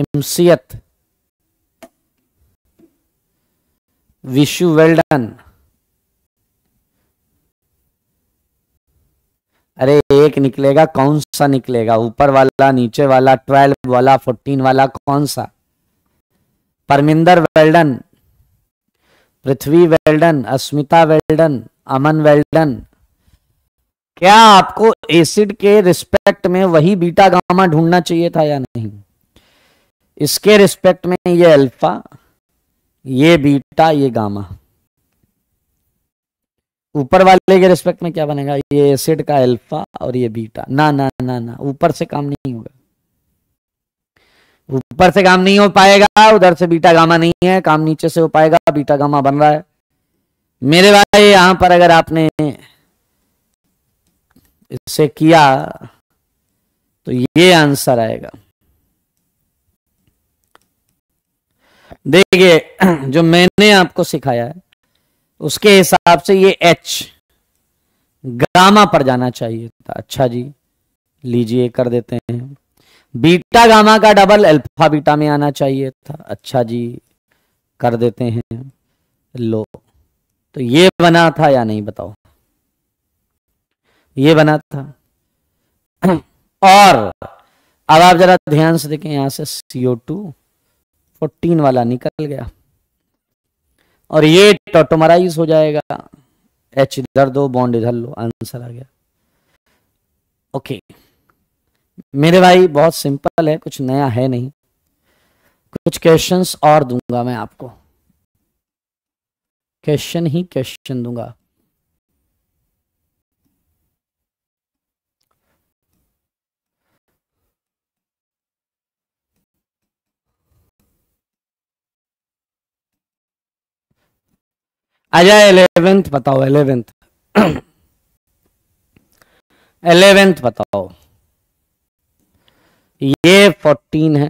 इमसियत विशु वेल डन अरे एक निकलेगा कौन सा निकलेगा ऊपर वाला नीचे वाला ट्वेल्व वाला फोर्टीन वाला कौन सा Parminder well done Prithvi well done Asmita well done Aman well done क्या आपको एसिड के रिस्पेक्ट में वही बीटा गामा ढूंढना चाहिए था या नहीं इसके रिस्पेक्ट में ये अल्फा ये बीटा ये गामा ऊपर वाले के रिस्पेक्ट में क्या बनेगा ये एसिड का अल्फा और ये बीटा ना ना ना ना ऊपर से काम नहीं होगा ऊपर से काम नहीं हो पाएगा उधर से बीटा गामा नहीं है काम नीचे से हो पाएगा बीटा गामा बन रहा है मेरे भाई यहां पर अगर आपने इसे किया तो ये आंसर आएगा देखिए जो मैंने आपको सिखाया है उसके हिसाब से ये एच गामा पर जाना चाहिए था अच्छा जी लीजिए कर देते हैं बीटा गामा का डबल अल्फा बीटा में आना चाहिए था अच्छा जी कर देते हैं लो तो ये बना था या नहीं बताओ ये बना था और अब आप जरा ध्यान से देखें यहां से सीओ टू फोर्टीन वाला निकल गया और ये टोटोमराइज तो हो जाएगा एच इधर दो बॉन्ड इधर लो आंसर आ गया ओके मेरे भाई बहुत सिंपल है कुछ नया है नहीं कुछ क्वेश्चंस और दूंगा मैं आपको क्वेश्चन ही क्वेश्चन दूंगा आजा एलेवेंथ बताओ एलेवेंथ एलेवेंथ बताओ ये फोर्टीन है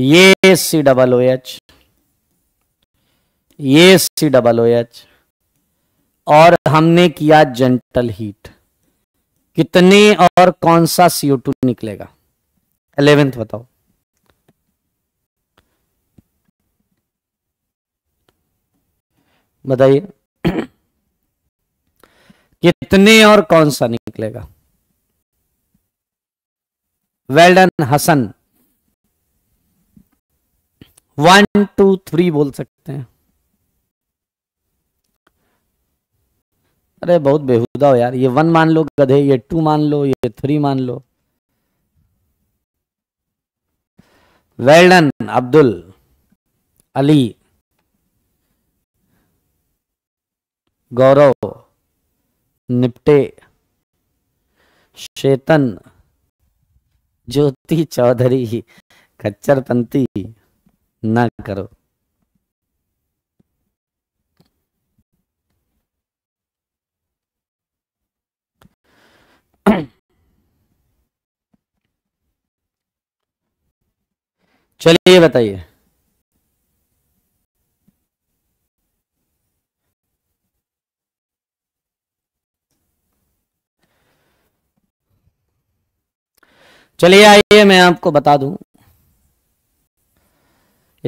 ये सी डबल ओ एच ये सी डबल ओ एच और हमने किया जेंटल हीट कितने और कौन सा सीओ टू निकलेगा एलेवेंथ बताओ बताइए कितने और कौन सा निकलेगा well done Hasan one two three बोल सकते हैं अरे बहुत बेहुदा हो यार ये वन मान लो गधे ये टू मान लो ये थ्री मान लो वेल्डन अब्दुल अली गौरव निपटे शेतन ज्योति चौधरी तंती न करो चलिए बताइए चलिए आइए मैं आपको बता दूं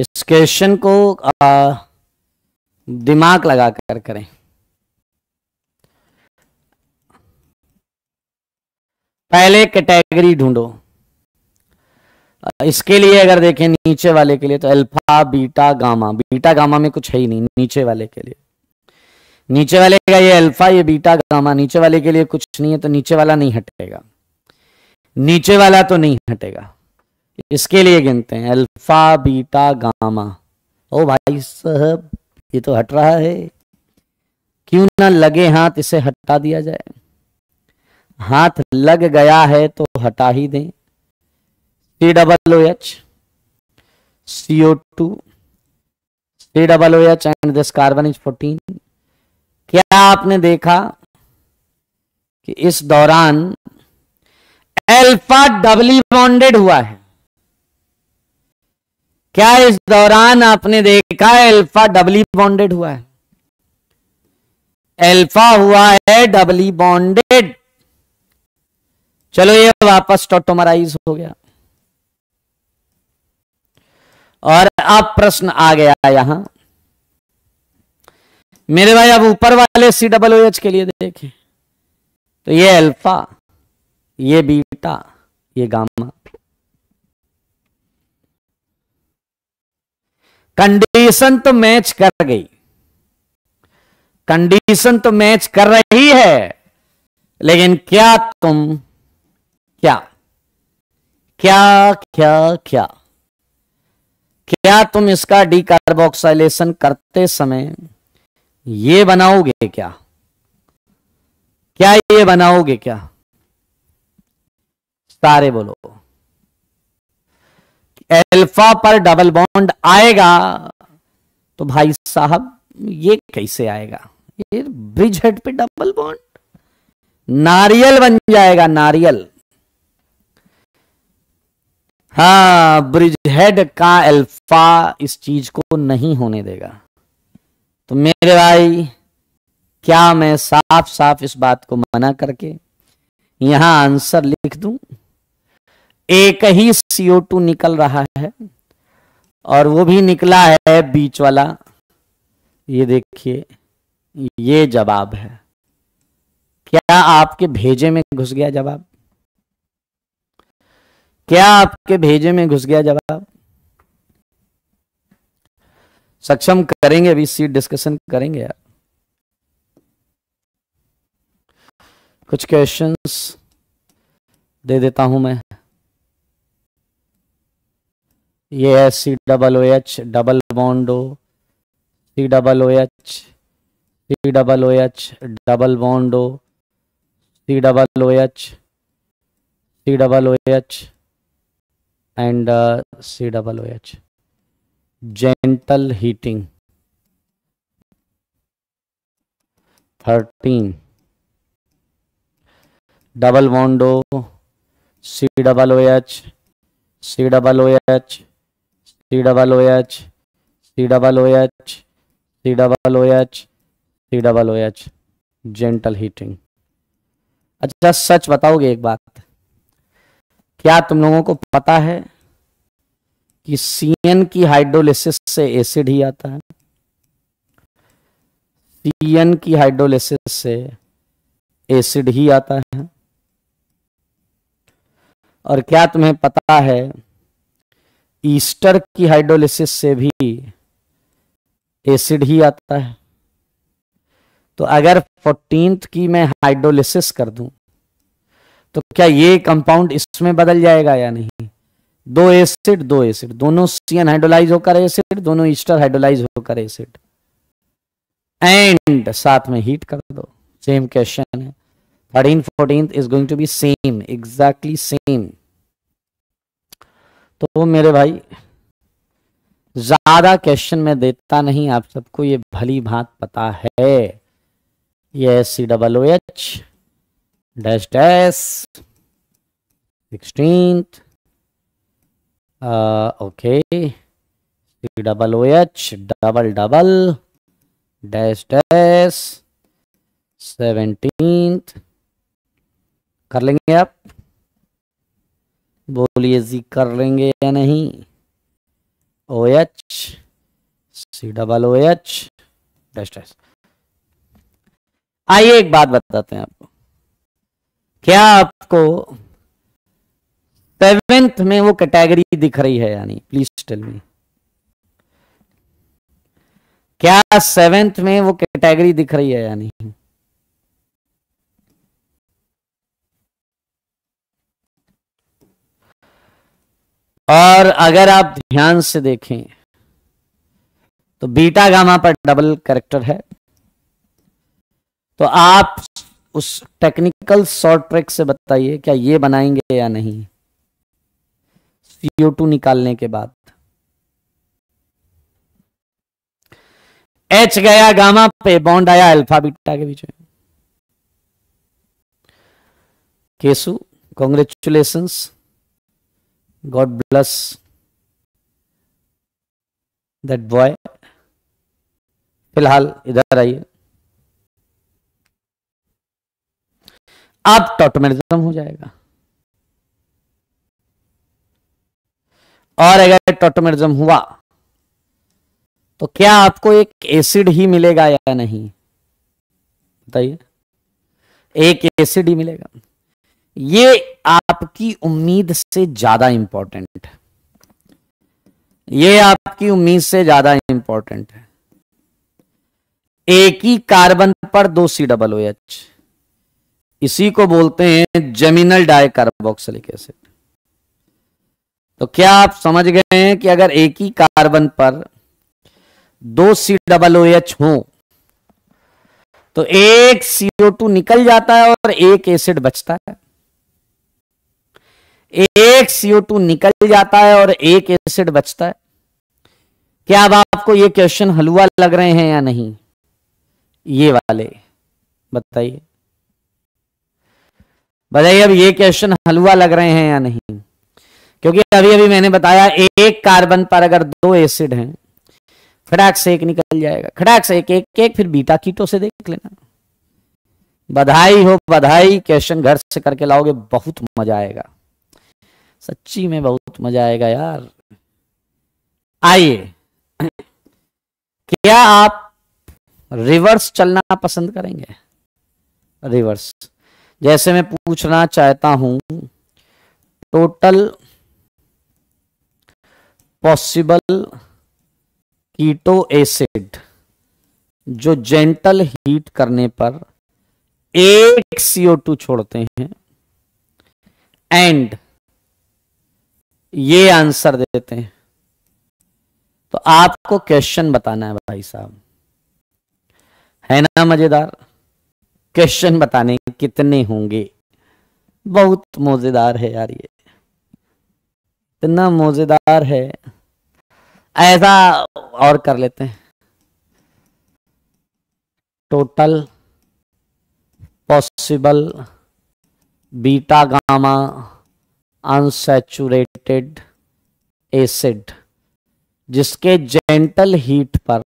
इस क्वेश्चन को आ, दिमाग लगा कर करें पहले कैटेगरी ढूंढो इसके लिए अगर देखें नीचे वाले के लिए तो alpha beta gamma beta gamma में कुछ है ही नहीं नीचे वाले के लिए नीचे वाले का ये अल्फा ये बीटा गामा नीचे वाले के लिए कुछ नहीं है तो नीचे वाला नहीं हटेगा नीचे वाला तो नहीं हटेगा इसके लिए गिनते हैं अल्फा बीटा गामा ओ भाई साहब ये तो हट रहा है क्यों ना लगे हाथ इसे हटा दिया जाए हाथ लग गया है तो हटा ही दें C double O H C O two C double O H and this carbon is fourteen क्या आपने देखा कि इस दौरान एल्फा डबली बॉन्डेड हुआ है क्या इस दौरान आपने देखा एल्फा डबली बॉन्डेड हुआ है एल्फा हुआ है डबली बॉन्डेड चलो ये वापस टोटोमराइज हो गया और अब प्रश्न आ गया यहां मेरे भाई अब ऊपर वाले सी डबल ओ एच के लिए देखें तो ये अल्फा ये बीटा ये गामा कंडीशन तो मैच कर गई कंडीशन तो मैच कर रही है लेकिन क्या तुम क्या क्या क्या क्या क्या तुम इसका डीकार्बोक्साइलेशन करते समय ये बनाओगे क्या क्या ये बनाओगे क्या सारे बोलो अल्फा पर डबल बॉन्ड आएगा तो भाई साहब ये कैसे आएगा ये ब्रिज हेड पे डबल बॉन्ड नारियल बन जाएगा नारियल हाँ ब्रिज हेड का अल्फा इस चीज को नहीं होने देगा तो मेरे भाई क्या मैं साफ साफ इस बात को मना करके यहां आंसर लिख दूं एक ही सीओ टू निकल रहा है और वो भी निकला है बीच वाला ये देखिए ये जवाब है क्या आपके भेजे में घुस गया जवाब क्या आपके भेजे में घुस गया जवाब सक्षम करेंगे अभी सीट डिस्कशन करेंगे यार कुछ क्वेश्चंस दे देता हूं मैं ये है C double O H double bond O C double O H C double O H double bond O C double O H C double O H and C double O H gentle heating thirteen double बॉन्डो C double O H C double O H C double O H C double O H C double O H C double O H gentle heating अच्छा सच बताओगे एक बात क्या तुम लोगों को पता है कि सी एन की हाइड्रोलिसिस से एसिड ही आता है सी एन की हाइड्रोलिसिस से एसिड ही आता है और क्या तुम्हें पता है ईस्टर की हाइड्रोलिसिस से भी एसिड ही आता है तो अगर फोर्टीन की मैं हाइड्रोलिसिस कर दूं तो क्या ये कंपाउंड इसमें बदल जाएगा या नहीं दो एसिड दो एसिड दोनों सीएन हाइड्रोलाइज होकर एसिड दोनों ईस्टर हाइड्रोलाइज होकर एसिड एंड साथ में हीट कर दो सेम क्वेश्चन है thirteen fourteen is going to be same exactly same तो मेरे भाई ज्यादा क्वेश्चन मैं देता नहीं आप सबको ये भली भांत पता है ये C double O H dash dash sixteen okay C double O H double double dash dash seventeen कर लेंगे आप बोलिए जी कर लेंगे या नहीं O H C double O H dash dash आइए एक बात बताते हैं आपको क्या आपको सेवेंथ में वो कैटेगरी दिख रही है यानी प्लीज टेल मी क्या सेवेंथ में वो कैटेगरी दिख रही है या नहीं और अगर आप ध्यान से देखें तो बीटा गामा पर डबल करेक्टर है तो आप उस टेक्निकल शॉर्ट ट्रैक से बताइए क्या ये बनाएंगे या नहीं CO2 निकालने के बाद H गया गामा पे बॉन्ड आया अल्फा बीटा के बीच में केसु congratulations God bless that boy. फिलहाल इधर आइए आप ऑटोमेटिज्म हो जाएगा और अगर टोटोमेटिज्म हुआ तो क्या आपको एक एसिड ही मिलेगा या नहीं बताइए एक एसिड ही मिलेगा ये आपकी उम्मीद से ज्यादा इंपॉर्टेंट है ये आपकी उम्मीद से ज्यादा इंपॉर्टेंट है एक ही कार्बन पर दो सी डबल ओ एच इसी को बोलते हैं जेमिनल डाय कार्बोक्सलिक एसिड तो क्या आप समझ गए हैं कि अगर एक ही कार्बन पर दो सी डबल ओ एच हो तो एक सीओ टू निकल जाता है और एक एसिड बचता है एक CO2 निकल जाता है और एक एसिड बचता है क्या अब आपको ये क्वेश्चन हलवा लग रहे हैं या नहीं ये वाले बताइए बताइए अब ये क्वेश्चन हलवा लग रहे हैं या नहीं क्योंकि अभी अभी मैंने बताया एक कार्बन पर अगर दो एसिड हैं खड़ाक से एक निकल जाएगा खड़ाक से एक एक एक फिर बीटा कीटो से देख लेना बधाई हो बधाई क्वेश्चन घर से करके लाओगे बहुत मजा आएगा सच्ची में बहुत मजा आएगा यार आइए क्या आप रिवर्स चलना पसंद करेंगे रिवर्स जैसे मैं पूछना चाहता हूं टोटल पॉसिबल कीटो एसिड जो जेंटल हीट करने पर एक सीओ टू छोड़ते हैं एंड ये आंसर देते हैं तो आपको क्वेश्चन बताना है भाई साहब है ना मजेदार क्वेश्चन बताने कितने होंगे बहुत मजेदार है यार ये इतना मजेदार है ऐसा और कर लेते हैं total possible beta gamma unsaturated acid जिसके जेंटल हीट पर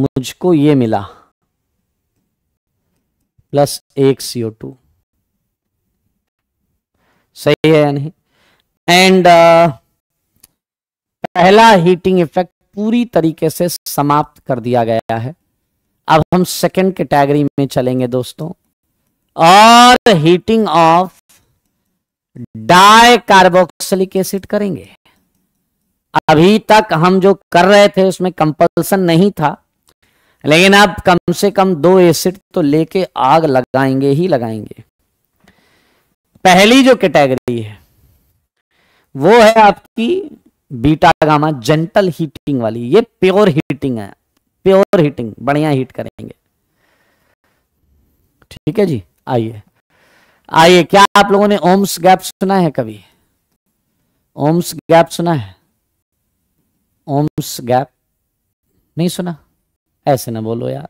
मुझको ये मिला प्लस एक सीओ टू सही है या नहीं एंड uh, पहला हीटिंग इफेक्ट पूरी तरीके से समाप्त कर दिया गया है अब हम सेकेंड कैटेगरी में चलेंगे दोस्तों और heating of dicarboxylic acid करेंगे अभी तक हम जो कर रहे थे उसमें कंपल्सन नहीं था लेकिन अब कम से कम दो एसिड तो लेके आग लगाएंगे ही लगाएंगे पहली जो कैटेगरी है वो है आपकी बीटा गामा जेंटल हीटिंग वाली ये प्योर हीटिंग है प्योर हीटिंग बढ़िया हीट करेंगे ठीक है जी आइए आइए क्या आप लोगों ने ओम्स गैप सुना है कभी ओम्स गैप सुना है ओम्स गैप नहीं सुना ऐसे ना बोलो यार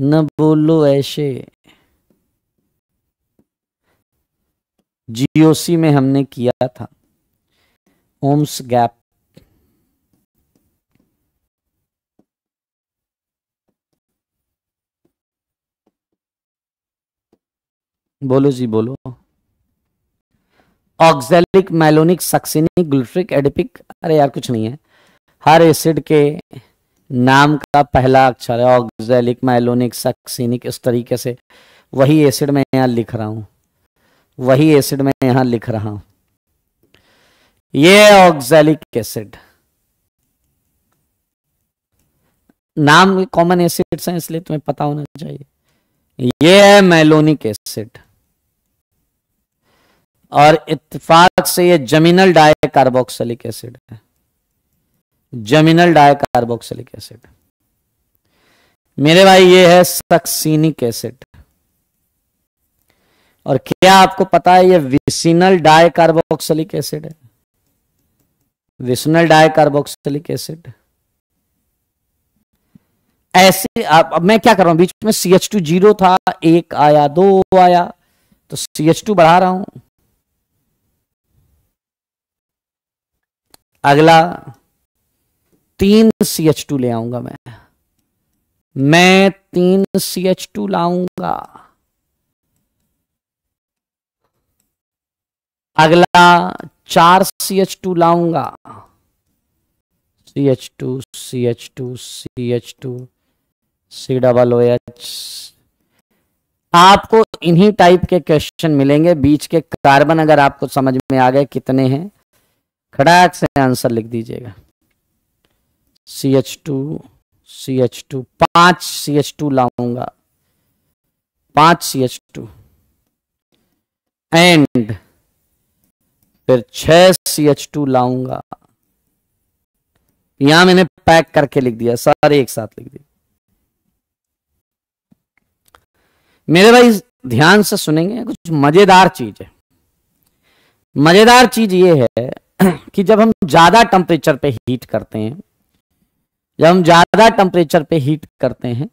न बोलो ऐसे जीओसी में हमने किया था ओम्स गैप बोलो जी बोलो oxalic malonic succinic glutaric adipic अरे यार कुछ नहीं है हर एसिड के नाम का पहला अक्षर है ऑक्जेलिक मैलोनिक सक्सिनिक इस तरीके से वही एसिड मैं यहां लिख रहा हूं वही एसिड मैं यहां लिख रहा हूं ये ऑक्जेलिक एसिड नाम कॉमन एसिड्स हैं इसलिए तुम्हें पता होना चाहिए ये है मैलोनिक एसिड और इतफाक से ये जमीनल डाई कार्बोक्सलिक एसिड है जमीनल डाय कार्बोक्सलिक एसिड मेरे भाई ये है सक्सीनिक एसिड और क्या आपको पता है ये विसिनल डाय कार्बोक्सलिक एसिड है विसनल डाय कार्बोक्सलिक एसिड ऐसे अब मैं क्या कर रहा हूं बीच में सी एच टू जीरो था एक आया दो आया तो सी एच टू बढ़ा रहा हूं अगला तीन सी एच टू ले आऊंगा मैं मैं तीन सी एच टू लाऊंगा अगला चार सी एच टू लाऊंगा C H two C H two C H two C double O H आपको इन्हीं टाइप के क्वेश्चन मिलेंगे बीच के कार्बन अगर आपको समझ में आ गए कितने हैं खड़ाक से आंसर लिख दीजिएगा C H two C H two पांच सी एच टू लाऊंगा पांच सी एच टू एंड फिर छह सी एच टू लाऊंगा यहां मैंने पैक करके लिख दिया सारे एक साथ लिख दिए मेरे भाई ध्यान से सुनेंगे कुछ मजेदार चीज है मजेदार चीज ये है कि जब हम ज़्यादा टेम्परेचर पे हीट करते हैं जब हम ज़्यादा टेम्परेचर पे हीट करते हैं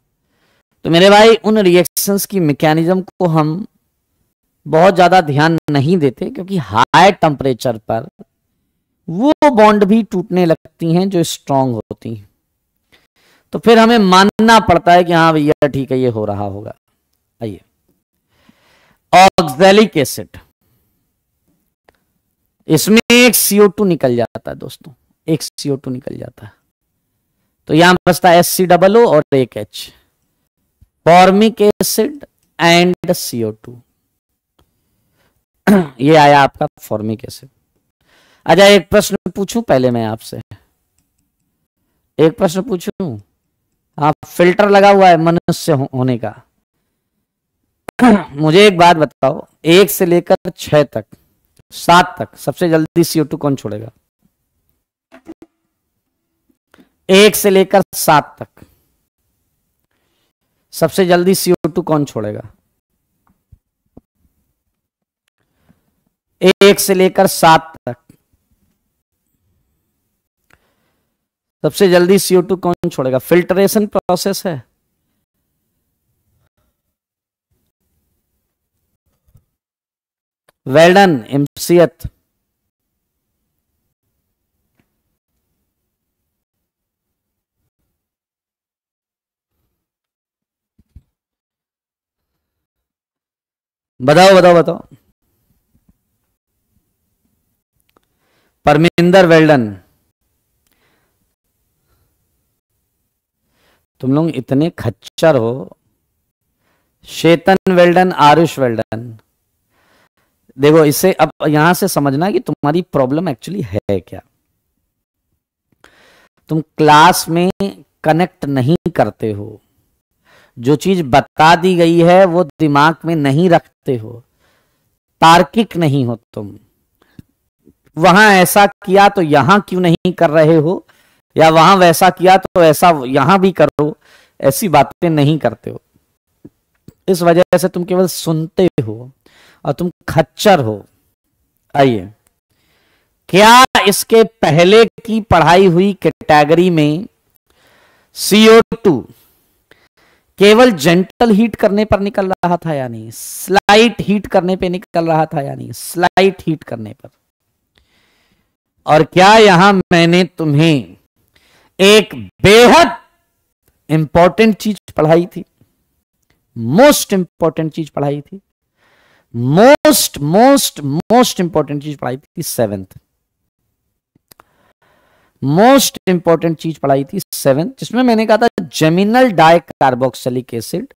तो मेरे भाई उन रिएक्शंस की मैकेनिज्म को हम बहुत ज़्यादा ध्यान नहीं देते क्योंकि हाई टेम्परेचर पर वो बॉन्ड भी टूटने लगती हैं जो स्ट्रांग होती हैं तो फिर हमें मानना पड़ता है कि हाँ भैया ठीक है ये हो रहा होगा आइए ऑक्जेलिक एसिड इसमें एक सीओ टू निकल जाता है दोस्तों एक सीओ टू निकल जाता है तो यहां बचता है एस सी डबल ओ और एक H formic acid and CO two ये आया आपका फॉर्मिक एसिड अच्छा एक प्रश्न पूछूं पहले मैं आपसे एक प्रश्न पूछूं हाँ फिल्टर लगा हुआ है मनुष्य हो, होने का मुझे एक बात बताओ एक से लेकर छह तक सात तक सबसे जल्दी सीओ टू कौन छोड़ेगा एक से लेकर सात तक सबसे जल्दी सीओ टू कौन छोड़ेगा एक से लेकर सात तक सबसे जल्दी सीओ टू कौन छोड़ेगा फिल्ट्रेशन प्रोसेस है वेल डन इम्सियत बताओ बताओ बताओ परमिंदर वेल्डन तुम लोग इतने खच्चर हो शेतन वेल्डन आरुष वेल्डन देखो इससे अब यहां से समझना कि तुम्हारी प्रॉब्लम एक्चुअली है क्या तुम क्लास में कनेक्ट नहीं करते हो जो चीज बता दी गई है वो दिमाग में नहीं रखते हो तार्किक नहीं हो तुम वहां ऐसा किया तो यहां क्यों नहीं कर रहे हो या वहां वैसा किया तो ऐसा यहां भी करो ऐसी बातें नहीं करते हो इस वजह से तुम केवल सुनते हो और तुम खच्चर हो आइए क्या इसके पहले की पढ़ाई हुई कैटेगरी में सीओ टू केवल जेंटल हीट करने पर निकल रहा था या नहीं स्लाइट हीट करने पे निकल रहा था या नहीं स्लाइट हीट करने पर और क्या यहां मैंने तुम्हें एक बेहद इंपॉर्टेंट चीज पढ़ाई थी मोस्ट इंपॉर्टेंट चीज पढ़ाई थी मोस्ट मोस्ट मोस्ट इंपॉर्टेंट चीज पढ़ाई थी सेवेंथ मोस्ट इंपॉर्टेंट चीज पढ़ाई थी सेवेंथ जिसमें मैंने कहा था geminal carboxylic acid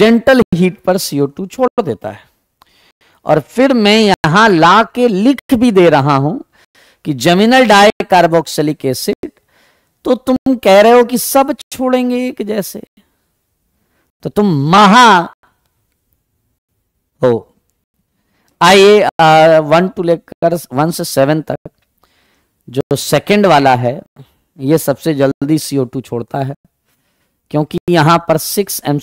gentle heat पर सीओ टू छोड़ देता है और फिर मैं यहां ला के लिख भी दे रहा हूं कि जेमिनल कार्बोक्सलिक एसिड तो तुम कह रहे हो कि सब छोड़ेंगे एक जैसे तो तुम महा हो oh. आइए वन टू लेकर वन से सेवन तक जो सेकंड वाला है ये सबसे जल्दी सीओ टू छोड़ता है क्योंकि यहां पर six M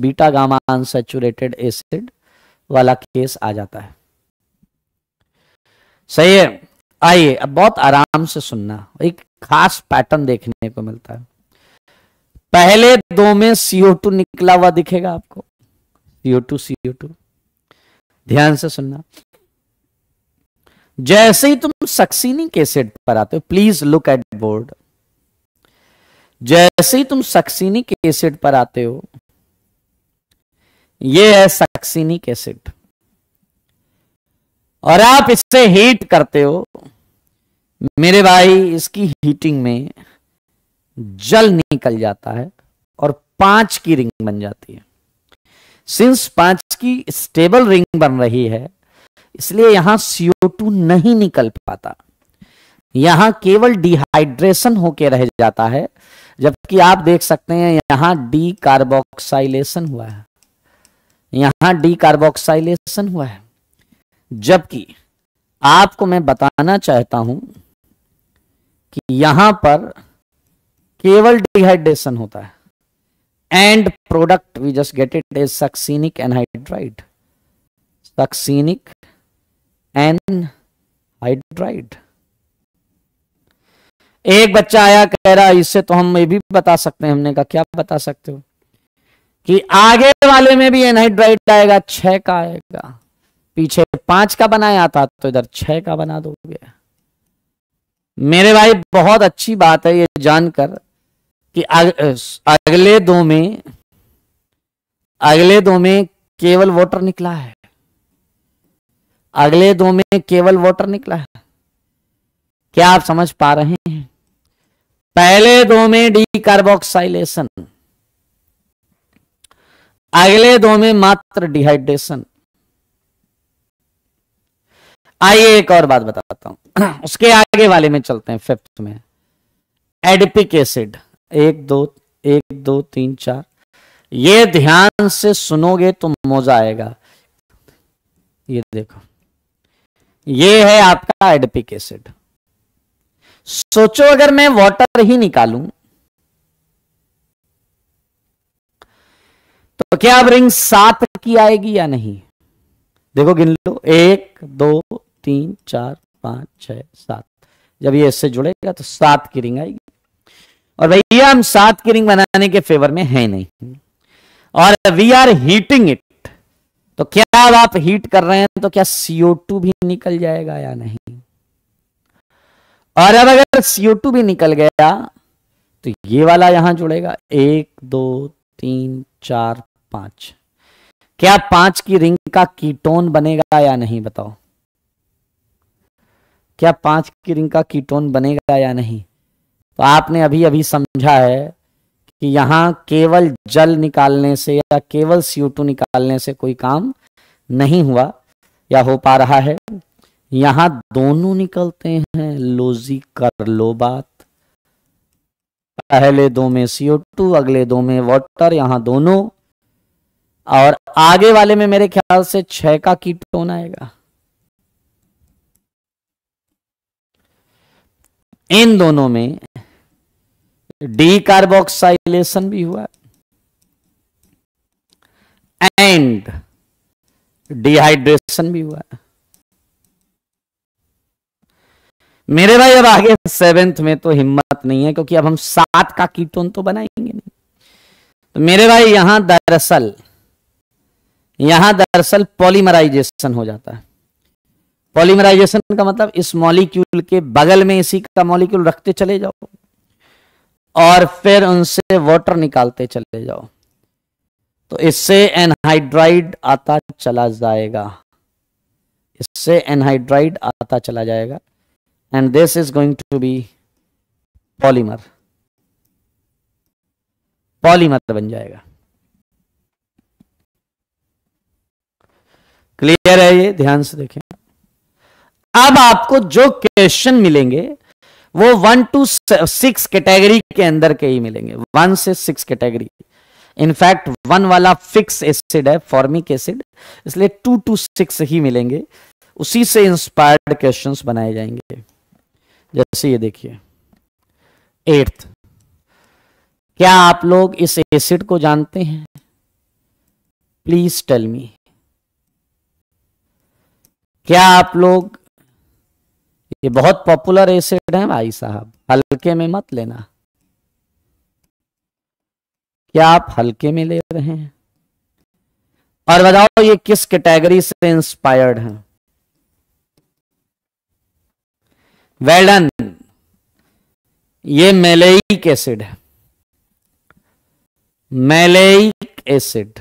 beta gamma unsaturated acid वाला केस आ जाता है सही है आइए अब बहुत आराम से सुनना एक खास पैटर्न देखने को मिलता है पहले दो में CO2 निकला हुआ दिखेगा आपको CO2 CO2 ध्यान से सुनना जैसे ही तुम सक्सीनी एसिड पर आते हो प्लीज लुक एट बोर्ड जैसे ही तुम सक्सीनिक एसिड पर आते हो ये है सक्सीनिक एसिड और आप इससे हीट करते हो मेरे भाई इसकी हीटिंग में जल निकल जाता है और पांच की रिंग बन जाती है सिंस पांच की स्टेबल रिंग बन रही है इसलिए यहां CO2 नहीं निकल पाता यहां केवल डिहाइड्रेशन होके रह जाता है जबकि आप देख सकते हैं यहां डी कार्बोक्साइलेशन हुआ है यहां डी कार्बोक्साइलेशन हुआ है जबकि आपको मैं बताना चाहता हूं कि यहां पर केवल डिहाइड्रेशन होता है and product we just get it is succinic anhydride anhydride anhydride एक बच्चा आया कह रहा इससे तो हम ये भी बता सकते हैं हमने कहा क्या बता सकते हो कि आगे वाले में भी एनहाइड्राइड आएगा छह का आएगा पीछे पांच का बनाया था तो इधर छह का बना दोगे मेरे भाई बहुत अच्छी बात है ये जानकर कि अग, अगले दो में अगले दो में केवल वोटर निकला है अगले दो में केवल वोटर निकला है क्या आप समझ पा रहे हैं पहले दो में डी कार्बोक्साइलेशन अगले दो में मात्र डिहाइड्रेशन आइए एक और बात बताता हूं उसके आगे वाले में चलते हैं फिफ्थ में एडिपिक एसिड एक दो एक दो तीन चार ये ध्यान से सुनोगे तो मजा आएगा ये देखो ये है आपका एडपिक एसिड सोचो अगर मैं वाटर ही निकालूं तो क्या अब रिंग सात की आएगी या नहीं देखो गिन लो एक दो तीन चार पांच छह सात जब ये इससे जुड़ेगा तो सात की रिंग आएगी और भैया हम सात की रिंग बनाने के फेवर में है नहीं और वी आर हीटिंग इट तो क्या अब आप हीट कर रहे हैं तो क्या सीओ टू भी निकल जाएगा या नहीं और अब अगर सीओ टू भी निकल गया तो ये वाला यहां जुड़ेगा एक दो तीन चार पांच क्या पांच की रिंग का कीटोन बनेगा या नहीं बताओ क्या पांच की रिंग का कीटोन बनेगा या नहीं तो आपने अभी अभी समझा है कि यहां केवल जल निकालने से या केवल CO2 निकालने से कोई काम नहीं हुआ या हो पा रहा है यहां दोनों निकलते हैं लोजी कर लो बात पहले दो में CO2 अगले दो में वाटर यहां दोनों और आगे वाले में मेरे ख्याल से छह का कीटोन आएगा इन दोनों में डी कार्बोक्साइलेशन भी हुआ एंड डिहाइड्रेशन भी हुआ मेरे भाई अब आगे सेवेंथ में तो हिम्मत नहीं है क्योंकि अब हम सात का कीटोन तो बनाएंगे नहीं तो मेरे भाई यहां दरअसल यहां दरअसल पॉलीमराइजेशन हो जाता है पॉलीमराइजेशन का मतलब इस मॉलिक्यूल के बगल में इसी का मॉलिक्यूल रखते चले जाओ और फिर उनसे वाटर निकालते चले जाओ तो इससे एनहाइड्राइड आता चला जाएगा इससे एनहाइड्राइड आता चला जाएगा and this is going to be polymer polymer बन जाएगा क्लियर है ये ध्यान से देखें अब आपको जो क्वेश्चन मिलेंगे वो वन टू सिक्स कैटेगरी के अंदर के ही मिलेंगे वन से सिक्स कैटेगरी इनफैक्ट वन वाला फिक्स एसिड है फॉर्मिक एसिड इसलिए टू टू सिक्स ही मिलेंगे उसी से इंस्पायर्ड क्वेश्चंस बनाए जाएंगे जैसे ये देखिए एट्थ क्या आप लोग इस एसिड को जानते हैं प्लीज टेल मी क्या आप लोग ये बहुत पॉपुलर एसिड है भाई साहब हल्के में मत लेना क्या आप हल्के में ले रहे हैं और बताओ ये किस कैटेगरी से इंस्पायर्ड है वेल्डन ये मेलेइक एसिड है मेलेइक एसिड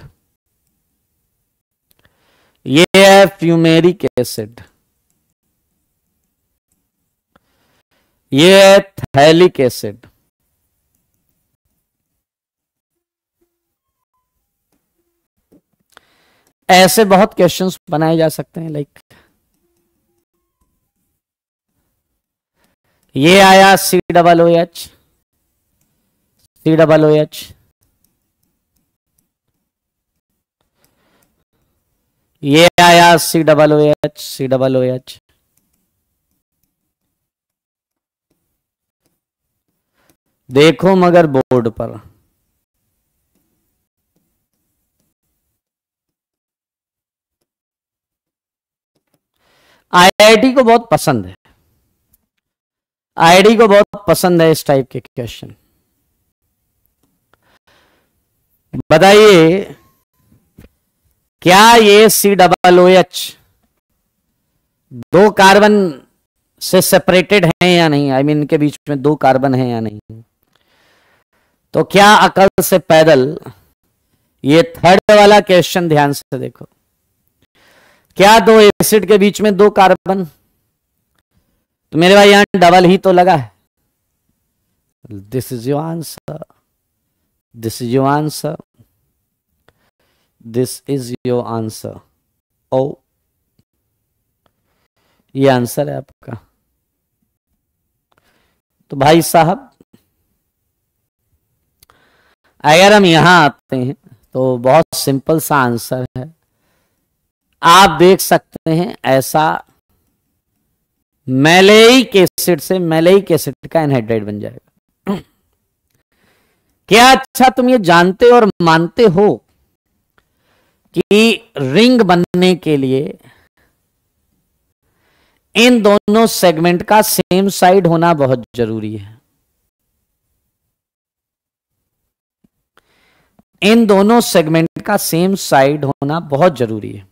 ये है फ्यूमेरिक एसिड ये है थैलिक एसिड ऐसे बहुत क्वेश्चंस बनाए जा सकते हैं लाइक ये आया C double O H C double O H ये आया C double O H C double O H देखो मगर बोर्ड पर आईआईटी को बहुत पसंद है आईआईटी को बहुत पसंद है इस टाइप के क्वेश्चन बताइए क्या ये सी डबल ओ एच दो कार्बन से सेपरेटेड है या नहीं आई I मीन mean, इनके बीच में दो कार्बन है या नहीं तो क्या अकल से पैदल ये थर्ड वाला क्वेश्चन ध्यान से देखो क्या दो एसिड के बीच में दो कार्बन तो मेरे भाई यहां डबल ही तो लगा है this is your answer this is your answer this is your answer O ये आंसर है आपका तो भाई साहब अगर हम यहां आते हैं तो बहुत सिंपल सा आंसर है आप देख सकते हैं ऐसा मेलेइक एसिड से मेलेइक एसिड का एनहाइड्राइड बन जाएगा क्या अच्छा तुम ये जानते और मानते हो कि रिंग बनने के लिए इन दोनों सेगमेंट का सेम साइड होना बहुत जरूरी है इन दोनों सेगमेंट का सेम साइड होना बहुत जरूरी है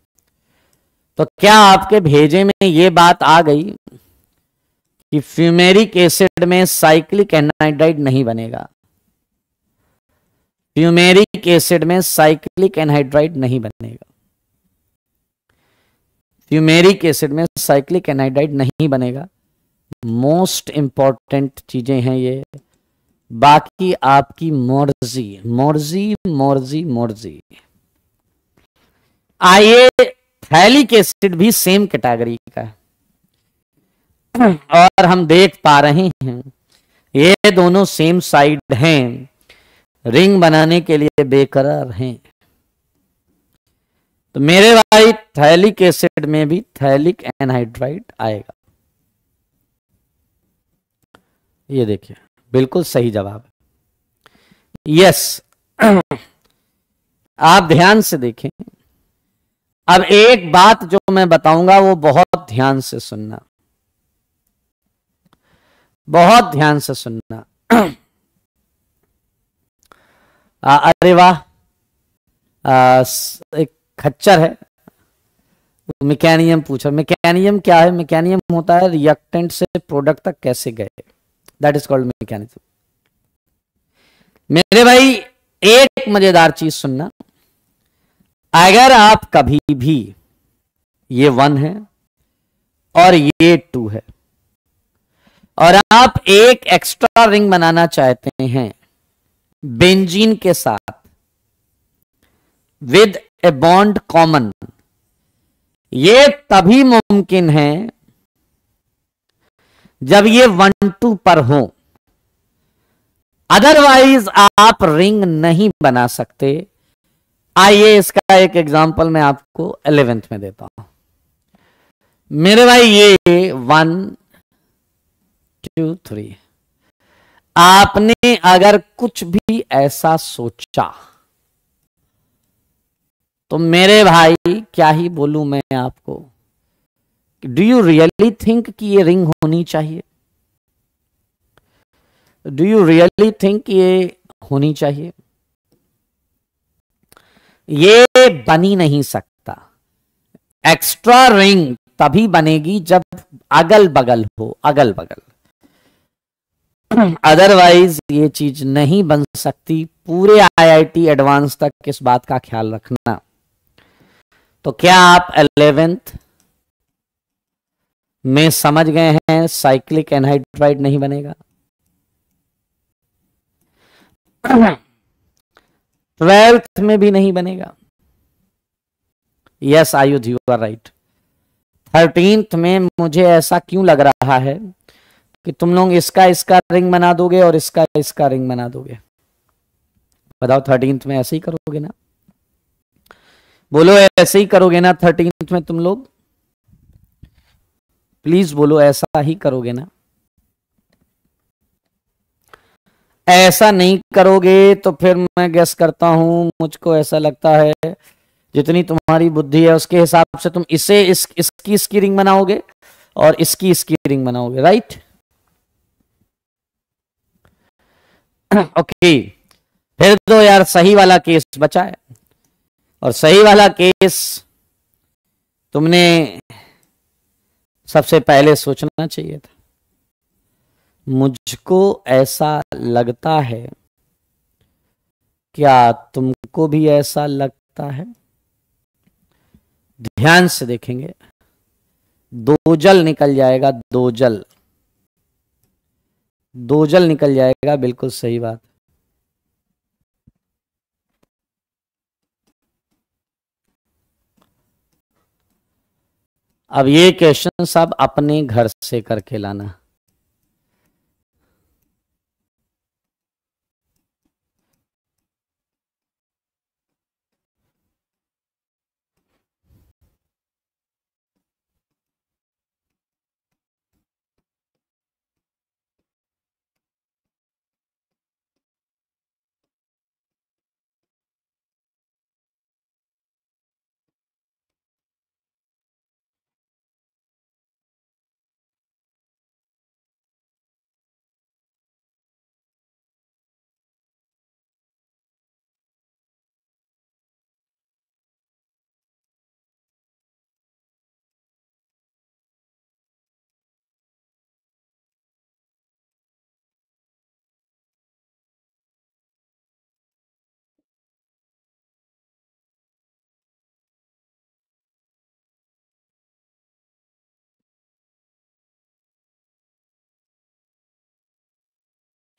तो क्या आपके भेजे में ये बात आ गई कि फ्यूमेरिक एसिड में साइक्लिक एनहाइड्राइड नहीं बनेगा फ्यूमेरिक एसिड में साइक्लिक एनहाइड्राइड नहीं बनेगा फ्यूमेरिक एसिड में साइक्लिक एनहाइड्राइड नहीं बनेगा मोस्ट इंपॉर्टेंट चीजें हैं ये बाकी आपकी मर्जी मर्जी मर्जी मर्जी आइए फैलिक एसिड भी सेम कैटेगरी का है और हम देख पा रहे हैं ये दोनों सेम साइड हैं रिंग बनाने के लिए बेकरार हैं तो मेरे भाई थैलिक एसिड में भी थैलिक एनहाइड्राइड आएगा ये देखिए बिल्कुल सही जवाब यस आप ध्यान से देखें अब एक बात जो मैं बताऊंगा वो बहुत ध्यान से सुनना बहुत ध्यान से सुनना आ, अरे वाह एक खच्चर है मैकेनियम पूछा मैकेनियम क्या है मैकेनियम होता है रिएक्टेंट से प्रोडक्ट तक कैसे गए दैट इज कॉल्ड मैकेनिज्म मेरे भाई एक मजेदार चीज सुनना अगर आप कभी भी ये वन है और ये टू है और आप एक एक्स्ट्रा रिंग बनाना चाहते हैं बेंजीन के साथ विद ए बॉन्ड कॉमन ये तभी मुमकिन है जब ये वन टू पर हो अदरवाइज आप रिंग नहीं बना सकते आइए इसका एक एग्जांपल मैं आपको इलेवेंथ में देता हूं मेरे भाई ये वन टू थ्री आपने अगर कुछ भी ऐसा सोचा तो मेरे भाई क्या ही बोलू मैं आपको डू यू रियली थिंक कि ये रिंग होनी चाहिए डू यू रियली थिंक ये होनी चाहिए ये बनी नहीं सकता एक्स्ट्रा रिंग तभी बनेगी जब अगल बगल हो अगल बगल अदरवाइज ये चीज नहीं बन सकती पूरे आईआईटी एडवांस तक इस बात का ख्याल रखना तो क्या आप एलेवेंथ में समझ गए हैं साइक्लिक एनहाइड्राइड नहीं बनेगा ट्वेल्थ में भी नहीं बनेगा यस आयुध यू आर राइट थर्टींथ में मुझे ऐसा क्यों लग रहा है कि तुम लोग इसका इसका रिंग बना दोगे और इसका इसका रिंग बना दोगे बताओ थर्टींथ में ऐसे ही करोगे ना बोलो ऐसे ही करोगे ना थर्टींथ में तुम लोग प्लीज बोलो ऐसा ही करोगे ना ऐसा नहीं करोगे तो फिर मैं गैस करता हूं मुझको ऐसा लगता है जितनी तुम्हारी बुद्धि है उसके हिसाब से तुम इसे इस, इसकी इसकी रिंग बनाओगे और इसकी इसकी रिंग बनाओगे राइट ओके फिर तो यार सही वाला केस बचा है और सही वाला केस तुमने सबसे पहले सोचना चाहिए था मुझको ऐसा लगता है क्या तुमको भी ऐसा लगता है ध्यान से देखेंगे दो जल निकल जाएगा दो जल दो जल निकल जाएगा बिल्कुल सही बात है अब ये क्वेश्चन सब अपने घर से करके लाना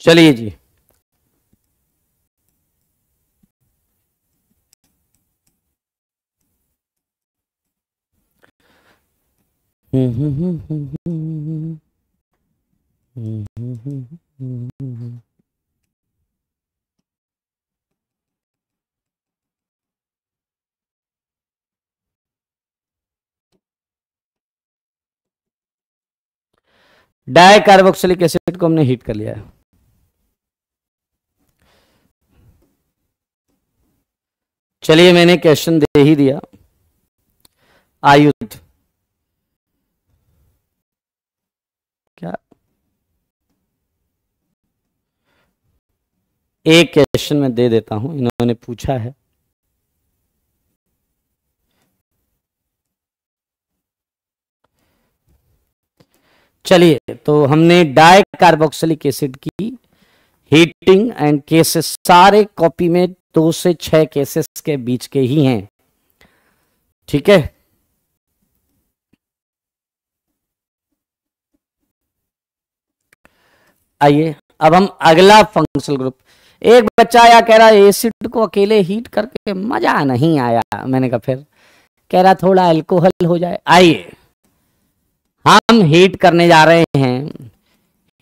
चलिए जी डाय कार्बोक्सिलिक एसिड को हमने हीट कर लिया है चलिए मैंने क्वेश्चन दे ही दिया आयुध क्या एक क्वेश्चन मैं दे देता हूं इन्होंने पूछा है चलिए तो हमने डाय कार्बोक्सिलिक एसिड की हीटिंग एंड केसेस सारे कॉपी में दो तो से छह केसेस के बीच के ही हैं ठीक है आइए अब हम अगला फंक्शनल ग्रुप एक बच्चा आया कह रहा है एसिड को अकेले हीट करके मजा नहीं आया मैंने कहा फिर कह रहा थोड़ा अल्कोहल हो जाए आइए हम हीट करने जा रहे हैं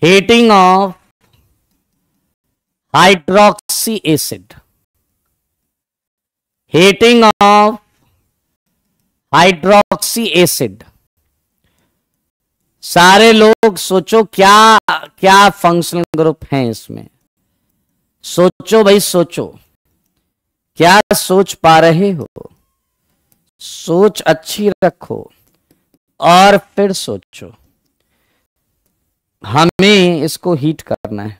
heating of hydroxy acid heating of hydroxy acid सारे लोग सोचो क्या क्या फंक्शनल ग्रुप हैं इसमें सोचो भाई सोचो क्या सोच पा रहे हो सोच अच्छी रखो और फिर सोचो हमें इसको हीट करना है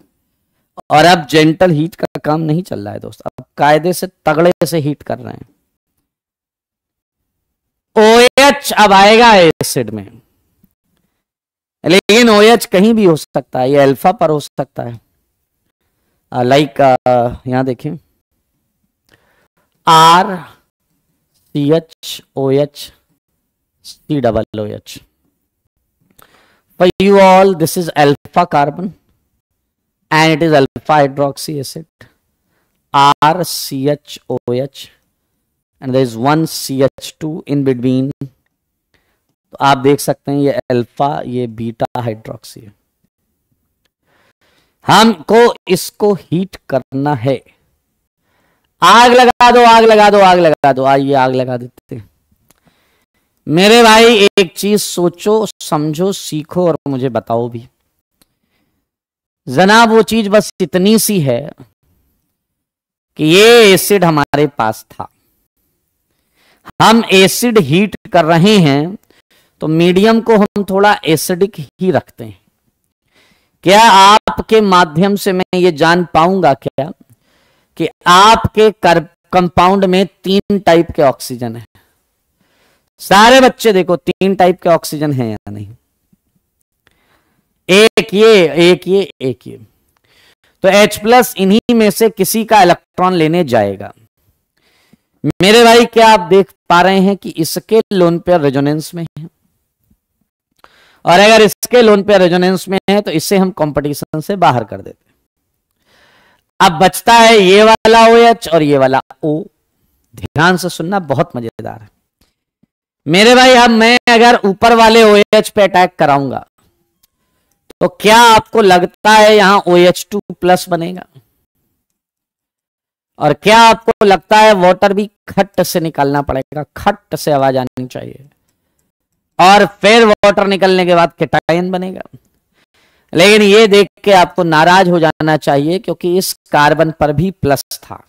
और अब जेंटल हीट का काम नहीं चल रहा है दोस्त कायदे से तगड़े से हीट कर रहे हैं एच अब आएगा एसिड में लेकिन OH कहीं भी हो सकता है ये अल्फा पर हो सकता है लाइक यहां देखें R C H O H C double O H for you all this is alpha carbon and it is alpha hydroxy acid R C H O H and there is one C H two in between तो आप देख सकते हैं ये alpha ये beta hydroxy है हमको इसको हीट करना है आग लगा दो आग लगा दो आग लगा दो आइए आग लगा देते मेरे भाई एक चीज सोचो समझो सीखो और मुझे बताओ भी जनाब वो चीज बस इतनी सी है कि ये एसिड हमारे पास था हम एसिड हीट कर रहे हैं तो मीडियम को हम थोड़ा एसिडिक ही रखते हैं क्या आपके माध्यम से मैं ये जान पाऊंगा क्या कि आपके कंपाउंड में तीन टाइप के ऑक्सीजन है सारे बच्चे देखो तीन टाइप के ऑक्सीजन है या नहीं एक ये एक ये एक ये तो H प्लस इन्हीं में से किसी का इलेक्ट्रॉन लेने जाएगा मेरे भाई क्या आप देख पा रहे हैं कि इसके लोन पेयर रेजोनेंस में है और अगर इसके लोन पेयर रेजोनेंस में है तो इसे हम कंपटीशन से बाहर कर देते अब बचता है ये वाला ओ एच और ये वाला ओ ध्यान से सुनना बहुत मजेदार है मेरे भाई अब मैं अगर ऊपर वाले ओ एच पे अटैक कराऊंगा तो क्या आपको लगता है यहां ओ एच टू प्लस बनेगा और क्या आपको लगता है वाटर भी खट से निकालना पड़ेगा खट से आवाज आनी चाहिए और फिर वाटर निकलने के बाद केटाइन बनेगा लेकिन ये देख के आपको नाराज हो जाना चाहिए क्योंकि इस कार्बन पर भी प्लस था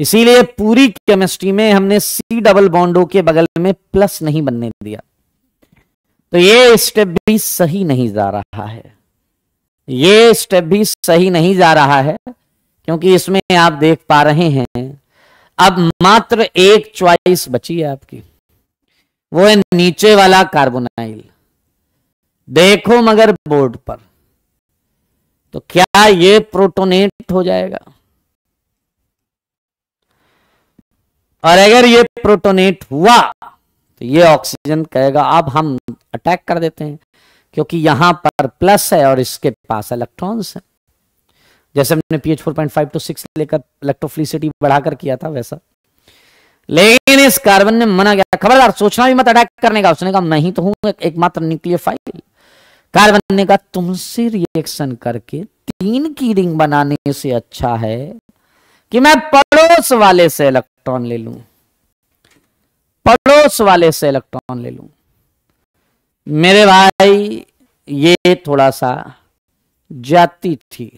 इसीलिए पूरी केमिस्ट्री में हमने सी डबल बॉन्डो के बगल में प्लस नहीं बनने दिया तो ये स्टेप भी सही नहीं जा रहा है ये स्टेप भी सही नहीं जा रहा है क्योंकि इसमें आप देख पा रहे हैं अब मात्र एक च्वाइस बची है आपकी वो है नीचे वाला कार्बोनाइल देखो मगर बोर्ड पर तो क्या ये प्रोटोनेट हो जाएगा और अगर ये प्रोटोनेट हुआ तो ये ऑक्सीजन कहेगा अब हम अटैक कर देते हैं क्योंकि यहां पर प्लस है और इसके पास इलेक्ट्रॉन्स है जैसे हमने pH four point five two six लेकर इलेक्ट्रोफ्लिसिटी बढ़ाकर किया था वैसा लेकिन इस कार्बन ने मना किया खबरदार सोचना भी मत अटैक करने का उसने कहा मैं तो हूं एकमात्र न्यूक्लियर फाइल कार्बन ने कहा तुमसे रिएक्शन करके तीन की रिंग बनाने से अच्छा है कि मैं पड़ोस वाले से इलेक्ट्रॉन ले लूं उस वाले से इलेक्ट्रॉन ले लूं मेरे भाई ये थोड़ा सा जाती थी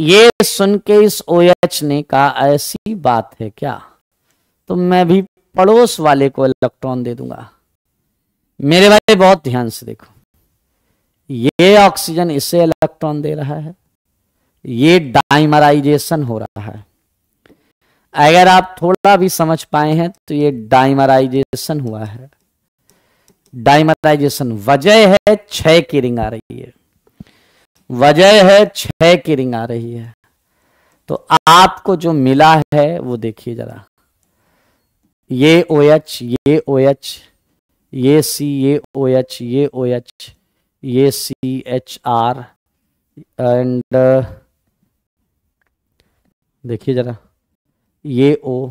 ये सुन के इस ओएच ने कहा ऐसी बात है क्या तो मैं भी पड़ोस वाले को इलेक्ट्रॉन दे दूंगा मेरे भाई बहुत ध्यान से देखो ये ऑक्सीजन इसे इलेक्ट्रॉन दे रहा है ये डाइमराइजेशन हो रहा है अगर आप थोड़ा भी समझ पाए हैं तो ये डाइमराइजेशन हुआ है डाइमराइजेशन वजह है छह की रिंग आ रही है वजह है छह की रिंग आ रही है तो आपको जो मिला है वो देखिए जरा ये ओ एच ये ओ एच ये सी ये ओ एच ये ओ एच ये सी एच आर एंड देखिए जरा ये ओ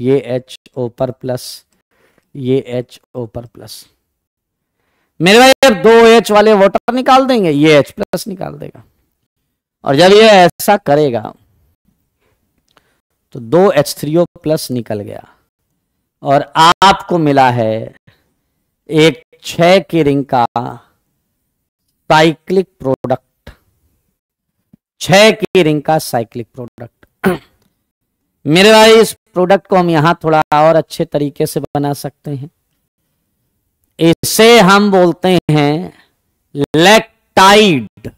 ये एच ओ पर प्लस ये एच ओ पर प्लस मेरे भाई दो एच वाले वाटर निकाल देंगे ये एच प्लस निकाल देगा और जब ये ऐसा करेगा तो दो एच थ्री ओ प्लस निकल गया और आपको मिला है एक छ के रिंग का साइक्लिक प्रोडक्ट छ की रिंग का साइक्लिक प्रोडक्ट मेरे भाई इस प्रोडक्ट को हम यहां थोड़ा और अच्छे तरीके से बना सकते हैं इसे हम बोलते हैं लेक्टाइड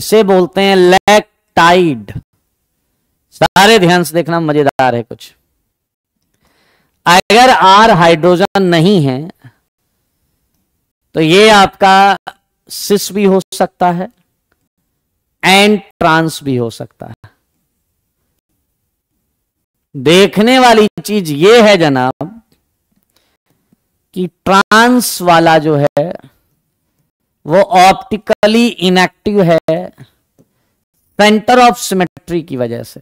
इसे बोलते हैं लेक्टाइड सारे ध्यान से देखना मजेदार है कुछ अगर आर हाइड्रोजन नहीं है तो ये आपका सिस भी हो सकता है एंड ट्रांस भी हो सकता है देखने वाली चीज ये है जनाब कि ट्रांस वाला जो है वो ऑप्टिकली इनएक्टिव है सेंटर ऑफ सिमेट्री की वजह से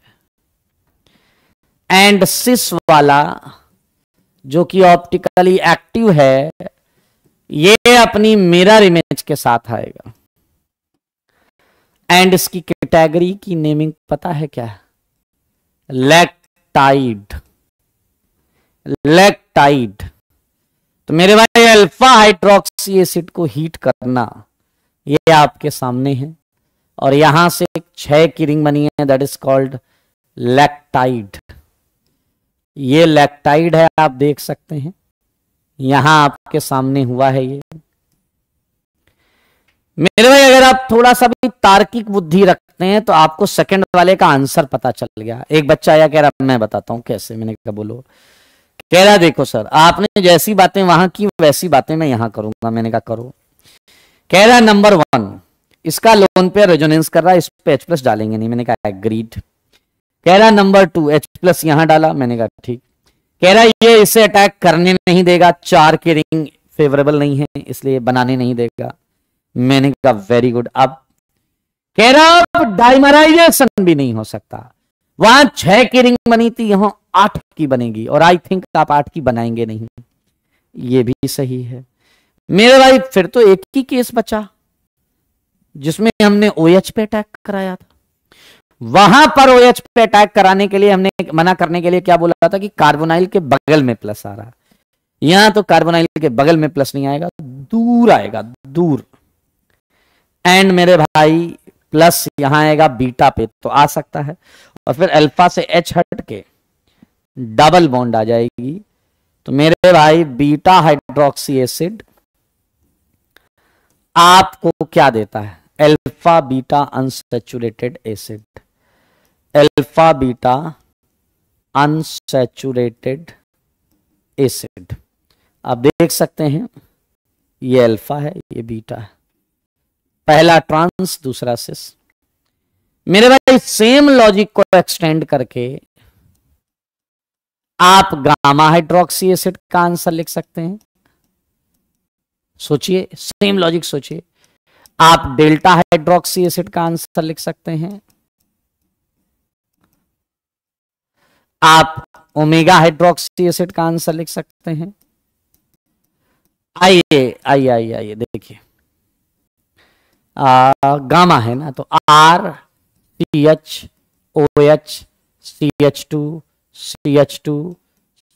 एंड सिस वाला जो कि ऑप्टिकली एक्टिव है ये अपनी मिरर इमेज के साथ आएगा एंड इसकी कैटेगरी की नेमिंग पता है क्या लेट टाइड लेक टाइड तो मेरे भाई अल्फा हाइड्रोक्सी एसिड को हीट करना ये आपके सामने है और यहां से एक छह की रिंग बनी है दैट इज कॉल्ड लैक्टाइड ये लैक्टाइड है आप देख सकते हैं यहां आपके सामने हुआ है ये मेरे भाई अगर आप थोड़ा सा भी तार्किक बुद्धि रख करते हैं तो आपको सेकंड वाले का आंसर पता चल गया एक बच्चा आया कह रहा मैं बताता हूँ कैसे मैंने कहा बोलो कह रहा देखो सर आपने जैसी बातें वहां की वैसी बातें मैं यहां करूंगा मैंने कहा करो कह रहा नंबर वन इसका लोन पे रेजोनेंस कर रहा है इस पर एच प्लस डालेंगे नहीं मैंने कहा एग्रीड कह रहा नंबर टू एच प्लस यहां डाला मैंने कहा ठीक कह रहा ये इसे अटैक करने नहीं देगा चार के रिंग फेवरेबल नहीं है इसलिए बनाने नहीं देगा मैंने कहा वेरी गुड अब कह रहा डाइमराइजेशन भी नहीं हो सकता वहां छह की रिंग बनी थी यहां आठ की बनेगी और आई थिंक आप आठ की बनाएंगे नहीं ये भी सही है मेरे भाई फिर तो एक ही केस बचा जिसमें हमने ओ एच पे अटैक कराया था वहां पर ओ एच पे अटैक कराने के लिए हमने मना करने के लिए क्या बोला था कि कार्बोनाइल के बगल में प्लस आ रहा यहां तो कार्बोनाइल के बगल में प्लस नहीं आएगा दूर आएगा दूर एंड मेरे भाई प्लस यहां आएगा बीटा पे तो आ सकता है और फिर अल्फा से एच हट के डबल बॉन्ड आ जाएगी तो मेरे भाई बीटा हाइड्रोक्सी एसिड आपको क्या देता है alpha beta unsaturated acid alpha beta unsaturated acid आप देख सकते हैं ये अल्फा है ये बीटा है पहला ट्रांस दूसरा सिस मेरे भाई सेम लॉजिक को एक्सटेंड करके आप गामा हाइड्रोक्सी एसिड का आंसर लिख सकते हैं सोचिए सेम लॉजिक सोचिए आप डेल्टा हाइड्रोक्सी एसिड का आंसर लिख सकते हैं आप ओमेगा हाइड्रोक्सी एसिड का आंसर लिख सकते हैं आइए आइए आइए आइए देखिए आ, गामा है ना तो R C H O H C H two C H two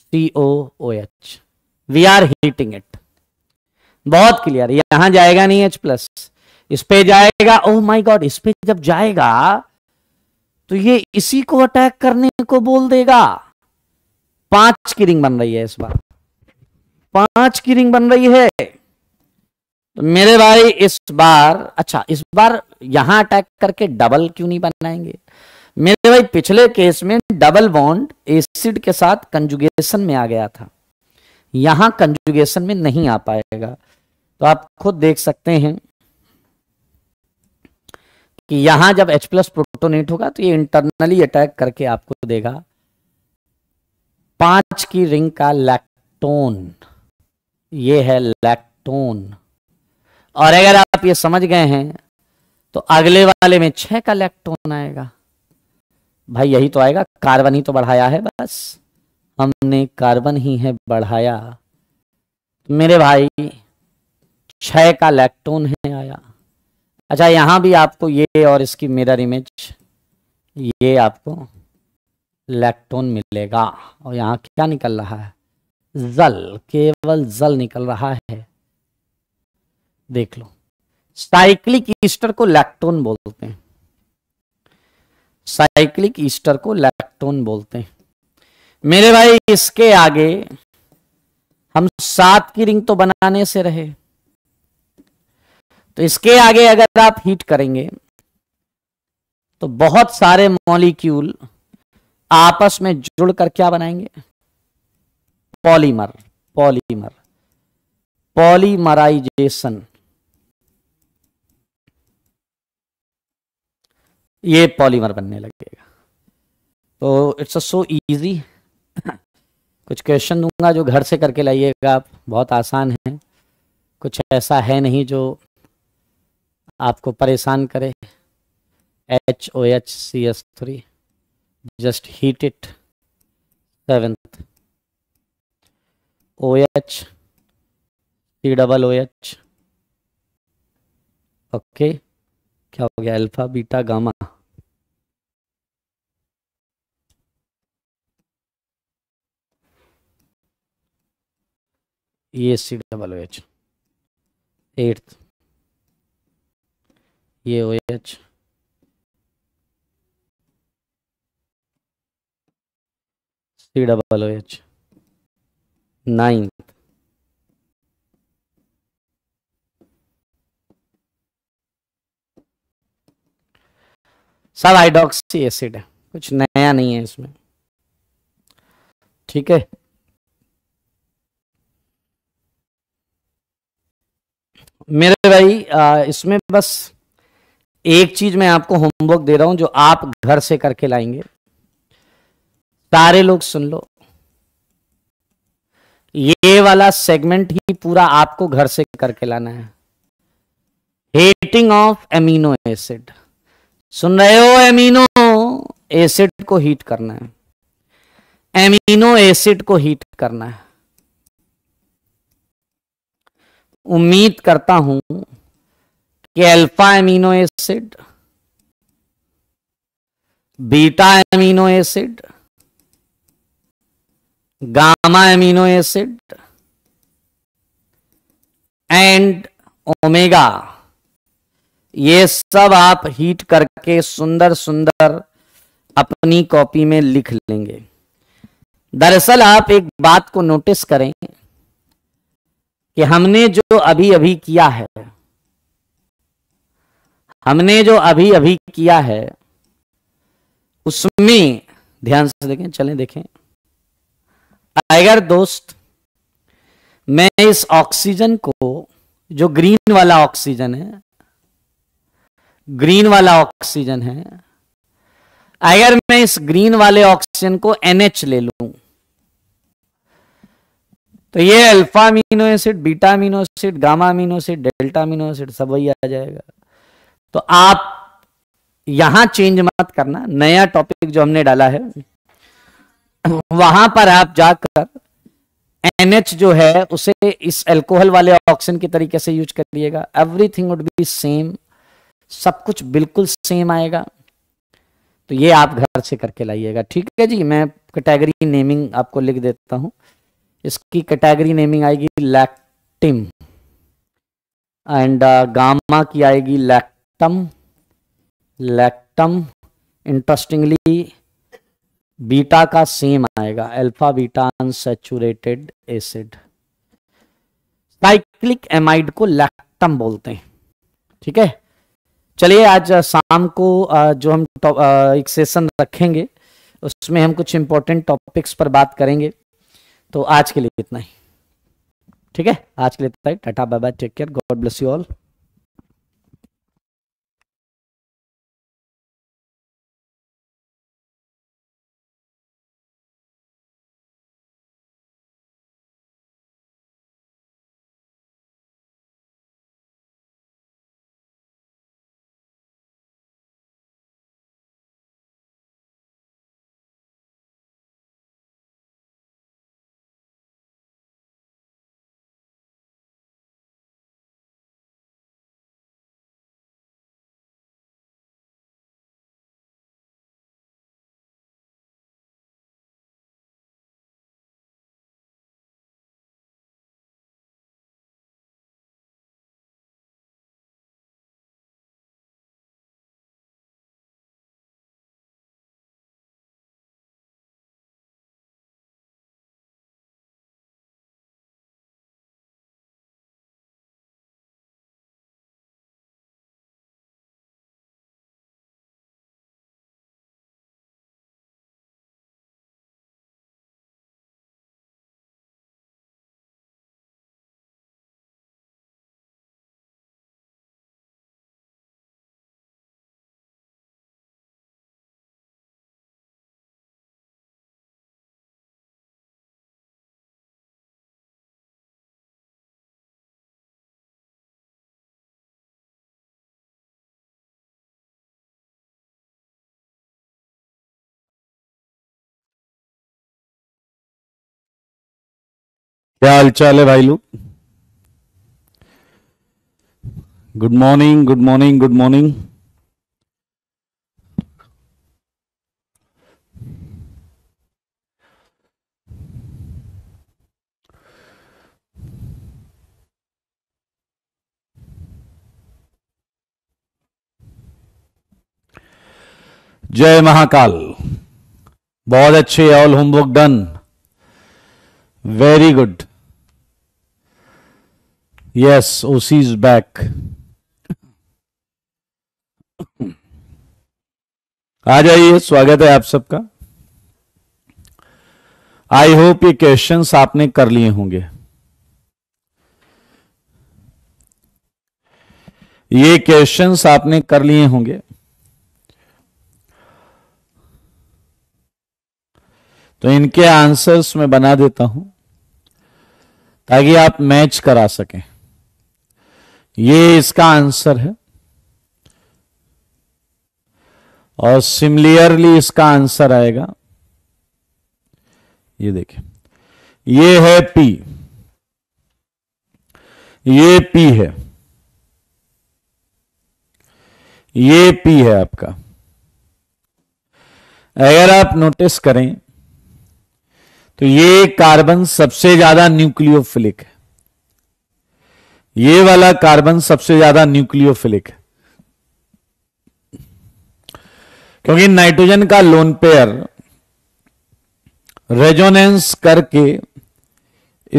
C O O H we are heating it बहुत क्लियर यहां जाएगा नहीं एच प्लस इस पे जाएगा ओह माय गॉड इस पे जब जाएगा तो ये इसी को अटैक करने को बोल देगा पांच की रिंग बन रही है इस बार पांच की रिंग बन रही है तो मेरे भाई इस बार अच्छा इस बार यहां अटैक करके डबल क्यों नहीं बनाएंगे मेरे भाई पिछले केस में डबल बॉन्ड एसिड के साथ कंजुगेशन में आ गया था यहां कंजुगेशन में नहीं आ पाएगा तो आप खुद देख सकते हैं कि यहां जब H प्लस प्रोटोनेट होगा तो ये इंटरनली अटैक करके आपको देगा पांच की रिंग का लैक्टोन ये है लैक्टोन और अगर आप ये समझ गए हैं तो अगले वाले में छह का इलेक्ट्रॉन आएगा भाई यही तो आएगा कार्बन ही तो बढ़ाया है बस हमने कार्बन ही है बढ़ाया मेरे भाई छह का इलेक्ट्रॉन है आया अच्छा यहां भी आपको ये और इसकी मिरर इमेज ये आपको इलेक्ट्रॉन मिलेगा और यहाँ क्या निकल रहा है जल केवल जल निकल रहा है देख लो साइक्लिक ईस्टर को लैक्टोन बोलते हैं साइक्लिक ईस्टर को लैक्टोन बोलते हैं मेरे भाई इसके आगे हम सात की रिंग तो बनाने से रहे तो इसके आगे अगर आप हीट करेंगे तो बहुत सारे मॉलिक्यूल आपस में जुड़ कर क्या बनाएंगे पॉलीमर पॉलीमर पॉलीमराइजेशन ये पॉलीमर बनने लगेगा तो इट्स अ सो ईजी कुछ क्वेश्चन दूंगा जो घर से करके लाइएगा आप बहुत आसान है कुछ ऐसा है नहीं जो आपको परेशान करे H O H C S three just heat it seventh O H C double O H okay क्या हो गया अल्फा बीटा गामा ये C double O H eighth ये O H C double O H ninth सब hydroxy acid है कुछ नया नहीं है इसमें ठीक है मेरे भाई इसमें बस एक चीज मैं आपको होमवर्क दे रहा हूं जो आप घर से करके लाएंगे सारे लोग सुन लो ये वाला सेगमेंट ही पूरा आपको घर से करके लाना है हीटिंग ऑफ एमिनो एसिड सुन रहे हो एमिनो एसिड को हीट करना है एमिनो एसिड को हीट करना है उम्मीद करता हूं कि alpha amino acid beta amino acid gamma amino acid and omega ये सब आप हीट करके सुंदर सुंदर अपनी कॉपी में लिख लेंगे दरअसल आप एक बात को नोटिस करें कि हमने जो अभी अभी किया है हमने जो अभी अभी किया है उसमें ध्यान से देखें चलें देखें अगर दोस्त मैं इस ऑक्सीजन को जो ग्रीन वाला ऑक्सीजन है ग्रीन वाला ऑक्सीजन है अगर मैं इस ग्रीन वाले ऑक्सीजन को एनएच ले लूं तो ये alpha amino acid beta amino acid gamma amino acid delta amino acid सब वही आ जाएगा तो आप यहां चेंज मत करना नया टॉपिक जो हमने डाला है वहां पर आप जाकर एनएच जो है उसे इस अल्कोहल वाले ऑक्सीजन के तरीके से यूज करिएगा एवरीथिंग वुड बी सेम सब कुछ बिल्कुल सेम आएगा तो ये आप घर से करके लाइएगा ठीक है जी मैं कैटेगरी नेमिंग आपको लिख देता हूं इसकी कैटेगरी नेमिंग आएगी लैक्टिम एंड गामा की आएगी लैक्टम लैक्टम इंटरेस्टिंगली बीटा का सेम आएगा alpha beta unsaturated acid cyclic amide को लैक्टम बोलते हैं ठीक है चलिए आज uh, शाम को uh, जो हम uh, एक सेशन रखेंगे उसमें हम कुछ इंपॉर्टेंट टॉपिक्स पर बात करेंगे तो आज के लिए इतना ही ठीक है आज के लिए इतना ही tata bye bye take care God bless you all क्या हालचाल है भाई लोग good morning good morning good morning जय महाकाल बहुत अच्छे all homework done very good yes OC is back आ जाइए स्वागत है आप सबका आई होप ये क्वेश्चंस आपने कर लिए होंगे ये क्वेश्चंस आपने कर लिए होंगे तो इनके आंसर्स मैं बना देता हूं ताकि आप मैच करा सकें ये इसका आंसर है और सिमिलियरली इसका आंसर आएगा ये देखें ये है पी ये पी है ये पी है आपका अगर आप नोटिस करें तो ये कार्बन सबसे ज्यादा न्यूक्लियोफिलिक है ये वाला कार्बन सबसे ज्यादा न्यूक्लियोफिलिक है क्योंकि नाइट्रोजन का लोन पेयर रेजोनेंस करके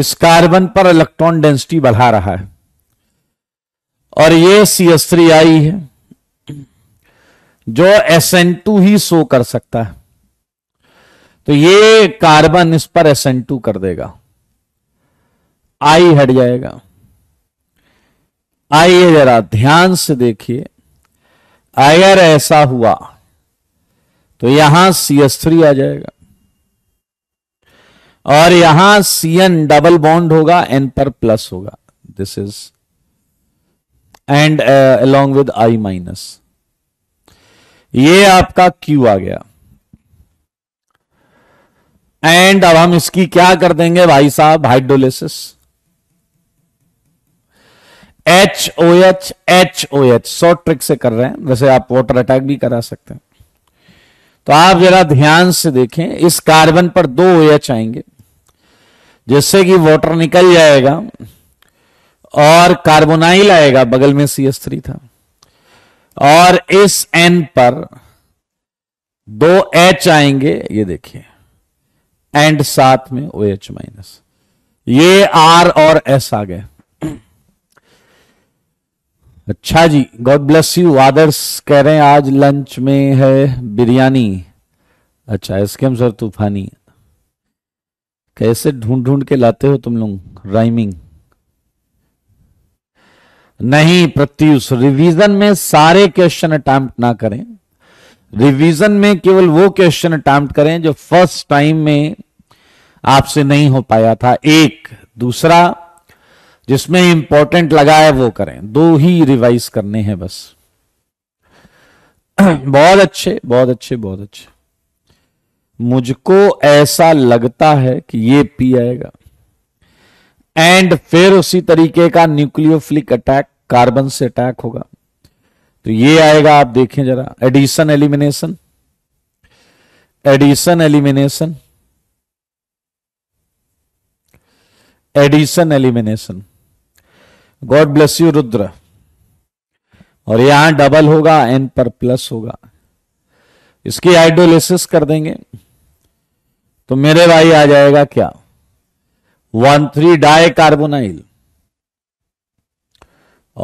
इस कार्बन पर इलेक्ट्रॉन डेंसिटी बढ़ा रहा है और ये सी आई है जो एस ही शो कर सकता है तो ये कार्बन इस पर एसएन टू कर देगा आई हट जाएगा आइए जरा ध्यान से देखिए अगर ऐसा हुआ तो यहां सी एस थ्री आ जाएगा और यहां सी एन डबल बॉन्ड होगा एन पर प्लस होगा this is and along with I minus ये आपका क्यू आ गया एंड अब हम इसकी क्या कर देंगे भाई साहब hydrolysis H O H H O H short trick से कर रहे हैं वैसे आप वाटर अटैक भी करा सकते हैं तो आप जरा ध्यान से देखें इस कार्बन पर दो ओ एच आएंगे जिससे कि वाटर निकल जाएगा और कार्बोनाइल आएगा बगल में सी एस थ्री था और इस एन पर दो एच आएंगे ये देखिए एंड साथ में ओ एच माइनस ये आर और एस आ गए अच्छा जी गॉड ब्लेस यू आदर्श कह रहे हैं आज लंच में है बिरयानी अच्छा एसकेम सर तूफानी कैसे ढूंढ ढूंढ के लाते हो तुम लोग राइमिंग नहीं प्रत्युष रिवीजन में सारे क्वेश्चन अटैम्प्ट ना करें रिवीजन में केवल वो क्वेश्चन अटैम्प्ट करें जो फर्स्ट टाइम में आपसे नहीं हो पाया था एक दूसरा जिसमें इंपॉर्टेंट लगा है वो करें दो ही रिवाइज करने हैं बस बहुत अच्छे बहुत अच्छे बहुत अच्छे मुझको ऐसा लगता है कि ये पी आएगा एंड फिर उसी तरीके का न्यूक्लियोफ्लिक अटैक कार्बन से अटैक होगा तो ये आएगा आप देखें जरा addition elimination addition elimination addition elimination God bless you Rudra और यहां डबल होगा एन पर प्लस होगा इसकी आइडोलिसिस कर देंगे तो मेरे भाई आ जाएगा क्या वन थ्री डाई कार्बोनाइल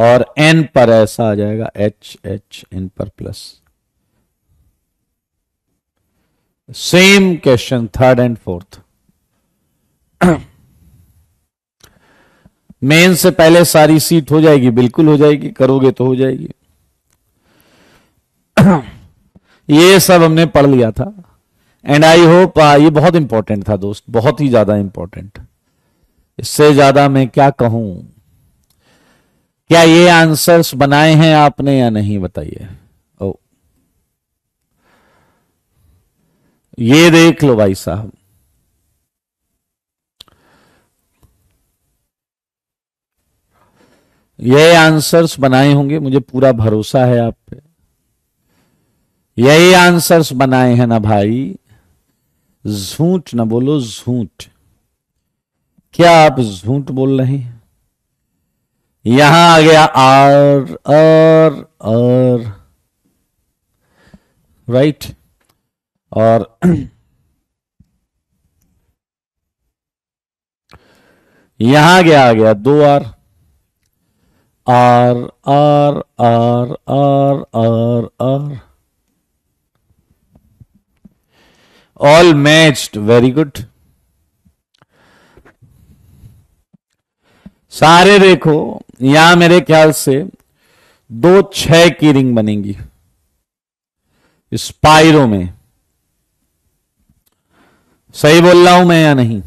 और एन पर ऐसा आ जाएगा एच एच एन पर plus same question third and fourth मेन से पहले सारी सीट हो जाएगी बिल्कुल हो जाएगी करोगे तो हो जाएगी ये सब हमने पढ़ लिया था एंड आई होप ये बहुत इंपॉर्टेंट था दोस्त बहुत ही ज्यादा इंपॉर्टेंट इससे ज्यादा मैं क्या कहूं क्या ये आंसर्स बनाए हैं आपने या नहीं बताइए ओ ये देख लो भाई साहब यही आंसर्स बनाए होंगे मुझे पूरा भरोसा है आप पे यही आंसर्स बनाए हैं ना भाई झूठ ना बोलो झूठ क्या आप झूठ बोल रहे हैं यहां आ गया आर आर आर राइट और यहां गया आ गया दो R R R R R R R all matched very good सारे देखो यहां मेरे ख्याल से दो छह की रिंग बनेगी स्पाइरो में सही बोल रहा हूं मैं या नहीं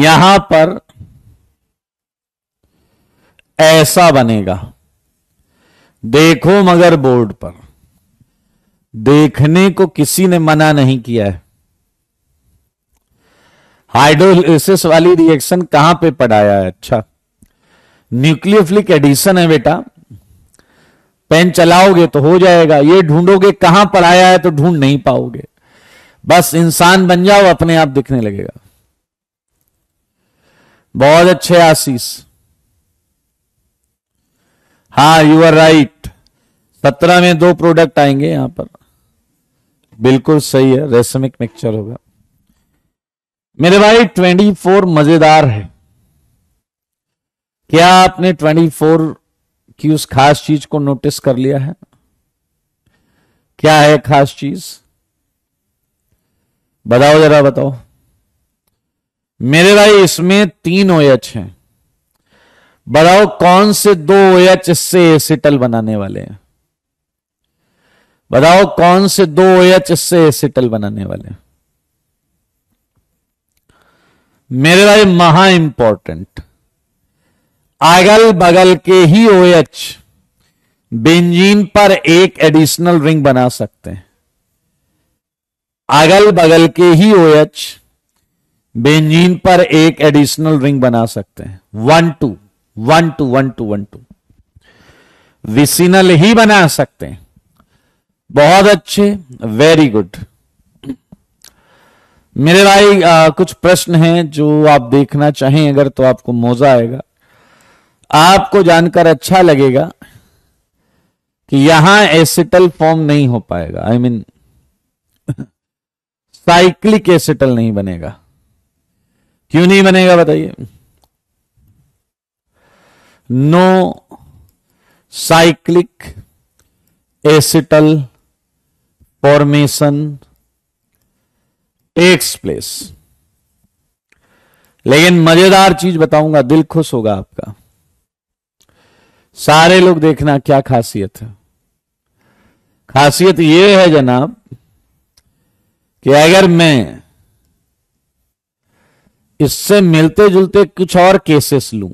यहां पर ऐसा बनेगा देखो मगर बोर्ड पर देखने को किसी ने मना नहीं किया है हाइड्रोलिसिस वाली रिएक्शन कहां पे पढ़ाया है अच्छा न्यूक्लियोफिलिक एडिशन है बेटा पेन चलाओगे तो हो जाएगा ये ढूंढोगे कहां पढ़ाया है तो ढूंढ नहीं पाओगे बस इंसान बन जाओ अपने आप दिखने लगेगा बहुत अच्छे आशीष हाँ यू आर राइट सत्रह में दो प्रोडक्ट आएंगे यहां पर बिल्कुल सही है रेसमिक मिक्सचर होगा मेरे भाई 24 मजेदार है क्या आपने 24 की उस खास चीज को नोटिस कर लिया है क्या है खास चीज बताओ जरा बताओ मेरे भाई इसमें तीन ओएच हैं बताओ कौन से दो ओएच इससे एसिटल बनाने वाले हैं बताओ कौन से दो ओएच इससे एसिटल बनाने वाले हैं मेरे भाई महा इंपॉर्टेंट अगल बगल के ही ओ एच बेंजीन पर एक एडिशनल रिंग बना सकते हैं अगल बगल के ही ओ एच बेंजीन पर एक एडिशनल रिंग बना सकते हैं one two one two one two one two vicinal ही बना सकते हैं बहुत अच्छे वेरी गुड मेरे भाई आ, कुछ प्रश्न हैं जो आप देखना चाहें अगर तो आपको मोजा आएगा आपको जानकर अच्छा लगेगा कि यहां एसिटल फॉर्म नहीं हो पाएगा I I mean mean, cyclic acetal नहीं बनेगा क्यों नहीं बनेगा बताइए no cyclic acetal formation takes place लेकिन मजेदार चीज बताऊंगा दिल खुश होगा आपका सारे लोग देखना क्या खासियत है खासियत यह है जनाब कि अगर मैं इससे मिलते जुलते कुछ और केसेस लूं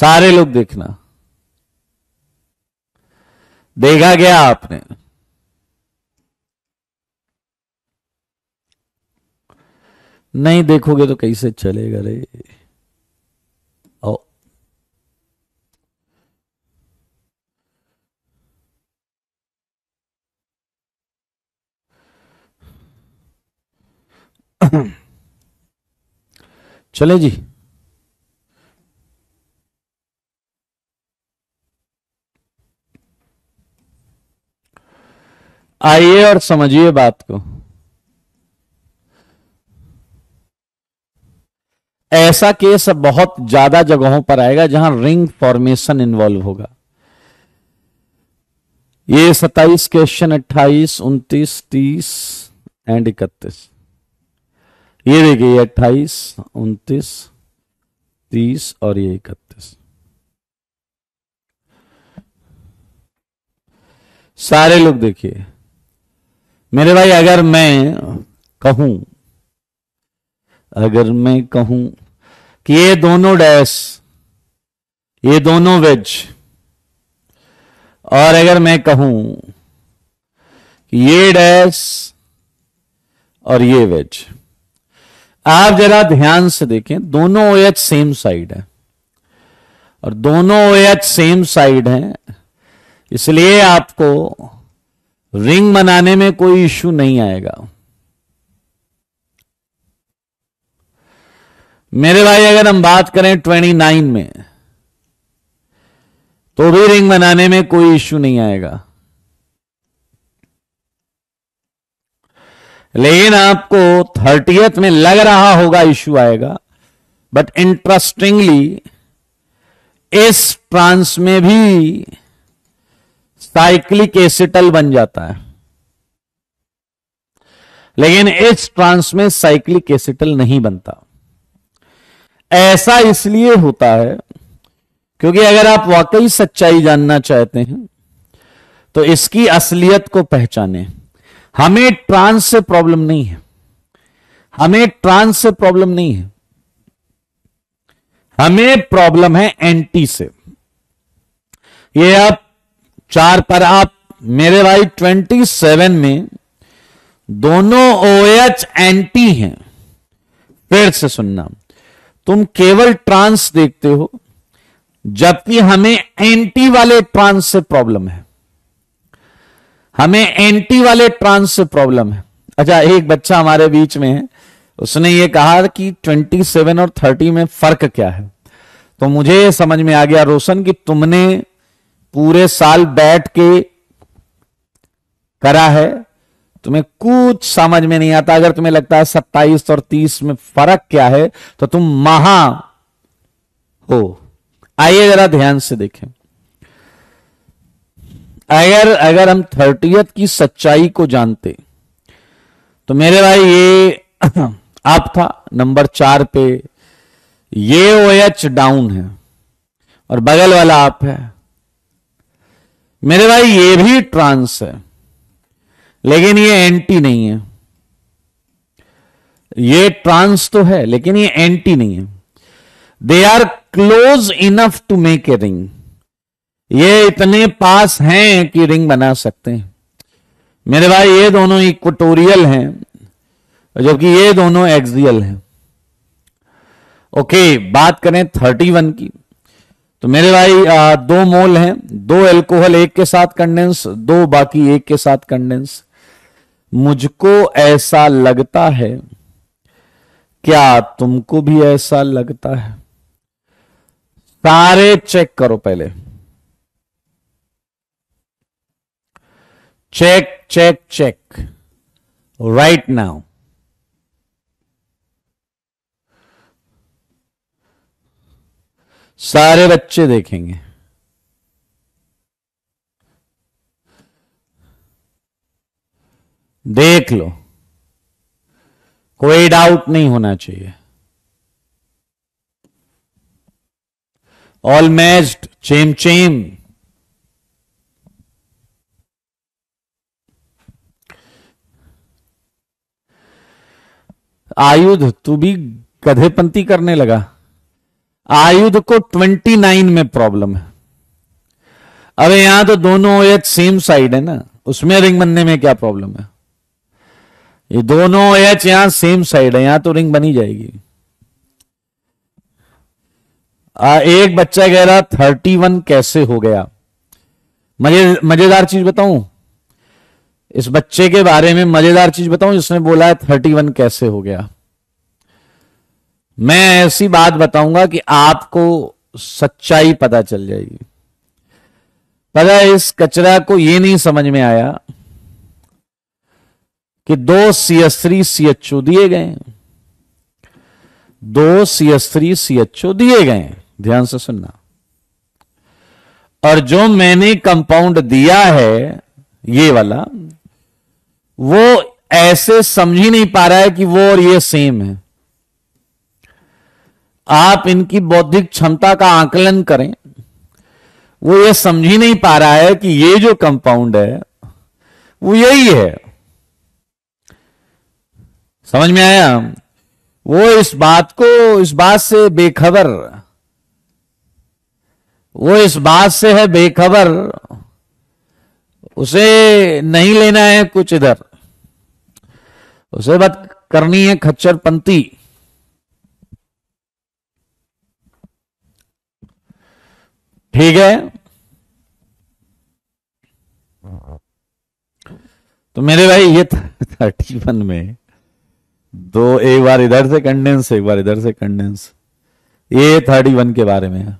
सारे लोग देखना देखा गया आपने नहीं देखोगे तो कैसे चलेगा रे ओ चले जी आइए और समझिए बात को ऐसा केस बहुत ज्यादा जगहों पर आएगा जहां रिंग फॉर्मेशन इन्वॉल्व होगा ये 27 क्वेश्चन 28, 29, 30 एंड 31 ये देखिए 28, 29, 30 और ये 31 सारे लोग देखिए मेरे भाई अगर मैं कहूं अगर मैं कहूं ये दोनों डैश ये दोनों वेज और अगर मैं कहूं कि ये डैश और ये वेज आप जरा ध्यान से देखें दोनों ओ एच सेम साइड है और दोनों ओ एच सेम साइड है इसलिए आपको रिंग बनाने में कोई इश्यू नहीं आएगा मेरे भाई अगर हम बात करें ट्वेंटी नाइन में तो भी रिंग बनाने में कोई इश्यू नहीं आएगा लेकिन आपको थर्टीएथ में लग रहा होगा इश्यू आएगा बट इंटरेस्टिंगली इस ट्रांस में भी साइक्लिक एसिटल बन जाता है लेकिन इस ट्रांस में साइक्लिक एसिटल नहीं बनता ऐसा इसलिए होता है क्योंकि अगर आप वाकई सच्चाई जानना चाहते हैं तो इसकी असलियत को पहचाने हमें ट्रांस से प्रॉब्लम नहीं है हमें ट्रांस से प्रॉब्लम नहीं है हमें प्रॉब्लम है एंटी से ये आप चार पर आप मेरे भाई ट्वेंटी सेवन में दोनों ओ एच एंटी हैं फिर से सुनना तुम केवल ट्रांस देखते हो जबकि हमें एंटी वाले ट्रांस से प्रॉब्लम है हमें एंटी वाले ट्रांस से प्रॉब्लम है अच्छा एक बच्चा हमारे बीच में है उसने ये कहा कि 27 और 30 में फर्क क्या है तो मुझे समझ में आ गया रोशन कि तुमने पूरे साल बैठ के करा है तुम्हें कुछ समझ में नहीं आता अगर तुम्हें लगता है सत्ताईस और तीस में फर्क क्या है तो तुम महा हो आइए जरा ध्यान से देखें अगर अगर हम थर्टियत की सच्चाई को जानते तो मेरे भाई ये आप था नंबर चार पे ये ओ एच डाउन है और बगल वाला आप है मेरे भाई ये भी ट्रांस है लेकिन ये एंटी नहीं है ये ट्रांस तो है लेकिन ये एंटी नहीं है they are close enough to make a ring ये इतने पास हैं कि रिंग बना सकते हैं मेरे भाई ये दोनों इक्वटोरियल हैं जबकि ये दोनों एक्सियल हैं ओके बात करें थर्टी वन की तो मेरे भाई आ, दो मोल हैं दो एल्कोहल एक के साथ कंडेंस दो बाकी एक के साथ कंडेंस मुझको ऐसा लगता है क्या तुमको भी ऐसा लगता है सारे चेक करो पहले check check check right now सारे बच्चे देखेंगे देख लो कोई डाउट नहीं होना चाहिए ऑल मैस्ड चेम चेम आयुध तू भी गधेपंती करने लगा आयुध को 29 में प्रॉब्लम है अरे यहां तो दोनों सेम साइड है ना उसमें रिंग बनने में क्या प्रॉब्लम है ये दोनों एच यहां सेम साइड है यहां तो रिंग बनी जाएगी आ, एक बच्चा कह रहा थर्टी वन कैसे हो गया मजे मजेदार चीज बताऊं इस बच्चे के बारे में मजेदार चीज बताऊं जिसने बोला है थर्टी वन कैसे हो गया मैं ऐसी बात बताऊंगा कि आपको सच्चाई पता चल जाएगी पता इस कचरा को ये नहीं समझ में आया कि दो C S three C H O दिए गए दो C S three C H O दिए गए ध्यान से सुनना और जो मैंने कंपाउंड दिया है ये वाला वो ऐसे समझ ही नहीं पा रहा है कि वो और ये सेम है आप इनकी बौद्धिक क्षमता का आकलन करें वो ये समझ ही नहीं पा रहा है कि ये जो कंपाउंड है वो यही है समझ में आया वो इस बात को इस बात से बेखबर वो इस बात से है बेखबर उसे नहीं लेना है कुछ इधर उसे बात करनी है खच्चरपंती ठीक है तो मेरे भाई ये था थर्टी वन में दो एक बार इधर से कंडेंस एक बार इधर से कंडेंस ये थर्टी वन के बारे में है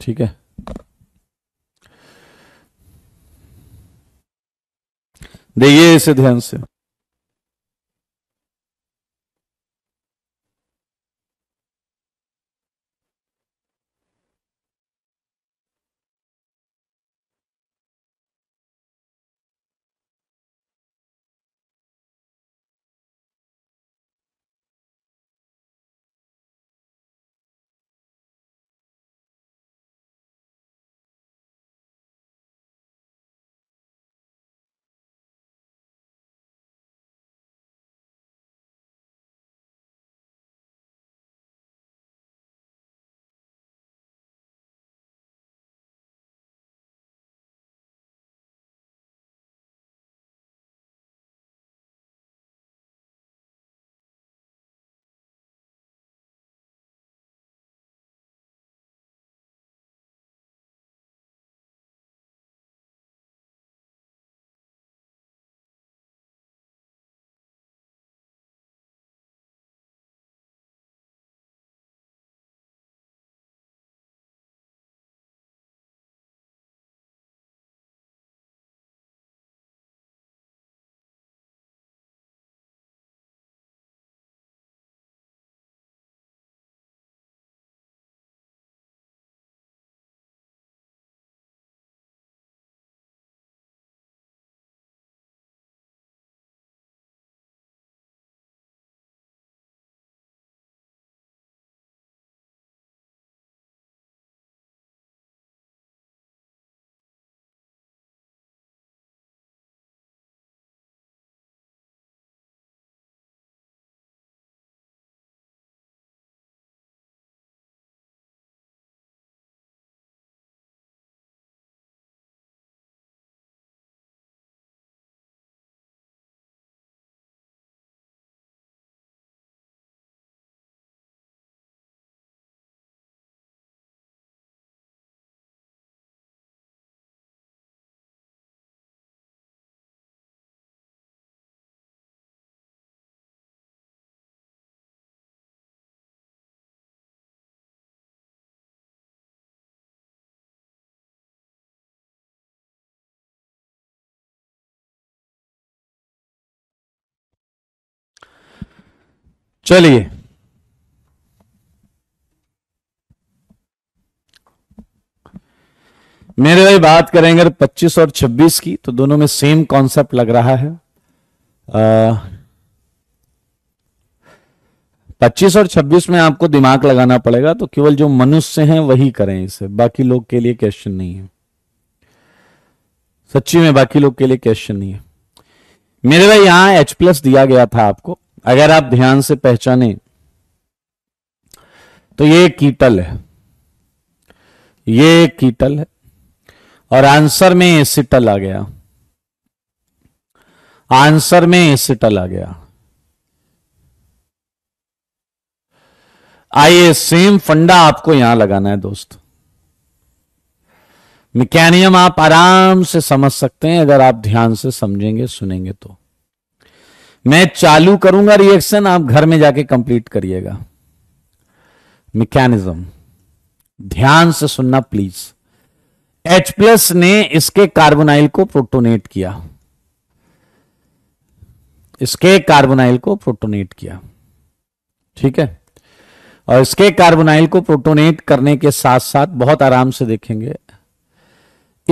ठीक है देखिए इसे ध्यान से चलिए मेरे भाई बात करेंगे 25 और 26 की तो दोनों में सेम कॉन्सेप्ट लग रहा है आ, 25 और 26 में आपको दिमाग लगाना पड़ेगा तो केवल जो मनुष्य हैं वही करें इसे बाकी लोग के लिए क्वेश्चन नहीं है सच्ची में बाकी लोग के लिए क्वेश्चन नहीं है मेरे भाई यहां H प्लस दिया गया था आपको अगर आप ध्यान से पहचाने तो ये कीटल है ये कीटल है और आंसर में सिटल आ गया आंसर में सिटल आ गया आइए सेम फंडा आपको यहां लगाना है दोस्त मिकैनियम आप आराम से समझ सकते हैं अगर आप ध्यान से समझेंगे सुनेंगे तो मैं चालू करूंगा रिएक्शन आप घर में जाके कंप्लीट करिएगा मैकेनिज्म ध्यान से सुनना प्लीज एच प्लस ने इसके कार्बोनाइल को प्रोटोनेट किया इसके कार्बोनाइल को प्रोटोनेट किया ठीक है और इसके कार्बोनाइल को प्रोटोनेट करने के साथ साथ बहुत आराम से देखेंगे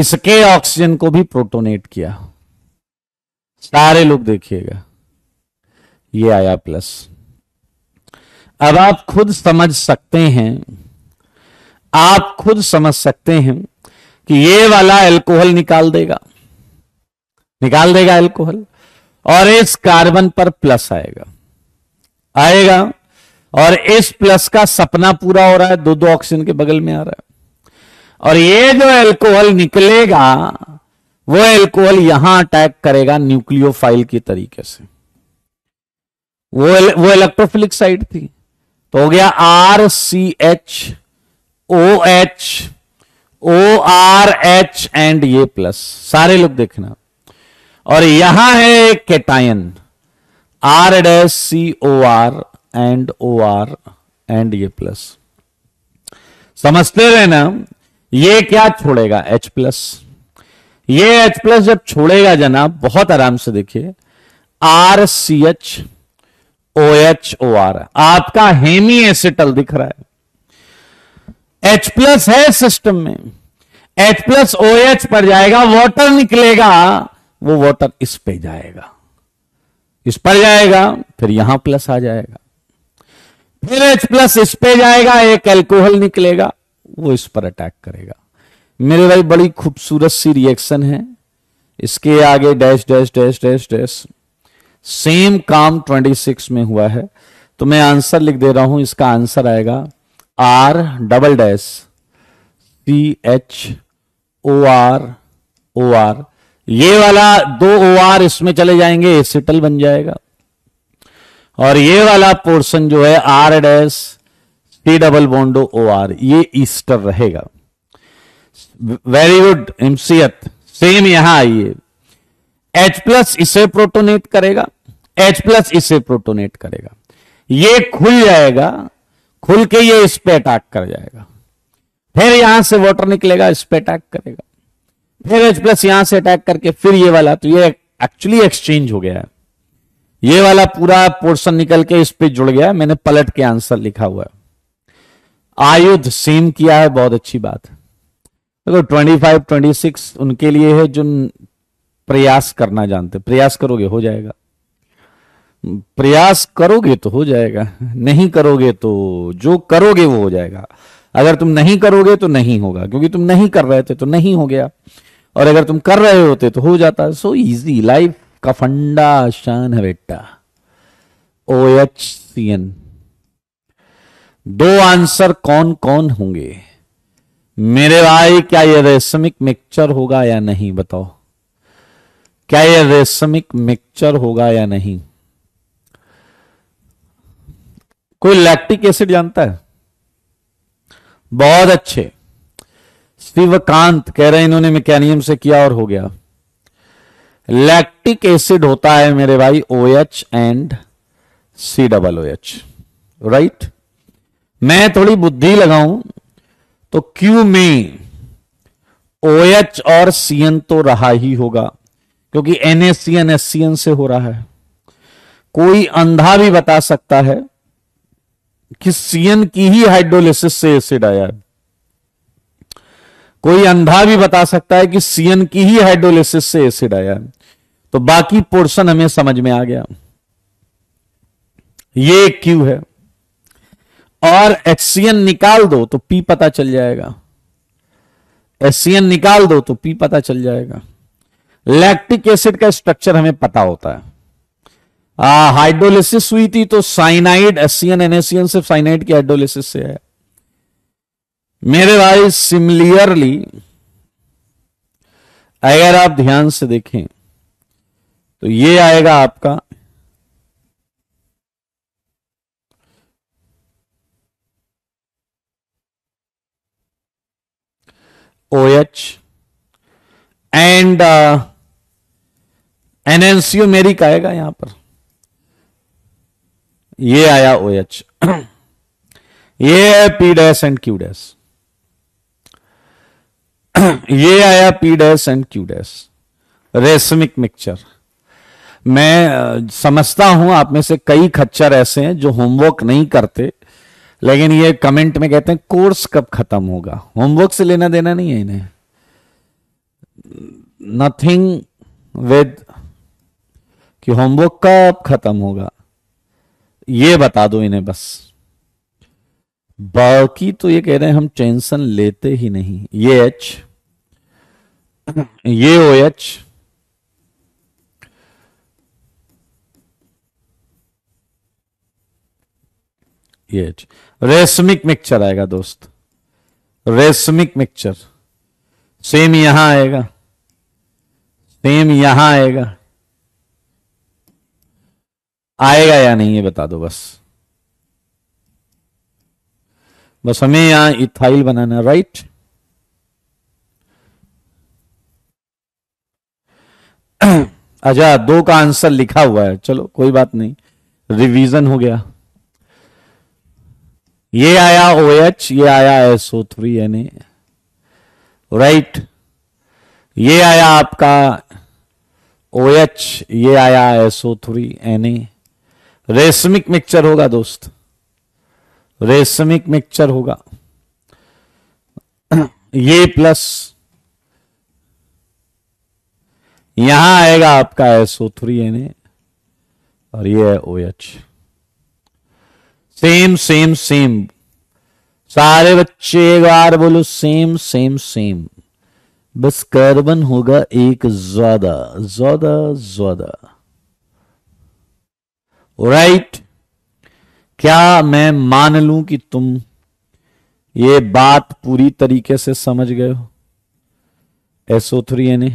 इसके ऑक्सीजन को भी प्रोटोनेट किया सारे लोग देखिएगा ये आया प्लस अब आप खुद समझ सकते हैं आप खुद समझ सकते हैं कि ये वाला एल्कोहल निकाल देगा निकाल देगा एल्कोहल और इस कार्बन पर प्लस आएगा आएगा और इस प्लस का सपना पूरा हो रहा है दो दो ऑक्सीजन के बगल में आ रहा है और ये जो एल्कोहल निकलेगा वो एल्कोहल यहां अटैक करेगा न्यूक्लियोफाइल के तरीके से वो वो इलेक्ट्रोफिलिक साइड थी तो हो गया R C H O H O R H and ये प्लस सारे लोग देखना और यहां है cation R dash C O R and O R and ये प्लस समझते रहे ना ये क्या छोड़ेगा H प्लस ये H प्लस जब छोड़ेगा जनाब बहुत आराम से देखिए R C H O H O R आपका हेमी एसिटल दिख रहा है एच प्लस है सिस्टम में एच प्लस ओ एच पर जाएगा वाटर निकलेगा वो वाटर इस पे जाएगा इस पर जाएगा फिर यहां प्लस आ जाएगा फिर एच प्लस इस पे जाएगा एक एल्कोहल निकलेगा वो इस पर अटैक करेगा मेरे भाई बड़ी खूबसूरत सी रिएक्शन है इसके आगे dash dash dash dash dash same काम 26 में हुआ है तो मैं आंसर लिख दे रहा हूं इसका आंसर आएगा R double dash C H O R O R ये वाला दो ओ आर इसमें चले जाएंगे एसिटल बन जाएगा और ये वाला पोर्शन जो है R dash T double bond O R ये ईस्टर रहेगा वेरी गुड एमसीएत सेम यहां आइए H प्लस इसे प्रोटोनेट करेगा H प्लस इसे प्रोटोनेट करेगा ये खुल जाएगा खुल के ये इस पे अटैक कर जाएगा फिर यहां से वाटर निकलेगा इस पे अटैक करेगा फिर एच प्लस यहां से अटैक करके फिर ये वाला तो ये एक्चुअली एक्सचेंज हो गया है ये वाला पूरा पोर्शन निकल के इस पे जुड़ गया मैंने पलट के आंसर लिखा हुआ है आयुध सेम किया है बहुत अच्छी बात देखो तो ट्वेंटी फाइव ट्वेंटी सिक्स उनके लिए है जो प्रयास करना जानते प्रयास करोगे हो जाएगा प्रयास करोगे तो हो जाएगा नहीं करोगे तो जो करोगे वो हो जाएगा अगर तुम नहीं करोगे तो नहीं होगा क्योंकि तुम नहीं कर रहे थे तो नहीं हो गया और अगर तुम कर रहे होते तो हो जाता सो इजी लाइफ का फंडा शान है बेटा ओ एच सी एन दो आंसर कौन कौन होंगे मेरे भाई क्या ये रेशमिक मिक्सचर होगा या नहीं बताओ क्या यह रेशमिक मिक्सचर होगा या नहीं कोई लैक्टिक एसिड जानता है बहुत अच्छे शिवकांत कह रहे हैं इन्होंने मैकेनियम से किया और हो गया लैक्टिक एसिड होता है मेरे भाई O H and C double O H right मैं थोड़ी बुद्धि लगाऊं तो क्यू में ओ एच और सी एन तो रहा ही होगा क्योंकि N S C N S C N से हो रहा है कोई अंधा भी बता सकता है कि सीएन की ही हाइड्रोलिसिस से एसिड आया है कोई अंधा भी बता सकता है कि सीएन की ही हाइड्रोलिसिस से एसिड आया है तो बाकी पोर्शन हमें समझ में आ गया ये क्यू है और एचसीएन निकाल दो तो पी पता चल जाएगा एचसीएन निकाल दो तो पी पता चल जाएगा लैक्टिक एसिड का स्ट्रक्चर हमें पता होता है हाइड्रोलिसिस हुई थी तो साइनाइड एसियन एनएसियन सिर्फ साइनाइड की हाइड्रोलिसिस से है मेरे भाई सिमिलियरली अगर आप ध्यान से देखें तो ये आएगा आपका ओ एच uh, मेरी आएगा यहां पर ये आया ओ एच ये P dash and Q dash ये आया P dash and Q dash racemic mixture मैं समझता हूं आप में से कई खच्चर ऐसे हैं जो होमवर्क नहीं करते लेकिन ये कमेंट में कहते हैं कोर्स कब खत्म होगा होमवर्क से लेना देना नहीं है इन्हें नथिंग विद कि होमवर्क कब खत्म होगा ये बता दो इन्हें बस बाकी तो ये कह रहे हैं हम टेंशन लेते ही नहीं ये एच ये ओ एच ये एच रेशमिक मिक्सचर आएगा दोस्त रेशमिक मिक्सचर सेम यहां आएगा सेम यहां आएगा आएगा या नहीं ये बता दो बस बस हमें यहां इथाइल बनाना राइट अच्छा दो का आंसर लिखा हुआ है चलो कोई बात नहीं रिवीजन हो गया ये आया ओ एच ये आया S O three N A right ये आया आपका ओ OH, एच ये आया S O three N A racemic mixture होगा दोस्त रेशमिक मिक्सचर होगा ये प्लस यहां आएगा आपका एसओ थ्री एन और ये है O H same same same सारे बच्चे एक बार बोलो सेम सेम सेम बस कार्बन होगा एक ज्यादा ज्यादा ज्यादा राइट क्या मैं मान लूं कि तुम ये बात पूरी तरीके से समझ गए हो एसओ थ्री एन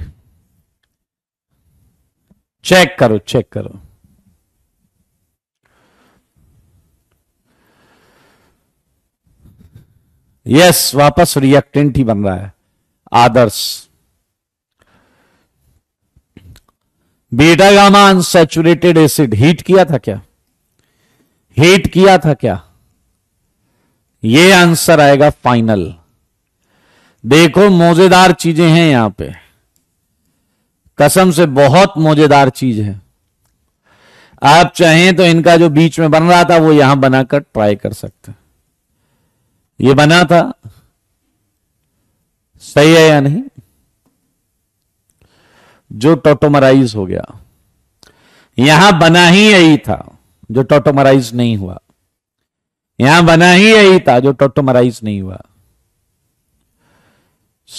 चेक करो चेक करो यस वापस रिएक्टेंट ही बन रहा है Adarsh beta gamma unsaturated acid heat किया था क्या हीट किया था क्या ये आंसर आएगा फाइनल देखो मोजेदार चीजें हैं यहां पे कसम से बहुत मोजेदार चीज है आप चाहें तो इनका जो बीच में बन रहा था वो यहां बनाकर ट्राई कर सकते ये बना था सही है या नहीं जो टोटोमराइज हो गया यहां बना ही यही था जो टोटोमराइज नहीं हुआ यहां बना ही यही था जो टोटोमराइज नहीं हुआ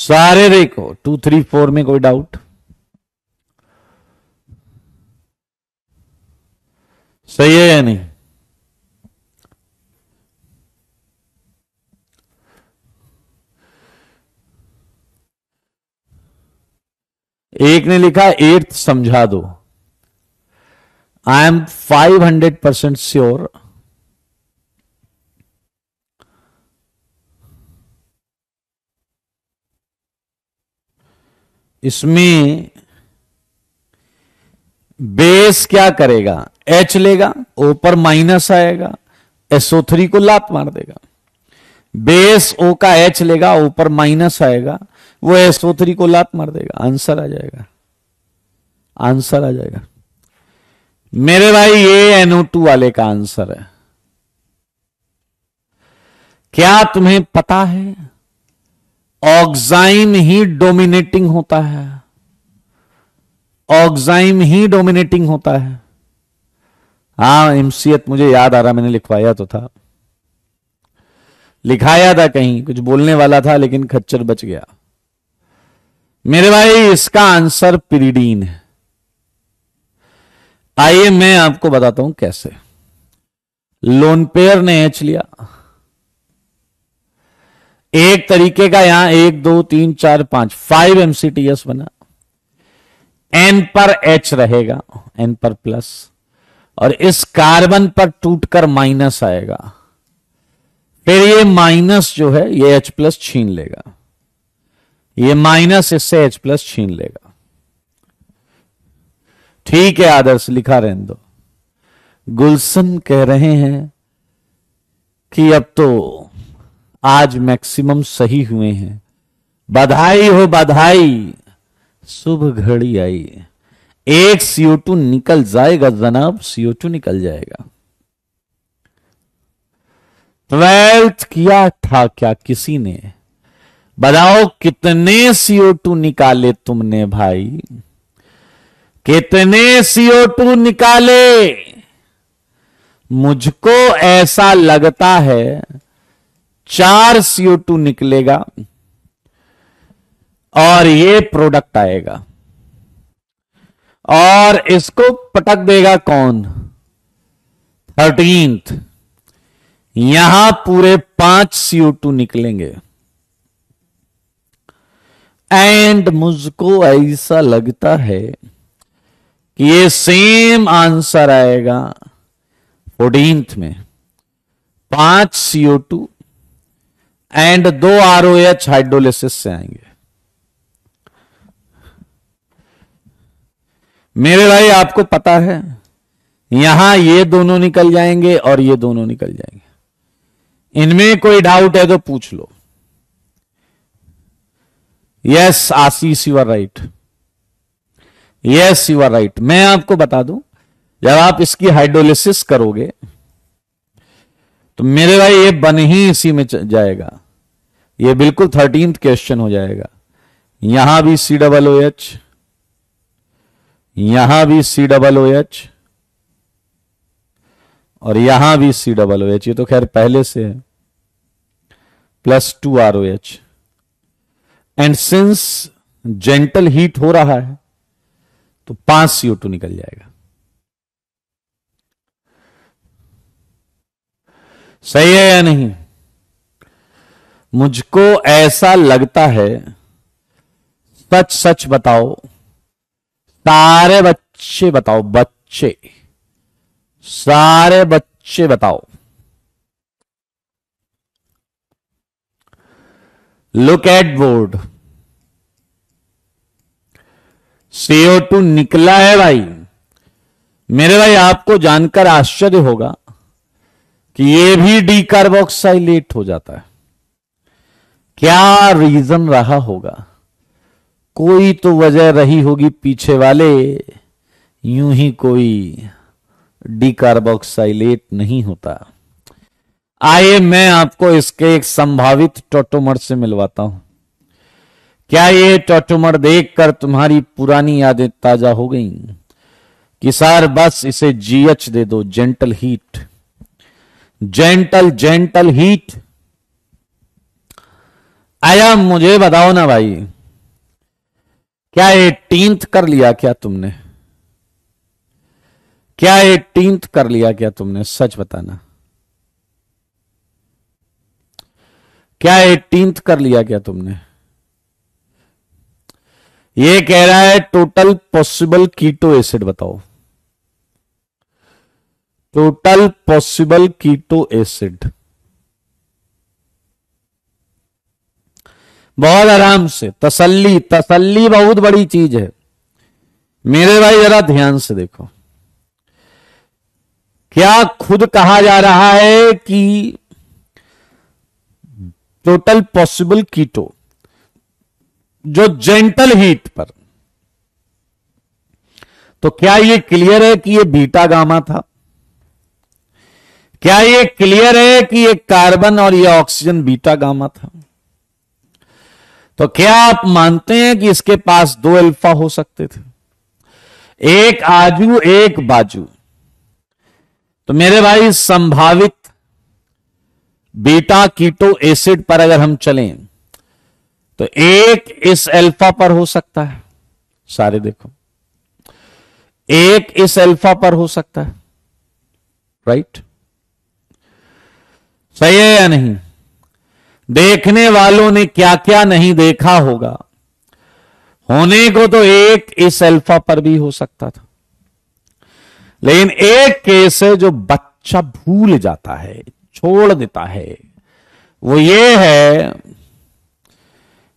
सारे देखो टू थ्री फोर में कोई डाउट सही है या नहीं एक ने लिखा एट्थ समझा दो I am five hundred percent sure इसमें बेस क्या करेगा एच लेगा ऊपर माइनस आएगा एसओ थ्री को लात मार देगा बेस ओ का एच लेगा ऊपर माइनस आएगा वो यशोत्री को लात मार देगा आंसर आ जाएगा आंसर आ जाएगा मेरे भाई ये एनओ टू वाले का आंसर है क्या तुम्हें पता है ऑक्साइम ही डोमिनेटिंग होता है ऑक्साइम ही डोमिनेटिंग होता है हाँ एमसीएत मुझे याद आ रहा मैंने लिखवाया तो था लिखाया था कहीं कुछ बोलने वाला था लेकिन खच्चर बच गया मेरे भाई इसका आंसर पिरीडीन है आइए मैं आपको बताता हूं कैसे लोन पेयर ने एच लिया एक तरीके का यहां एक दो तीन चार पांच फाइव एमसीटीएस बना एन पर एच रहेगा एन पर प्लस और इस कार्बन पर टूटकर माइनस आएगा फिर ये माइनस जो है ये एच प्लस छीन लेगा ये माइनस इससे एच प्लस छीन लेगा ठीक है आदर्श लिखा रहे दो गुलशन कह रहे हैं कि अब तो आज मैक्सिमम सही हुए हैं बधाई हो बधाई शुभ घड़ी आई एक सीओ टू निकल जाएगा जनाब सीओ टू निकल जाएगा ट्वेल्थ किया था क्या किसी ने बताओ कितने सीओ टू निकाले तुमने भाई कितने सीओ टू निकाले मुझको ऐसा लगता है चार सीओ टू निकलेगा और ये प्रोडक्ट आएगा और इसको पटक देगा कौन थर्टींथ यहां पूरे पांच सीओ टू निकलेंगे एंड मुझको ऐसा लगता है कि ये सेम आंसर आएगा फोर्टींथ में पांच सीओ टू एंड दो आर ओ एच हाइड्रोलिसिस से आएंगे मेरे भाई आपको पता है यहां ये दोनों निकल जाएंगे और ये दोनों निकल जाएंगे इनमें कोई डाउट है तो पूछ लो yes Ashish you are right yes you are right मैं आपको बता दूं जब आप इसकी हाइड्रोलिसिस करोगे तो मेरे भाई ये बन ही इसी में जाएगा ये बिल्कुल थर्टीन क्वेश्चन हो जाएगा यहां भी सी डबल ओ एच यहां भी सी डबल ओ एच और यहां भी सी डबल ओ एच ये तो खैर पहले से है plus two R O H and since gentle heat हो रहा है तो पांच सीओ टू निकल जाएगा सही है या नहीं मुझको ऐसा लगता है सच सच बताओ सारे बच्चे बताओ बच्चे सारे बच्चे बताओ look at board CO two निकला है भाई मेरे भाई आपको जानकर आश्चर्य होगा कि ये भी डी कार्बोक्साइलेट हो जाता है क्या रीजन रहा होगा कोई तो वजह रही होगी पीछे वाले यूं ही कोई डी कार्बोक्साइलेट नहीं होता आइए मैं आपको इसके एक संभावित टोटोमर से मिलवाता हूं क्या ये टोटोमर देखकर तुम्हारी पुरानी यादें ताजा हो गई कि सार बस इसे जीएच दे दो gentle heat gentle gentle heat आया मुझे बताओ ना भाई क्या ये टींथ कर लिया क्या तुमने क्या ये टींथ कर लिया क्या तुमने सच बताना क्या एटीन कर लिया क्या तुमने ये कह रहा है टोटल पॉसिबल कीटो एसिड बताओ टोटल पॉसिबल कीटो एसिड बहुत आराम से तसल्ली तसल्ली बहुत बड़ी चीज है मेरे भाई जरा ध्यान से देखो क्या खुद कहा जा रहा है कि टोटल पॉसिबल कीटो जो जेंटल हीट पर तो क्या यह क्लियर है कि यह बीटा गामा था क्या यह क्लियर है कि यह कार्बन और यह ऑक्सीजन बीटा गामा था तो क्या आप मानते हैं कि इसके पास दो अल्फा हो सकते थे एक आजू एक बाजू तो मेरे भाई संभावित बीटा कीटो एसिड पर अगर हम चलें तो एक इस अल्फा पर हो सकता है सारे देखो एक इस अल्फा पर हो सकता है राइट सही है या नहीं देखने वालों ने क्या क्या नहीं देखा होगा होने को तो एक इस अल्फा पर भी हो सकता था लेकिन एक केस है जो बच्चा भूल जाता है छोड़ देता है वो ये है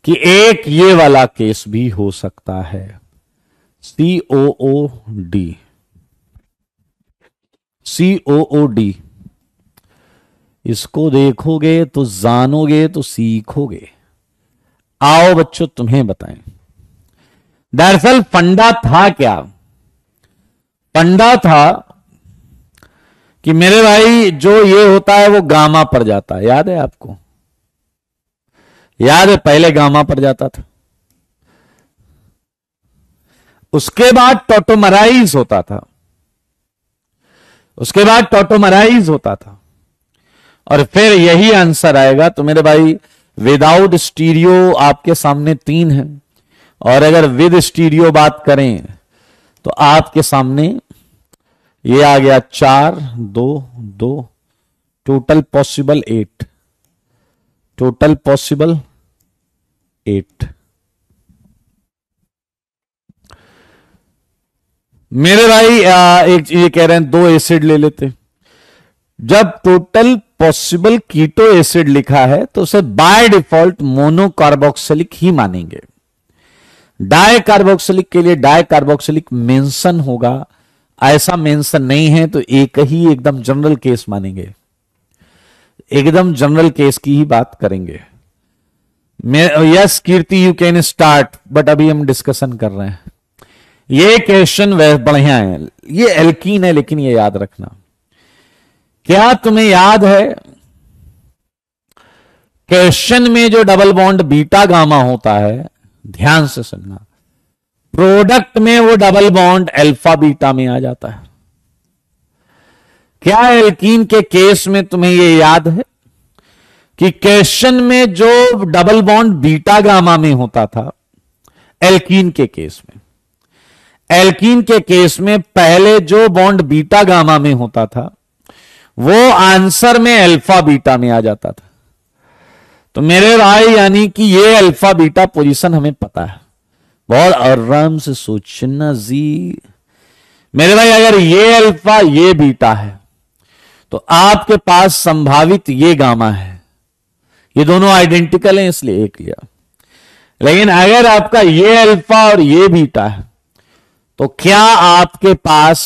कि एक ये वाला केस भी हो सकता है सी O O D C O O D इसको देखोगे तो जानोगे तो सीखोगे आओ बच्चों तुम्हें बताएं दरअसल फंडा था क्या फंडा था कि मेरे भाई जो ये होता है वो गामा पर जाता है याद है आपको याद है पहले गामा पर जाता था उसके बाद टोटोमराइज होता था उसके बाद टोटोमराइज होता था और फिर यही आंसर आएगा तो मेरे भाई विदाउट स्टीरियो आपके सामने तीन है और अगर विद स्टीरियो बात करें तो आपके सामने ये आ गया चार दो दो total possible eight total possible eight मेरे भाई आ, एक ये कह रहे हैं दो एसिड ले लेते जब टोटल पॉसिबल कीटो एसिड लिखा है तो उसे बाय डिफॉल्ट मोनोकार्बोक्सिलिक ही मानेंगे डाय कार्बोक्सिलिक के लिए डाय कार्बोक्सिलिक मेंशन होगा ऐसा मेंशन नहीं है तो एक ही एकदम जनरल केस मानेंगे एकदम जनरल केस की ही बात करेंगे yes Kirti you can start but अभी हम डिस्कशन कर रहे हैं ये क्वेश्चन बढ़िया है ये एल्कीन है लेकिन ये याद रखना क्या तुम्हें याद है क्वेश्चन में जो डबल बॉन्ड बीटा गामा होता है ध्यान से सुनना प्रोडक्ट में वो डबल बॉन्ड अल्फा बीटा में आ जाता है क्या एल्कीन के केस में तुम्हें यह याद है कि क्वेश्चन में जो डबल बॉन्ड बीटा गामा में होता था एल्कीन के केस में एल्कीन के केस में पहले जो बॉन्ड बीटा गामा में होता था वो आंसर में अल्फा बीटा में आ जाता था तो मेरे राय यानी कि ये अल्फा बीटा पोजीशन हमें पता है बहुत आराम से सोचना जी मेरे भाई अगर ये अल्फा ये बीटा है तो आपके पास संभावित ये गामा है ये दोनों आइडेंटिकल हैं इसलिए एक लिया लेकिन अगर आपका ये अल्फा और ये बीटा है तो क्या आपके पास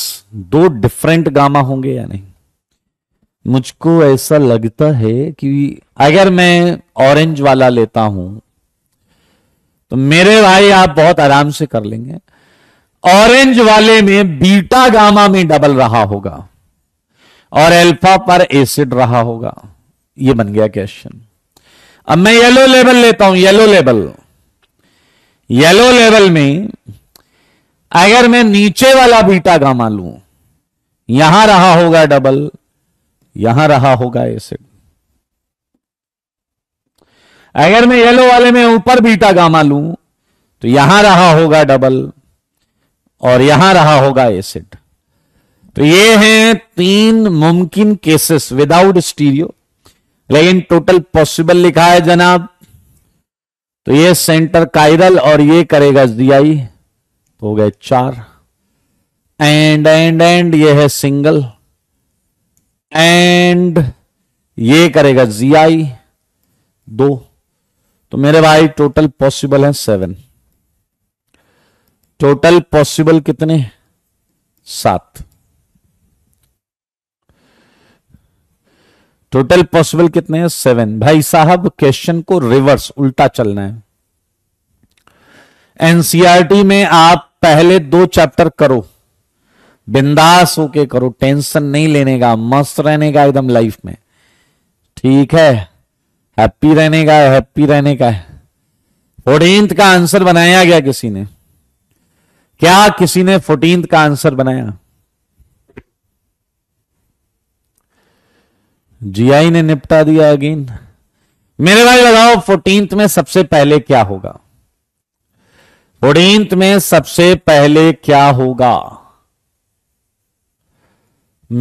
दो डिफरेंट गामा होंगे या नहीं मुझको ऐसा लगता है कि अगर मैं ऑरेंज वाला लेता हूं तो मेरे भाई आप बहुत आराम से कर लेंगे ऑरेंज वाले में बीटा गामा में डबल रहा होगा और अल्फा पर एसिड रहा होगा ये बन गया क्वेश्चन अब मैं येलो लेवल लेता हूं येलो लेवल येलो लेवल में अगर मैं नीचे वाला बीटा गामा लू यहां रहा होगा डबल यहां रहा होगा एसिड अगर मैं येलो वाले में ऊपर बीटा गामा लू तो यहां रहा होगा डबल और यहां रहा होगा एसिड तो ये हैं तीन मुमकिन केसेस विदाउट स्टीरियो लेकिन टोटल पॉसिबल लिखा है जनाब तो ये सेंटर कायरल और ये करेगा जीआई तो हो गए चार एंड एंड एंड ये है सिंगल एंड ये करेगा जीआई दो तो मेरे भाई टोटल पॉसिबल है सेवन टोटल पॉसिबल कितने सात टोटल पॉसिबल कितने हैं सेवन भाई साहब क्वेश्चन को रिवर्स उल्टा चलना है एनसीआरटी e में आप पहले दो चैप्टर करो बिंदास होके करो टेंशन नहीं लेने का मस्त रहने का एकदम लाइफ में ठीक है हैप्पी रहने का है हैप्पी रहने का है फोर्टींथ का आंसर बनाया गया किसी ने क्या किसी ने फोर्टींथ का आंसर बनाया जीआई ने निपटा दिया अगेन मेरे भाई बताओ फोर्टींथ में सबसे पहले क्या होगा फोर्टींथ में सबसे पहले क्या होगा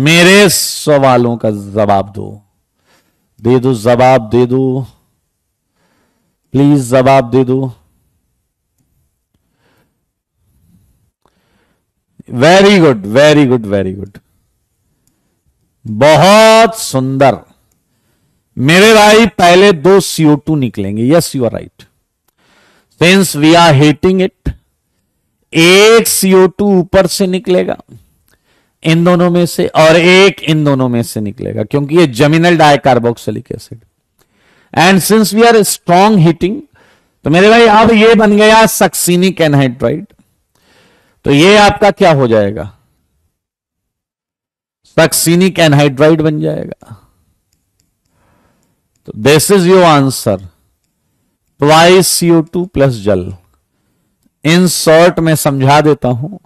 मेरे सवालों का जवाब दो दे दो जवाब दे दो प्लीज जवाब दे दो very good very good very good बहुत सुंदर मेरे भाई पहले दो सीओ टू निकलेंगे yes you are right since we are heating it एक सीओ टू ऊपर से निकलेगा इन दोनों में से और एक इन दोनों में से निकलेगा क्योंकि ये geminal dicarboxylic acid and since we are strong heating तो मेरे भाई अब ये बन गया सक्सीनिक एनहाइड्राइड तो ये आपका क्या हो जाएगा सक्सीनिक एनहाइड्राइड बन जाएगा तो दिस इज योर आंसर प्वाइस सीओ टू प्लस जल इन शॉर्ट में समझा देता हूं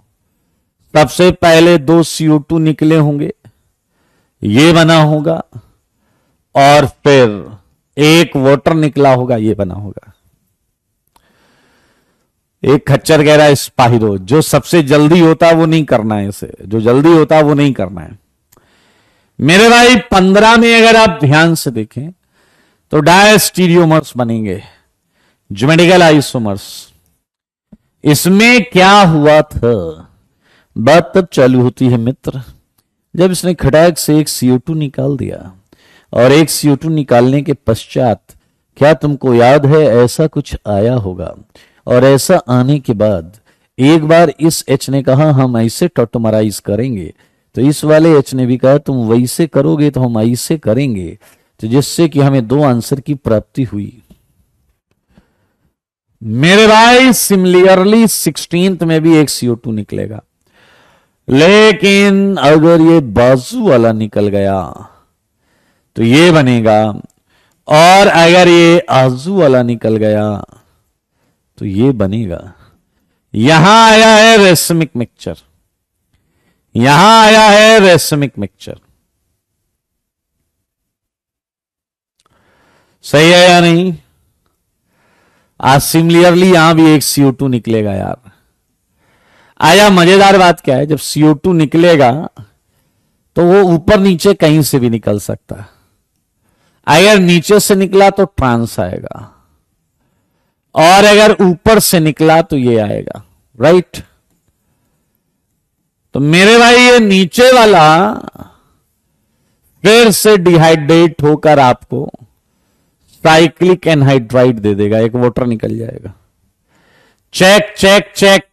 तब से पहले दो सीओ टू निकले होंगे ये बना होगा और फिर एक वाटर निकला होगा ये बना होगा एक खच्चर कह रहा गहरा स्पाहिरो जो सबसे जल्दी होता है वो नहीं करना है इसे जो जल्दी होता है वो नहीं करना है मेरे भाई पंद्रह में अगर आप ध्यान से देखें तो डायस्टीरियोमर्स बनेंगे ज्यूमेडिकल आइसोमर्स इसमें क्या हुआ था बात तब चालू होती है मित्र जब इसने खटाक से एक सीओ टू निकाल दिया और एक सीओ टू निकालने के पश्चात क्या तुमको याद है ऐसा कुछ आया होगा और ऐसा आने के बाद एक बार इस एच ने कहा हम ऐसे टोटोमराइज करेंगे तो इस वाले एच ने भी कहा तुम वैसे करोगे तो हम ऐसे करेंगे तो जिससे कि हमें दो आंसर की प्राप्ति हुई मेरे भाई सिमिलियरली सिक्सटींथ में भी एक सीओ टू निकलेगा लेकिन अगर ये बाजू वाला निकल गया तो ये बनेगा और अगर ये आजू वाला निकल गया तो ये बनेगा यहां आया है रेसमिक मिक्सचर यहां आया है रेसमिक मिक्सचर सही है या नहीं आज सिमिलियरली यहां भी एक सीओ टू निकलेगा यार आया मजेदार बात क्या है जब CO2 निकलेगा तो वो ऊपर नीचे कहीं से भी निकल सकता है अगर नीचे से निकला तो ट्रांस आएगा और अगर ऊपर से निकला तो ये आएगा राइट तो मेरे भाई ये नीचे वाला फिर से डिहाइड्रेट होकर आपको साइक्लिक एनहाइड्राइट दे देगा एक वाटर निकल जाएगा चेक चेक चेक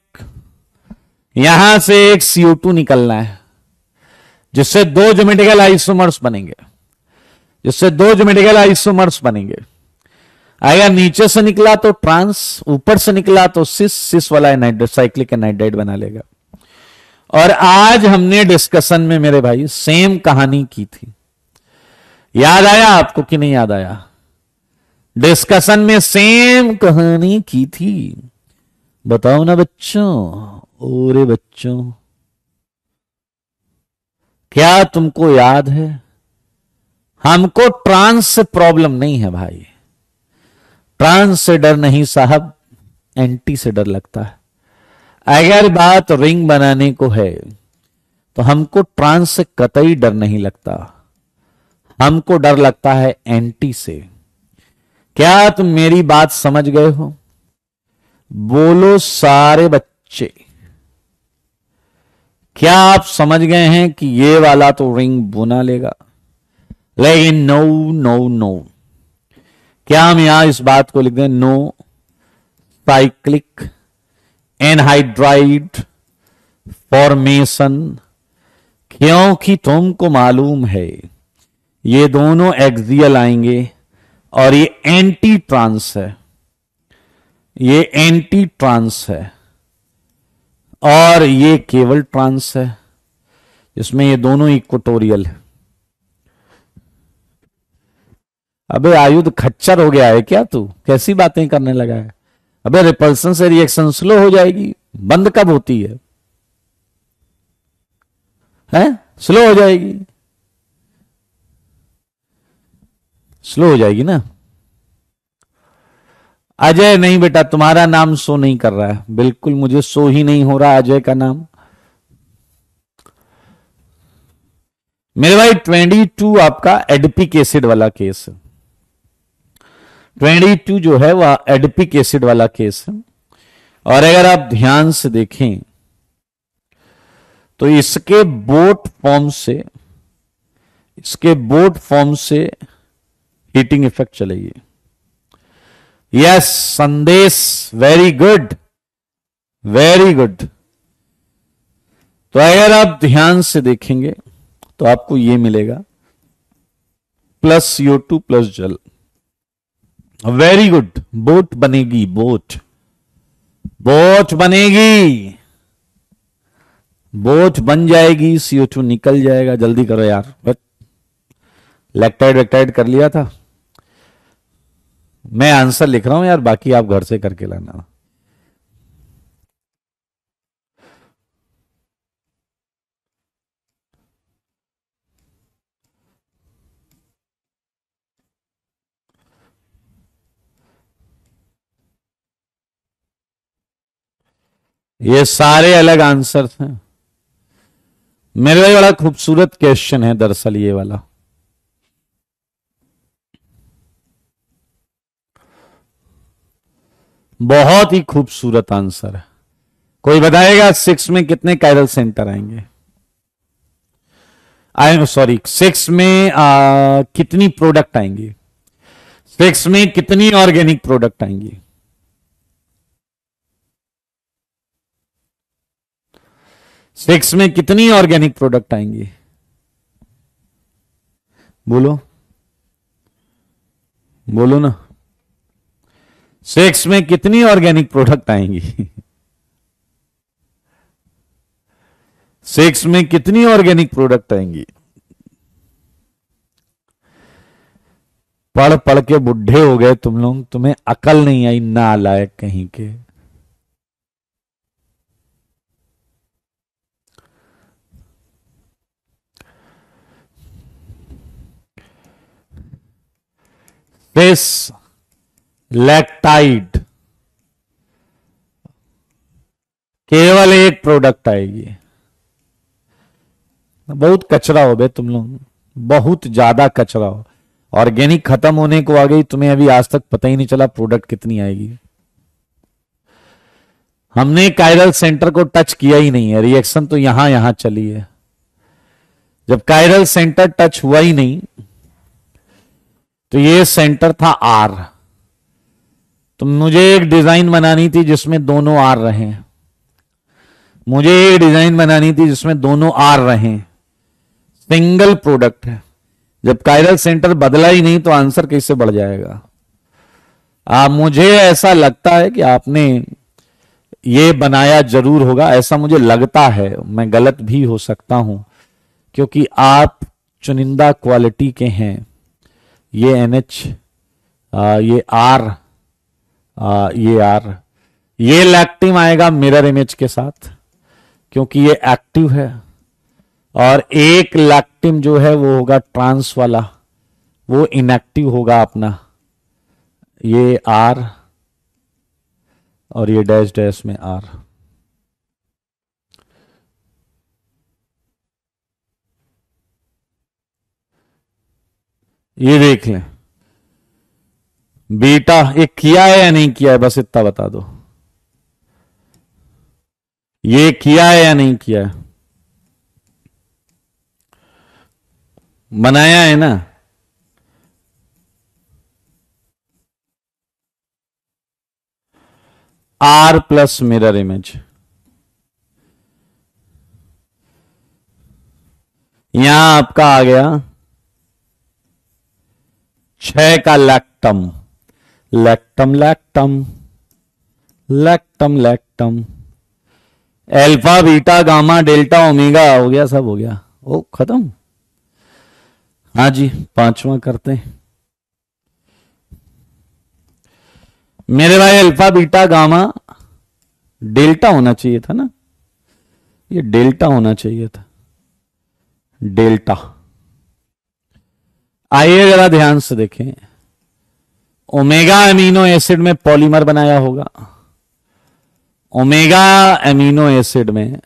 यहां से एक सीओ टू निकलना है जिससे दो जोमेटिकल आइसोमर्स बनेंगे जिससे दो जोमेटिकल आइसोमर्स बनेंगे अगर नीचे से निकला तो ट्रांस ऊपर से निकला तो सिस सिस वाला एनाइड साइक्लिक एनाइड्राइड बना लेगा और आज हमने डिस्कशन में मेरे भाई सेम कहानी की थी याद आया आपको कि नहीं याद आया डिस्कशन में सेम कहानी की थी बताओ ना बच्चों ओरे बच्चों क्या तुमको याद है हमको ट्रांस से प्रॉब्लम नहीं है भाई ट्रांस से डर नहीं साहब एंटी से डर लगता है अगर बात रिंग बनाने को है तो हमको ट्रांस से कतई डर नहीं लगता हमको डर लगता है एंटी से क्या तुम मेरी बात समझ गए हो बोलो सारे बच्चे क्या आप समझ गए हैं कि ये वाला तो रिंग बुना लेगा लेकिन नो नो नो क्या हम यहां इस बात को लिख दें नो साइक्लिक एनहाइड्राइड फॉर्मेशन क्योंकि तुमको मालूम है ये दोनों एक्सियल आएंगे और ये एंटी ट्रांस है ये एंटी ट्रांस है और ये केवल ट्रांस है जिसमें ये दोनों इक्वटोरियल है अबे आयुध खच्चर हो गया है क्या तू कैसी बातें करने लगा है अबे रिपल्सन से रिएक्शन स्लो हो जाएगी बंद कब होती है हैं स्लो हो जाएगी स्लो हो जाएगी ना अजय नहीं बेटा तुम्हारा नाम सो नहीं कर रहा है बिल्कुल मुझे सो ही नहीं हो रहा अजय का नाम मेरे भाई ट्वेंटी टू आपका एडपिक एसिड वाला केस है ट्वेंटी टू जो है वह एडपिक एसिड वाला केस है और अगर आप ध्यान से देखें तो इसके बोट फॉर्म से इसके बोट फॉर्म से हीटिंग इफेक्ट चलेगी yes Sandesh very good very good तो अगर आप ध्यान से देखेंगे तो आपको ये मिलेगा प्लस सीओ टू प्लस जल वेरी गुड बोट बनेगी बोट बोट बनेगी बोट बन जाएगी सीओ टू निकल जाएगा जल्दी करो यार बट लेक्टाइड वेक्टाइड कर लिया था मैं आंसर लिख रहा हूं यार बाकी आप घर से करके लाना ये सारे अलग आंसर्स हैं मेरे लिए बड़ा खूबसूरत क्वेश्चन है दरअसल ये वाला बहुत ही खूबसूरत आंसर है कोई बताएगा सिक्स में कितने कैरल सेंटर आएंगे आई सॉरी सिक्स में आ, कितनी प्रोडक्ट आएंगी सिक्स में कितनी ऑर्गेनिक प्रोडक्ट आएंगी सिक्स में कितनी ऑर्गेनिक प्रोडक्ट आएंगी बोलो बोलो ना सेक्स में कितनी ऑर्गेनिक प्रोडक्ट आएंगी सेक्स में कितनी ऑर्गेनिक प्रोडक्ट आएंगी पढ़ पढ़ के बुढ़े हो गए तुम लोग तुम्हें अकल नहीं आई ना लायक कहीं के पेस लैक्टाइड केवल एक प्रोडक्ट आएगी बहुत कचरा हो बे तुम लोग बहुत ज्यादा कचरा हो ऑर्गेनिक खत्म होने को आ गई तुम्हें अभी आज तक पता ही नहीं चला प्रोडक्ट कितनी आएगी हमने कायरल सेंटर को टच किया ही नहीं है रिएक्शन तो यहां यहां चली है जब कायरल सेंटर टच हुआ ही नहीं तो ये सेंटर था आर तो मुझे एक डिजाइन बनानी थी जिसमें दोनों आर रहे मुझे एक डिजाइन बनानी थी जिसमें दोनों आर रहे सिंगल प्रोडक्ट है जब कायरल सेंटर बदला ही नहीं तो आंसर कैसे बढ़ जाएगा आ, मुझे ऐसा लगता है कि आपने ये बनाया जरूर होगा ऐसा मुझे लगता है मैं गलत भी हो सकता हूं क्योंकि आप चुनिंदा क्वालिटी के हैं ये एन एच ये आर आ, ये आर ये लैक्टिव आएगा मिरर इमेज के साथ क्योंकि ये एक्टिव है और एक लैक्टिम जो है वो होगा ट्रांस वाला वो इनएक्टिव होगा अपना ये आर और ये डैश डैश में आर ये देख लें बीटा ये किया है या नहीं किया है बस इतना बता दो ये किया है या नहीं किया है बनाया है ना आर प्लस मिरर इमेज यहां आपका आ गया छह का lactam lactam lactam lactam lactam alpha beta gamma delta omega हो गया सब हो गया ओ खत्म हाँ जी पांचवा करते हैं मेरे भाई अल्फा बीटा गामा डेल्टा होना चाहिए था ना ये डेल्टा होना चाहिए था डेल्टा आइए जरा ध्यान से देखें ओमेगा एमिनो एसिड में पॉलीमर बनाया होगा ओमेगा एमिनो एसिड में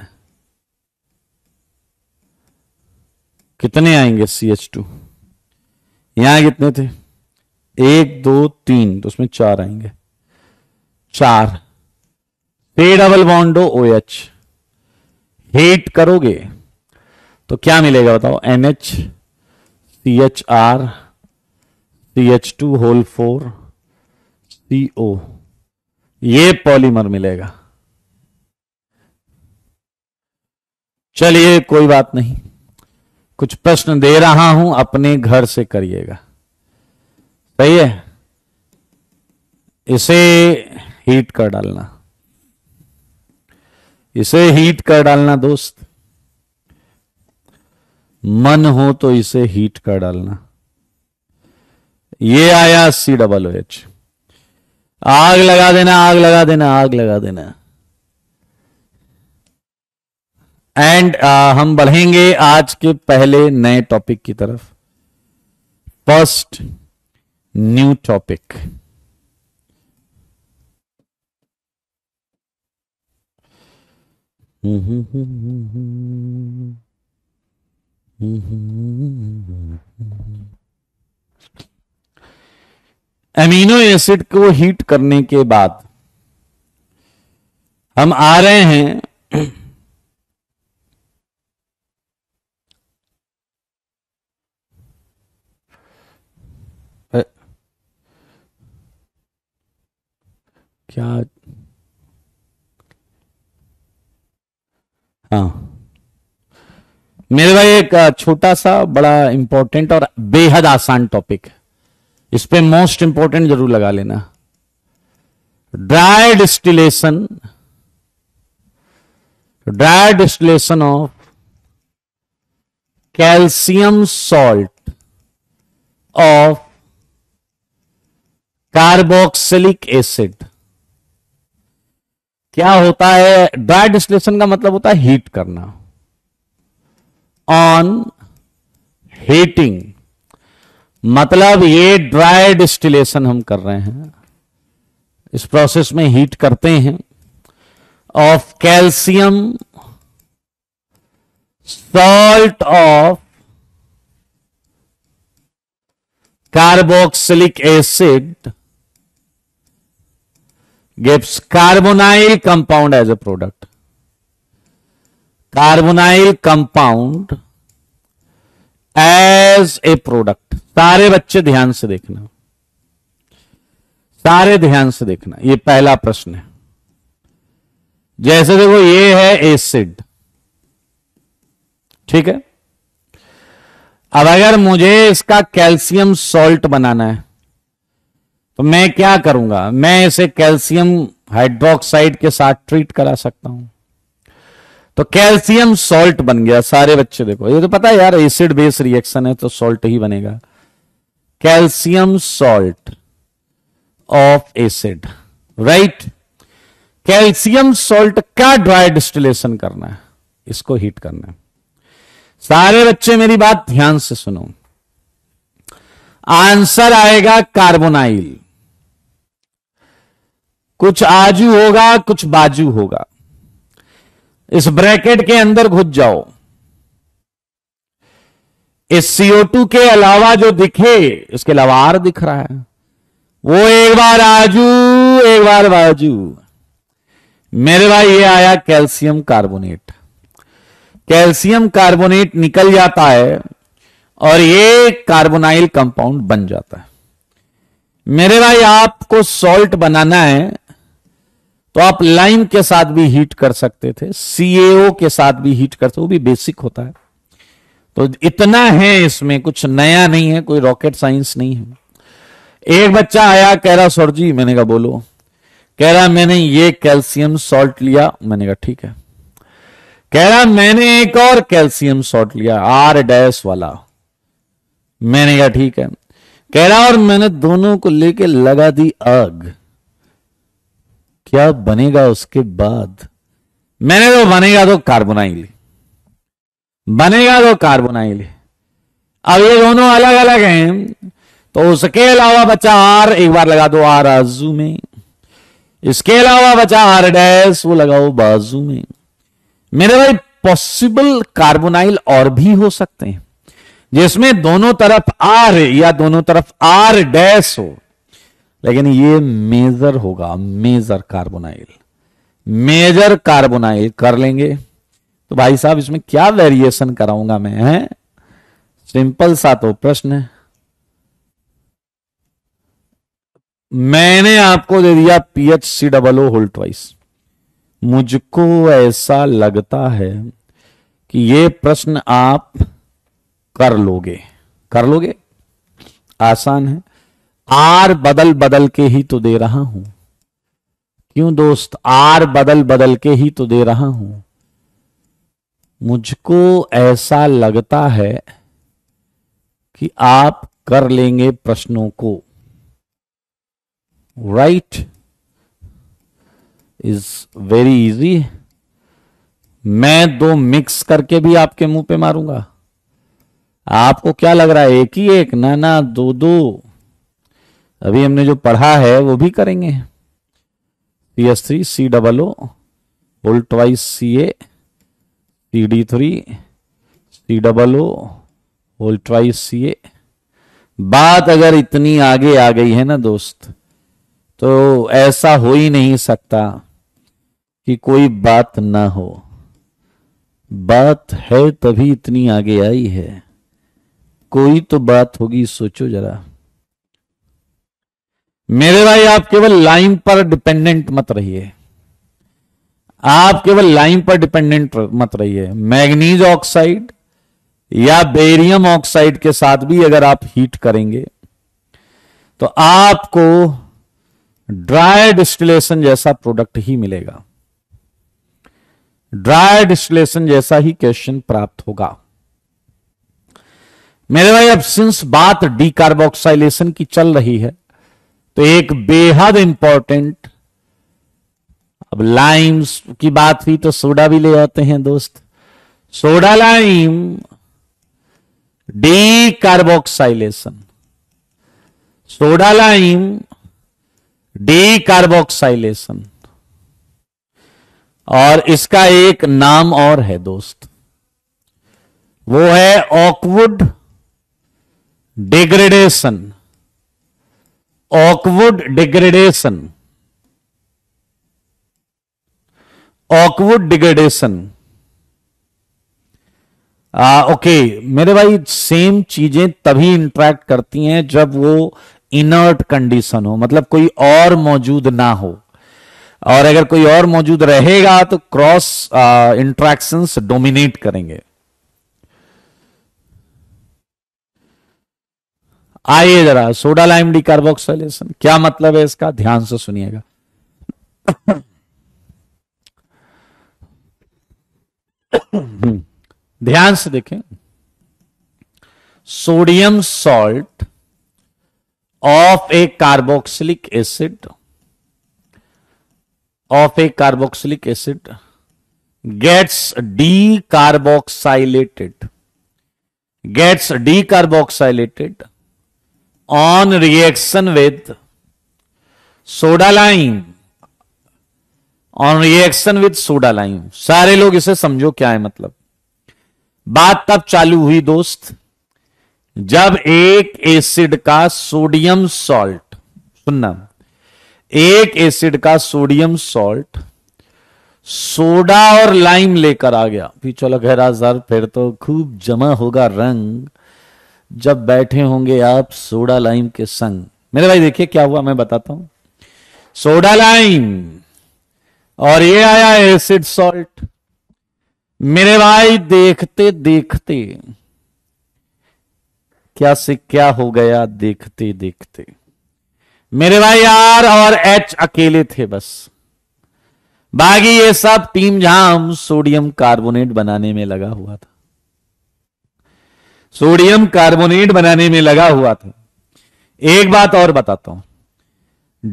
कितने आएंगे सी एच टू यहां कितने थे एक दो तीन तो उसमें चार आएंगे चार पे double bond O H heat करोगे तो क्या मिलेगा बताओ N H C H R CH2 whole four O ये पॉलीमर मिलेगा चलिए कोई बात नहीं कुछ प्रश्न दे रहा हूं अपने घर से करिएगा सही है इसे हीट कर डालना इसे हीट कर डालना दोस्त मन हो तो इसे हीट कर डालना ये आया सी डबल ओ एच आग लगा देना आग लगा देना आग लगा देना एंड uh, हम बढ़ेंगे आज के पहले नए टॉपिक की तरफ first new topic hmm amino acid को हीट करने के बाद हम आ रहे हैं क्या हाँ मेरे भाई एक छोटा सा बड़ा इंपॉर्टेंट और बेहद आसान टॉपिक है इस पे मोस्ट इंपॉर्टेंट जरूर लगा लेना dry distillation dry distillation of calcium salt of carboxylic acid क्या होता है ड्राई डिस्टिलेशन का मतलब होता है हीट करना ऑन हीटिंग मतलब ये ड्राई डिस्टिलेशन हम कर रहे हैं इस प्रोसेस में हीट करते हैं of calcium salt of carboxylic acid gives carbonyl compound as a product carbonyl compound as a product सारे बच्चे ध्यान से देखना सारे ध्यान से देखना ये पहला प्रश्न है जैसे देखो ये है एसिड ठीक है अब अगर मुझे इसका कैल्शियम सॉल्ट बनाना है तो मैं क्या करूंगा मैं इसे कैल्शियम हाइड्रोक्साइड के साथ ट्रीट करा सकता हूं तो कैल्शियम सॉल्ट बन गया सारे बच्चे देखो ये तो पता है यार एसिड बेस रिएक्शन है तो सॉल्ट ही बनेगा calcium salt of acid right calcium salt का ड्राई डिस्टिलेशन करना है इसको हीट करना है सारे बच्चे मेरी बात ध्यान से सुनो आंसर आएगा कार्बोनाइल कुछ आजू होगा कुछ बाजू होगा इस ब्रैकेट के अंदर घुस जाओ इस CO2 के अलावा जो दिखे उसके अलावा आर दिख रहा है वो एक बार आजू एक बार बाजू मेरे भाई ये आया कैल्शियम कार्बोनेट कैल्शियम कार्बोनेट निकल जाता है और ये कार्बोनाइल कंपाउंड बन जाता है मेरे भाई आपको सॉल्ट बनाना है तो आप लाइन के साथ भी हीट कर सकते थे सीएओ के साथ भी हीट करते वो भी बेसिक होता है तो इतना है इसमें कुछ नया नहीं है कोई रॉकेट साइंस नहीं है एक बच्चा आया कह रहा सर जी मैंने कहा बोलो कह रहा मैंने ये कैल्शियम सॉल्ट लिया मैंने कहा ठीक है कह रहा मैंने एक और कैल्शियम सॉल्ट लिया आर डैश वाला मैंने कहा ठीक है कह रहा और मैंने दोनों को लेके लगा दी आग क्या बनेगा उसके बाद मैंने तो बनेगा तो कार्बोनाइल बनेगा तो कार्बोनाइल अब ये दोनों अलग अलग हैं तो उसके अलावा बचा आर एक बार लगा दो आर आजू में इसके अलावा बचा आर डैश वो लगाओ बाजू में मेरे भाई पॉसिबल कार्बोनाइल और भी हो सकते हैं जिसमें दोनों तरफ आर या दोनों तरफ आर डैश हो लेकिन ये मेजर होगा मेजर कार्बोनाइल मेजर कार्बोनाइल कर लेंगे तो भाई साहब इसमें क्या वेरिएशन कराऊंगा मैं है सिंपल सा तो प्रश्न है मैंने आपको दे दिया PH C double O hold वाइस मुझको ऐसा लगता है कि ये प्रश्न आप कर लोगे कर लोगे आसान है आर बदल बदल के ही तो दे रहा हूं क्यों दोस्त आर बदल बदल के ही तो दे रहा हूं मुझको ऐसा लगता है कि आप कर लेंगे प्रश्नों को राइट इज वेरी इजी मैं दो मिक्स करके भी आपके मुंह पे मारूंगा आपको क्या लग रहा है एक ही एक ना ना दो दो अभी हमने जो पढ़ा है वो भी करेंगे C S three C double O volt C A C D three C double O volt C A बात अगर इतनी आगे आ गई है ना दोस्त तो ऐसा हो ही नहीं सकता कि कोई बात ना हो बात है तभी इतनी आगे आई है कोई तो बात होगी सोचो जरा मेरे भाई आप केवल लाइन पर डिपेंडेंट मत रहिए आप केवल लाइन पर डिपेंडेंट मत रहिए मैग्नीज ऑक्साइड या बेरियम ऑक्साइड के साथ भी अगर आप हीट करेंगे तो आपको ड्राई डिस्टिलेशन जैसा प्रोडक्ट ही मिलेगा ड्राई डिस्टिलेशन जैसा ही क्वेश्चन प्राप्त होगा मेरे भाई अब सिंस बात डीकार्बोक्साइलेशन की चल रही है तो एक बेहद इंपॉर्टेंट अब लाइम की बात हुई तो सोडा भी ले आते हैं दोस्त soda lime de carboxylation soda lime de carboxylation और इसका एक नाम और है दोस्त वो है Oakwood degradation Oakwood degradation Oakwood degradation okay मेरे भाई सेम चीजें तभी इंट्रैक्ट करती हैं जब वो इनर्ट कंडीशन हो मतलब कोई और मौजूद ना हो और अगर कोई और मौजूद रहेगा तो क्रॉस इंट्रैक्शंस डोमिनेट करेंगे आइए जरा सोडा लाइम डी कार्बोक्सलेशन क्या मतलब है इसका ध्यान से सुनिएगा ध्यान से देखें sodium salt of a carboxylic acid of a carboxylic acid gets D carboxylated gets D कार्बोक्साइलेटेड on reaction with soda lime on reaction with soda lime सारे लोग इसे समझो क्या है मतलब बात तब चालू हुई दोस्त जब एक एसिड का सोडियम सॉल्ट सुनना एक एसिड का सोडियम सॉल्ट सोडा और लाइम लेकर आ गया फिर चलो गहरा सर फिर तो खूब जमा होगा रंग जब बैठे होंगे आप सोडा लाइम के संग मेरे भाई देखिए क्या हुआ मैं बताता हूं सोडा लाइम और ये आया एसिड सॉल्ट मेरे भाई देखते देखते क्या से क्या हो गया देखते देखते मेरे भाई आर और एच अकेले थे बस बाकी ये सब टीम झाम सोडियम कार्बोनेट बनाने में लगा हुआ था सोडियम कार्बोनेट बनाने में लगा हुआ था एक बात और बताता हूं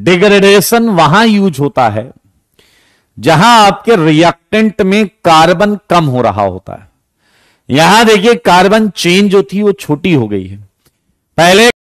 डिग्रेडेशन वहां यूज होता है जहां आपके रिएक्टेंट में कार्बन कम हो रहा होता है यहां देखिए कार्बन चेन जो थी वो छोटी हो गई है पहले